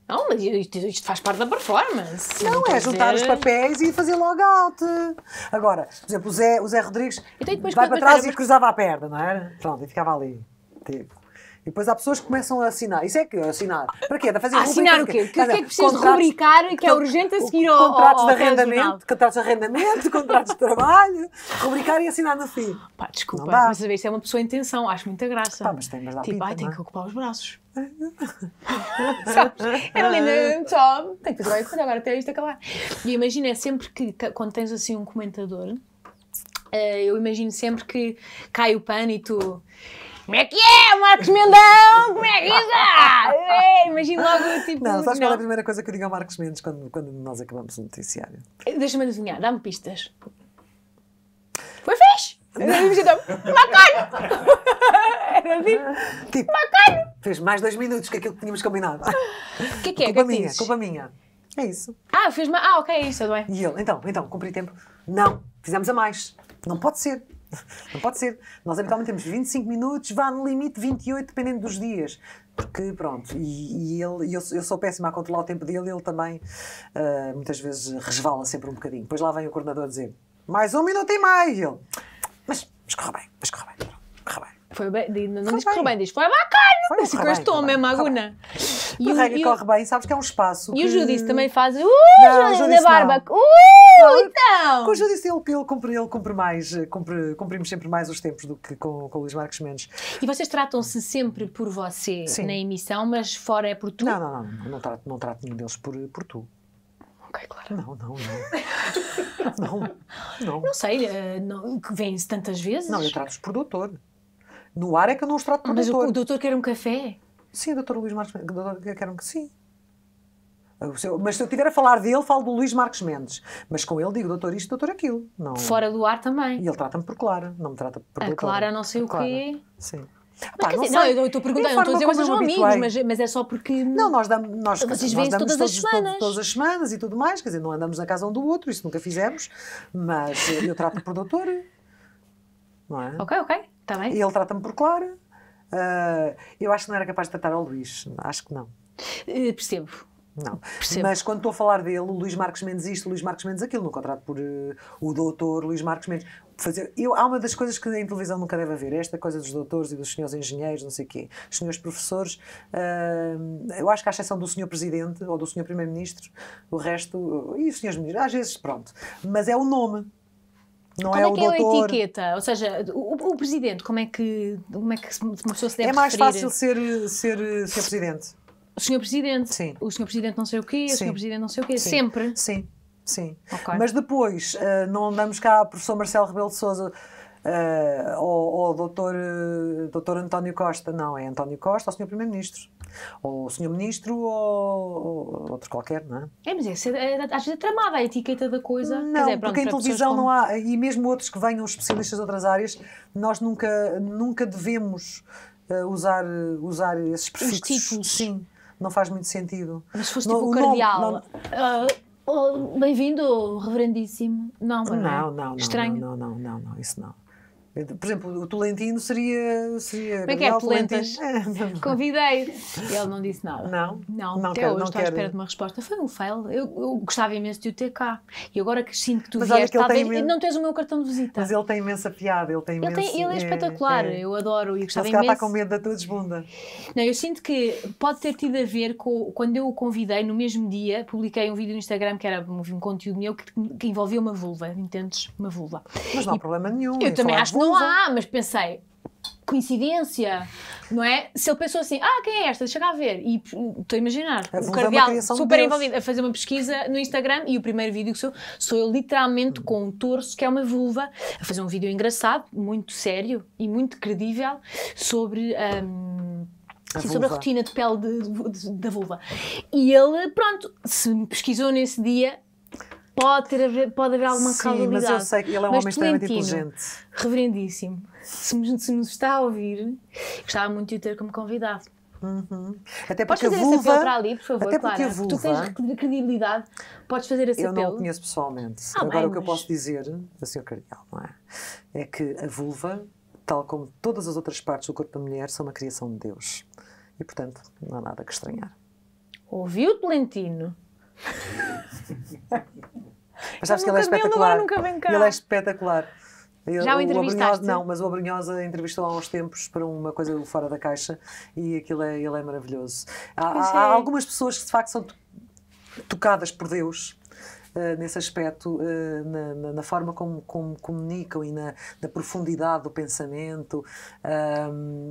Não, mas isto, isto faz parte da performance. Não, é juntar dizer... os papéis e fazer logout. Agora, por exemplo, o Zé, o Zé Rodrigues então, vai para trás era... e cruzava a perna, não era? Pronto, e ficava ali. Tipo, e depois há pessoas que começam a assinar. Isso é que assinar. Para quê? Para fazer ah, Assinar o quê? O que, é que preciso rubricar e que é urgente a seguir ao. Contratos de arrendamento, contratos de arrendamento, contratos de trabalho, rubricar e assinar no fim. Pá, desculpa, mas a ver, isto é uma pessoa em tensão, acho muita graça. Pá, mas tem, mais dá tipo, ai, tem é? que ocupar os braços. Sabes? É linda, tchau, Tem que fazer alguma coisa agora até isto acabar. E imagina, é sempre que quando tens assim um comentador, eh, eu imagino sempre que cai o pano e tu como é que é, Marcos Mendão? Como é que é? Imagino logo tipo. Não, sabes não. qual é a primeira coisa que eu digo ao Marcos Mendes quando, quando nós acabamos o noticiário? Deixa-me adivinhar, dá-me pistas. Foi fixe! Macalho! Era então. tipo. tipo Macalho! Fez mais dois minutos que aquilo que tínhamos combinado. O que, é que é? Culpa que é minha, culpa minha. É isso. Ah, fez mais. Ah, ok, é isso, não é? E ele, então, então, cumpri tempo. Não, fizemos a mais. Não pode ser. Não pode ser. Nós habitualmente temos 25 minutos, vá no limite 28, dependendo dos dias. Porque, pronto, e, e ele, eu, eu, sou péssima a controlar o tempo dele, ele também uh, muitas vezes resvala sempre um bocadinho. Depois lá vem o coordenador dizer: mais um minuto e mais. mas, mas corre bem, mas corre bem, corre bem. Foi bem, não foi correu bem, diz, foi bacana, foi, porque assim, eu estou mesmo aguna. E o reggae corre bem, sabes que é um espaço. E que... o Judice também faz, uh, não, Judice da barba, uh, então. Com o Judice ele, ele, cumpre, ele cumpre mais, cumpre, cumprimos sempre mais os tempos do que com, com o Luís Marques Mendes. E vocês tratam-se sempre por você Sim. na emissão, mas fora é por tu? Não, não, não, não, não trato, não trato nenhum deles por, por tu. Ok, claro. Não, não, não. não, não. Não sei, uh, não, vêm-se tantas vezes. Não, eu trato-os por doutor. No ar é que eu não os trato por ah, Mas doutor. Mas o doutor quer um café? Sim, o doutor Luís Marques Mendes. Doutor quer um... Sim. Ah, mas se eu estiver a falar dele, falo do Luís Marques Mendes. Mas com ele digo doutor isto, doutor aquilo. Não... Fora do ar também. E ele trata-me por Clara, não me trata por Clara A Clara não sei o Clara. quê. Sim. Mas, Pá, não, dizer, não, eu estou perguntando, não estou a dizer coisas são amigos, mas, é, mas, é só porque. Não, nós damos. Nós, vocês vêm todas todos, as semanas. todas as semanas e tudo mais, quer dizer, não andamos na casa um do outro, isso nunca fizemos, mas eu trato por doutor. Não é? Ok, ok. Tá e ele trata-me por Clara. Uh, eu acho que não era capaz de tratar ao Luís, acho que não. Uh, percebo. Não. Percebo. Mas quando estou a falar dele, o Luís Marcos Mendes isto, o Luís Marcos Mendes aquilo, no contrato por uh, o doutor Luís Marcos Mendes. Fazer, eu, há uma das coisas que em televisão nunca deve haver, esta coisa dos doutores e dos senhores engenheiros, não sei o quê, os senhores professores. Uh, eu acho que à exceção do senhor presidente ou do senhor primeiro-ministro, o resto. E os senhores ministros, às vezes, pronto. Mas é o nome. Não como é, é que é a etiqueta? Ou seja, o, o, presidente, como é que como é que uma pessoa se deve É mais referir? fácil ser, ser, ser presidente. O senhor presidente? Sim. O senhor presidente não sei o quê, o senhor presidente não sei o quê, Sim. sempre? Sim. Sim. Okay. Mas depois, uh, não andamos cá, professor Marcelo Rebelo de Souza, uh, ou, ou doutor, uh, doutor António Costa, não, é António Costa ou senhor Primeiro-Ministro, ou senhor Ministro ou, ou, outro qualquer, não é? É, mas é, é, às vezes é tramada a etiqueta da coisa. Não, dizer, porque em televisão como... não há, e mesmo outros que venham, especialistas de outras áreas, nós nunca, nunca devemos uh, usar, eh, usar esses prefixos. Os títulos. Sim, não faz muito sentido. Mas se fosse no, tipo o cardeal... Não, ah, oh, Bem-vindo, reverendíssimo. Não, é? não, não, não. Estranho. Não, não, não, não, isso não. Então, por exemplo, o Tolentino seria. seria Como é que é? Tolentas? É, convidei. Ele não disse nada. Não. Não, não até quero, hoje não estou quero. à espera de uma resposta. Foi um fail. Eu, eu gostava imenso de o ter cá. E agora que sinto que tu Mas vieste, talvez imen... não tens o meu cartão de visita. Mas ele tem imensa piada, ele tem imenso... ele, tem, ele é, é espetacular, é. eu adoro e gostava Mas tá imenso. Mas está com medo da tua desbunda. Não, eu sinto que pode ter tido a ver com quando eu o convidei no mesmo dia, publiquei um vídeo no Instagram que era um, conteúdo meu que, que envolvia uma vulva, entendes? Uma vulva. Mas não há e, problema nenhum. Eu é também acho não há, mas pensei, coincidência, não é? Se ele pensou assim, ah, quem é esta? Deixa cá ver. E hum, estou a imaginar. é, o cardeal super de envolvido a fazer uma pesquisa no Instagram e o primeiro vídeo que sou, sou eu literalmente com um torso que é uma vulva, a fazer um vídeo engraçado, muito sério e muito credível sobre. Um, a sim, sobre a rotina de pele da vulva. E ele, pronto, se me pesquisou nesse dia, pode, ter pode haver alguma Sim, causalidade. Mas eu sei que ele é um mas homem extremamente inteligente. Reverendíssimo. Se nos, se nos está a ouvir, gostava muito de ter como convidado. Uhum. Até porque podes fazer vulva, esse apelo para ali, por favor, até porque Clara. Vulva, tu tens credibilidade, podes fazer esse eu apelo. Eu não o conheço pessoalmente. Ah, Agora, bem, o que eu posso dizer, a Sr. Cardeal, não é? É que a vulva, tal como todas as outras partes do corpo da mulher, são uma criação de Deus. E, portanto, não há nada que estranhar. Ouviu, Tolentino? Mas sabes que ele é espetacular. Nunca vem cá. Ele é espetacular. Já o entrevistaste? não, mas o Abrunhosa entrevistou há uns tempos para uma coisa fora da caixa e aquilo é, ele é maravilhoso. Há, há é. algumas pessoas que de facto são tocadas por Deus eh, nesse aspecto, uh, na, na, forma como, como comunicam e na, na profundidade do pensamento um,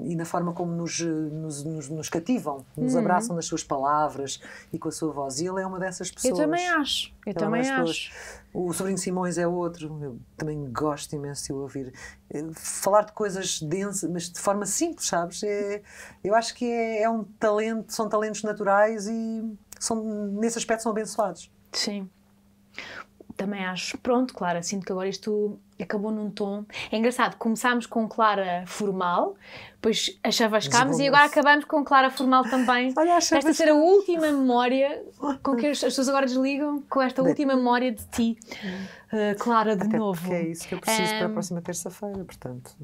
ehm, e na forma como nos, nos, nos, nos cativam, nos uhum. abraçam nas suas palavras e com a sua voz. E ele é uma dessas pessoas. Eu também acho, eu é também acho. O Sobrinho Simões é outro, eu também gosto imenso de ouvir. Eh, falar de coisas densas, mas de forma simples, sabes? É, eu acho que é, é um talento, são talentos naturais e são, nesse aspecto são abençoados. Sim. Também acho, pronto, Clara, sinto que agora isto acabou num tom. É engraçado, começámos com Clara formal, depois achavascámos e agora acabamos com Clara formal também. Olha, esta será a última memória com que as pessoas agora desligam, com esta última memória de ti, uh, Clara, de Até novo. é isso que eu preciso um, para a próxima terça-feira, portanto.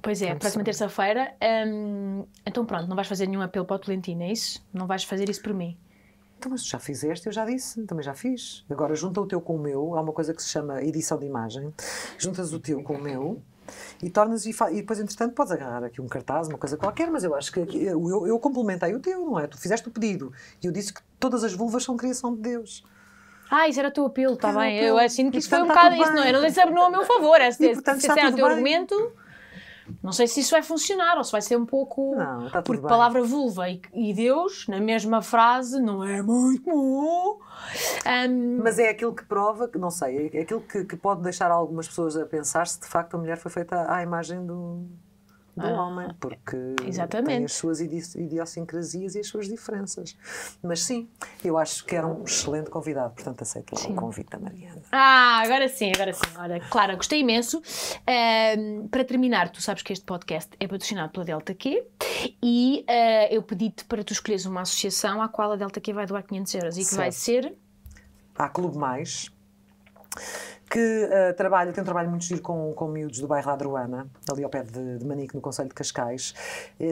Pois é, portanto, próxima terça-feira. Um, então pronto, não vais fazer nenhum apelo para o Tolentino, é isso? Não vais fazer isso por mim? Então, mas tu já fizeste? Eu já disse, também já fiz. Agora junta o teu com o meu, há uma coisa que se chama edição de imagem. Juntas o teu com o meu e tornas e, e, depois entretanto podes agarrar aqui um cartaz uma coisa qualquer mas eu acho que aqui, eu, eu complementei o teu não é tu fizeste o pedido e eu disse que todas as vulvas são criação de Deus ah, isso era o teu apelo, está bem. Eu acho que isto foi um tá bocado isso, não é Não sei se a meu favor. É esse, e, portanto, esse, tá esse é o teu bem. argumento. Não sei se isso vai funcionar ou se vai ser um pouco. Não, está tudo Porque bem. palavra vulva e, e, Deus, na mesma frase, não é muito bom. Um... Mas é aquilo que prova, que não sei, é aquilo que, que pode deixar algumas pessoas a pensar se de facto a mulher foi feita à imagem do do ah, homem, porque exatamente. tem as suas idiosincrasias e as suas diferenças. Mas sim, eu acho que era um excelente convidado, portanto aceito o convite da Mariana. Ah, agora sim, agora sim. Olha, claro gostei imenso. para terminar, tu sabes que este podcast é patrocinado pela Delta Q e uh, eu pedi-te para tu escolheres uma associação à qual a Delta Q vai doar 500 euros e que certo. vai ser. A Clube Mais que uh, trabalha, tem um trabalho muito giro com, com miúdos do bairro Ladruana, ali ao pé de, de Manique, no Conselho de Cascais, uh,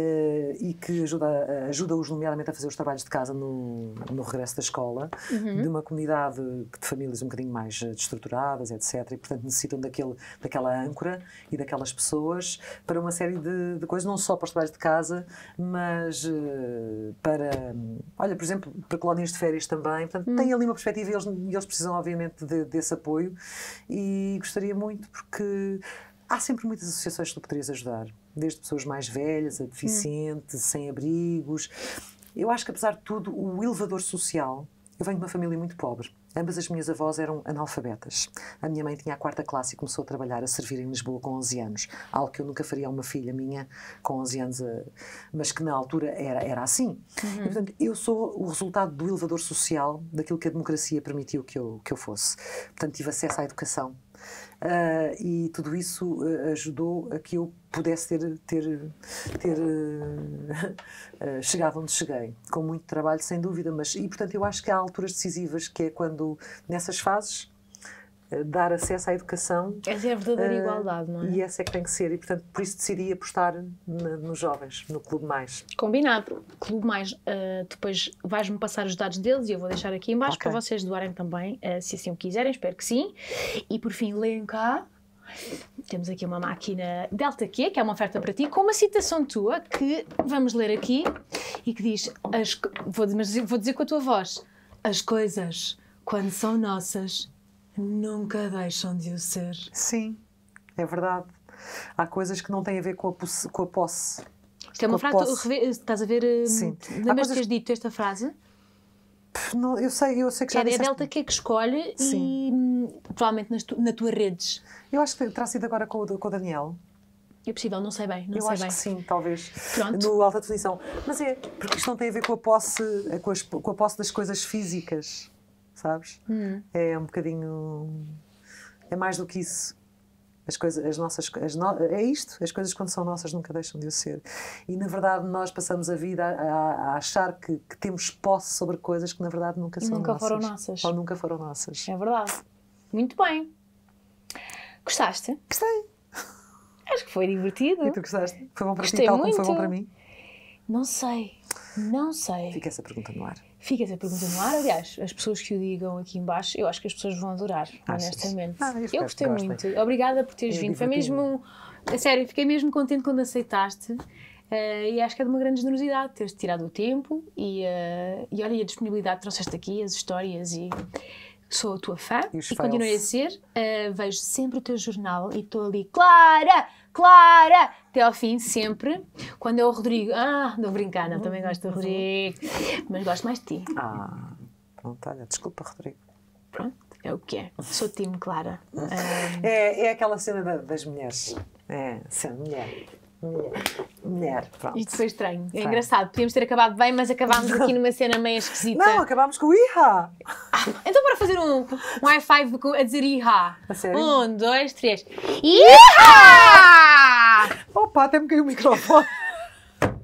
e que ajuda, eh, ajuda-os, nomeadamente, a fazer os trabalhos de casa no, no regresso da escola, uhum. de uma comunidade de famílias um bocadinho mais destruturadas, etc. E, portanto, necessitam daquele, daquela âncora e daquelas pessoas para uma série de, de coisas, não só para os trabalhos de casa, mas uh, para, olha, por exemplo, para colónias de férias também. Portanto, uhum. tem ali uma perspectiva e eles, eles precisam, obviamente, de, desse apoio. E gostaria muito, porque há sempre muitas associações que tu poderias ajudar, desde pessoas mais velhas, a deficientes, hum. sem abrigos. Eu acho que, apesar de tudo, o elevador social. Eu venho de uma família muito pobre. Ambas as minhas avós eram analfabetas. A minha mãe tinha a quarta classe e começou a trabalhar a servir em Lisboa com 11 anos, algo que eu nunca faria a uma filha minha com 11 anos, eh, mas que na altura era, era assim. Uhum. E, portanto, eu sou o resultado do elevador social daquilo que a democracia permitiu que eu, que eu fosse. Portanto, tive acesso à educação Uh, e tudo isso uh, ajudou a que eu pudesse ter, ter, ter uh, chegado onde cheguei, com muito trabalho, sem dúvida, mas e portanto eu acho que há alturas decisivas que é quando nessas fases eh, dar acesso à educação. Essa é a verdadeira uh, igualdade, não é? E essa é que tem que ser. E, portanto, por isso decidi apostar na, nos jovens, no Clube Mais. Combinado. Clube Mais, uh, depois vais-me passar os dados deles e eu vou deixar aqui embaixo okay. para vocês doarem também, uh, se assim o quiserem, espero que sim. E por fim, leiam cá. Temos aqui uma máquina Delta Q, que é uma oferta para ti, com uma citação tua que vamos ler aqui e que diz: as, vou, vou dizer com a tua voz, as coisas, quando são nossas, nunca deixam de o ser. Sim, é verdade. Há coisas que não têm a ver com a, posse, com a posse. Isto é uma frase, posse. estás a ver, hum, Sim. lembras coisas... dito esta frase? Não, eu sei, eu sei que já é, disseste... É a Delta que é que escolhe Sim. e hum, provavelmente nas tu, na tua redes. Eu acho que terá sido agora com, com o Daniel. É possível, não sei bem. Não eu sei acho bem. que sim, talvez. Pronto. No alta definição. Mas é, porque isto não tem a ver com a posse, eh, com, as, com a posse das coisas físicas sabes? Hum. É um bocadinho. É mais do que isso. As coisas, as nossas, as no... é isto, as coisas quando são nossas nunca deixam de o ser. E na verdade nós passamos a vida a, a achar que, que, temos posse sobre coisas que na verdade nunca são nunca nossas. Foram nossas. Ou nunca foram nossas. É verdade. Muito bem. Gostaste? Gostei. Acho que foi divertido. E tu gostaste? Foi bom para Gostei ti, tal muito. como foi bom para mim? Não sei. Não sei. Fica essa pergunta no ar. Fica essa pergunta no ar. Aliás, as pessoas que o digam aqui embaixo, eu acho que as pessoas vão adorar, ah, honestamente. Ah, eu, gostei muito. Obrigada por teres eu é vindo. Foi mesmo. A sério, fiquei mesmo contente quando aceitaste. Uh, e acho que é de uma grande generosidade teres tirado o tempo e, uh, e olha, e a disponibilidade que trouxeste aqui, as histórias e sou a tua fã e, e continuei a ser. Uh, vejo sempre o teu jornal e estou ali, Clara, Clara, até ao fim, sempre. Quando é o Rodrigo, ah, não brincar, não, também gosto do Rodrigo, mas gosto mais de ti. Ah, olha, então tá, desculpa, Rodrigo. Pronto, é o que é. Sou time, Clara. É, é aquela cena da, das mulheres. É, cena mulher. Mulher. Mulher, pronto. Isto foi estranho. É Sim. engraçado. Podíamos ter acabado bem, mas acabámos aqui numa cena meio esquisita. Não, acabámos com o IHA. Ah, então, para fazer um, um high five a dizer IHA. Um, dois, três. IHA! Opa! até me caiu o microfone.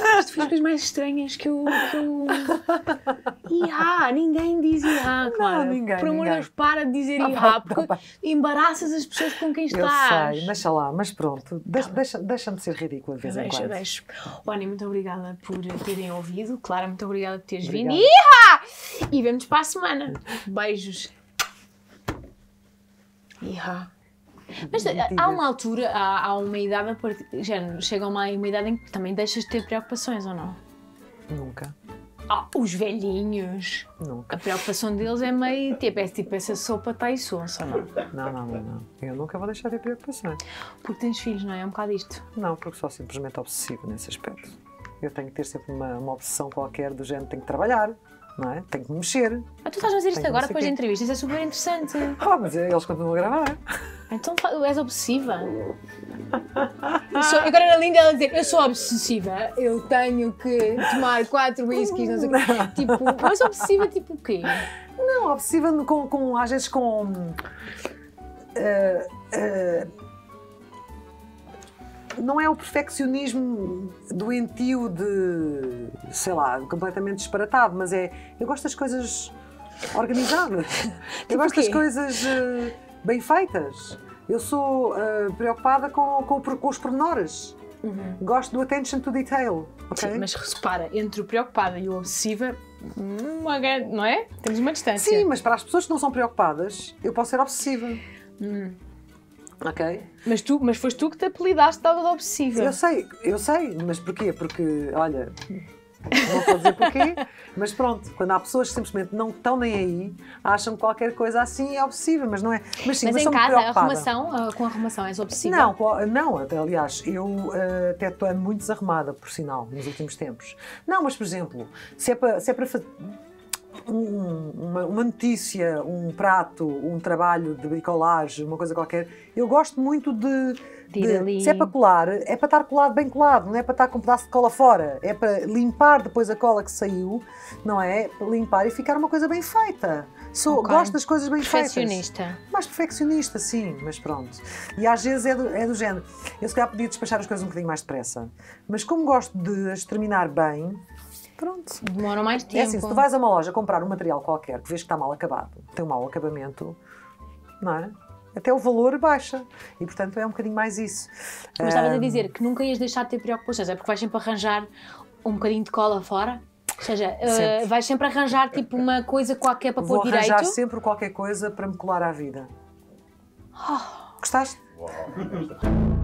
Ah, as coisas mais estranhas que eu. Que ninguém diz Iá, claro. Não, ninguém. Por amor de Deus, para de dizer ah, porque pá. embaraças as pessoas com quem estás. Eu sei, deixa lá, mas pronto, tá deixa, deixa, deixa-me ser ridícula de vez deixa, em quando. Deixa, deixa. muito obrigada por terem ouvido. Clara, muito obrigada por teres obrigada. vindo. Iá! E vemos para a semana. Beijos. Iá. Mas eh, há uma altura, há, há uma idade, já chega uma, uma idade em que também deixas de ter preocupações ou não? Nunca. Ah, os velhinhos. Nunca. A preocupação deles é meio tipo, é tipo essa sopa está aí sonsa, não? Não, não, não, não. Eu nunca vou deixar de ter preocupações. Porque tens filhos, não é? É um bocado isto. Não, porque sou simplesmente obsessivo nesse aspecto. Eu tenho que ter sempre uma, uma obsessão qualquer do género, tenho que trabalhar, não é? Tem que mexer. Ah, tu estás a dizer isto agora depois da entrevista, isso é super interessante. Ah, oh, mas eles continuam a gravar. Então és obsessiva. sou, agora era linda ela dizer, eu sou obsessiva, eu tenho que tomar quatro whiskies, não sei o quê. Tipo, mas obsessiva tipo o quê? Não, obsessiva com, com às vezes com. Uh, uh, não é o perfeccionismo doentio de, sei lá, completamente disparatado, mas é, eu gosto das coisas organizadas, tipo eu gosto das coisas uh, bem feitas, eu sou uh, preocupada com, com, com os pormenores. Uhum. Gosto do attention to detail. Okay? Sim, mas repara, entre o preocupada e o obsessiva, uma grande, não é? Temos uma distância. Sim, mas para as pessoas que não são preocupadas, eu posso ser obsessiva. Hum. Ok. Mas, tu, mas foste tu que te apelidaste de de obsessivo. Eu sei, eu sei, mas porquê? Porque, olha, não vou dizer porquê, mas pronto, quando há pessoas que simplesmente não estão nem aí, acham que qualquer coisa assim é obsessiva, mas não é. Mas, sim, mas, mas em casa, a arrumação, com a arrumação és obsessiva? Não, não aliás, eu uh, até estou muito desarrumada, por sinal, nos últimos tempos. Não, mas por exemplo, se é para, se é para um, uma, uma, notícia, um prato, um trabalho de bricolagem, uma coisa qualquer, eu gosto muito de. de se é para colar, é para estar colado bem colado, não é para estar com um pedaço de cola fora. É para limpar depois a cola que saiu, não é? Limpar e ficar uma coisa bem feita. Sou, okay. Gosto das coisas bem perfeccionista. feitas. Perfeccionista. Mais perfeccionista, sim, mas pronto. E às vezes é do, é do género. Eu se calhar podia despachar as coisas um bocadinho mais depressa. Mas como gosto de as terminar bem, Pronto. Demora mais tempo. É assim, se tu vais a uma loja comprar um material qualquer que vês que está mal acabado, tem um mau acabamento, não é? Até o valor baixa. E, portanto, é um bocadinho mais isso. Mas estavas um... a dizer que nunca ias deixar de ter preocupações, é porque vais sempre arranjar um bocadinho de cola fora? Ou seja, eh, sempre. Uh, vais sempre arranjar tipo uma coisa qualquer para pôr direito? Vou arranjar sempre qualquer coisa para me colar à vida. Oh. Gostaste? Uau.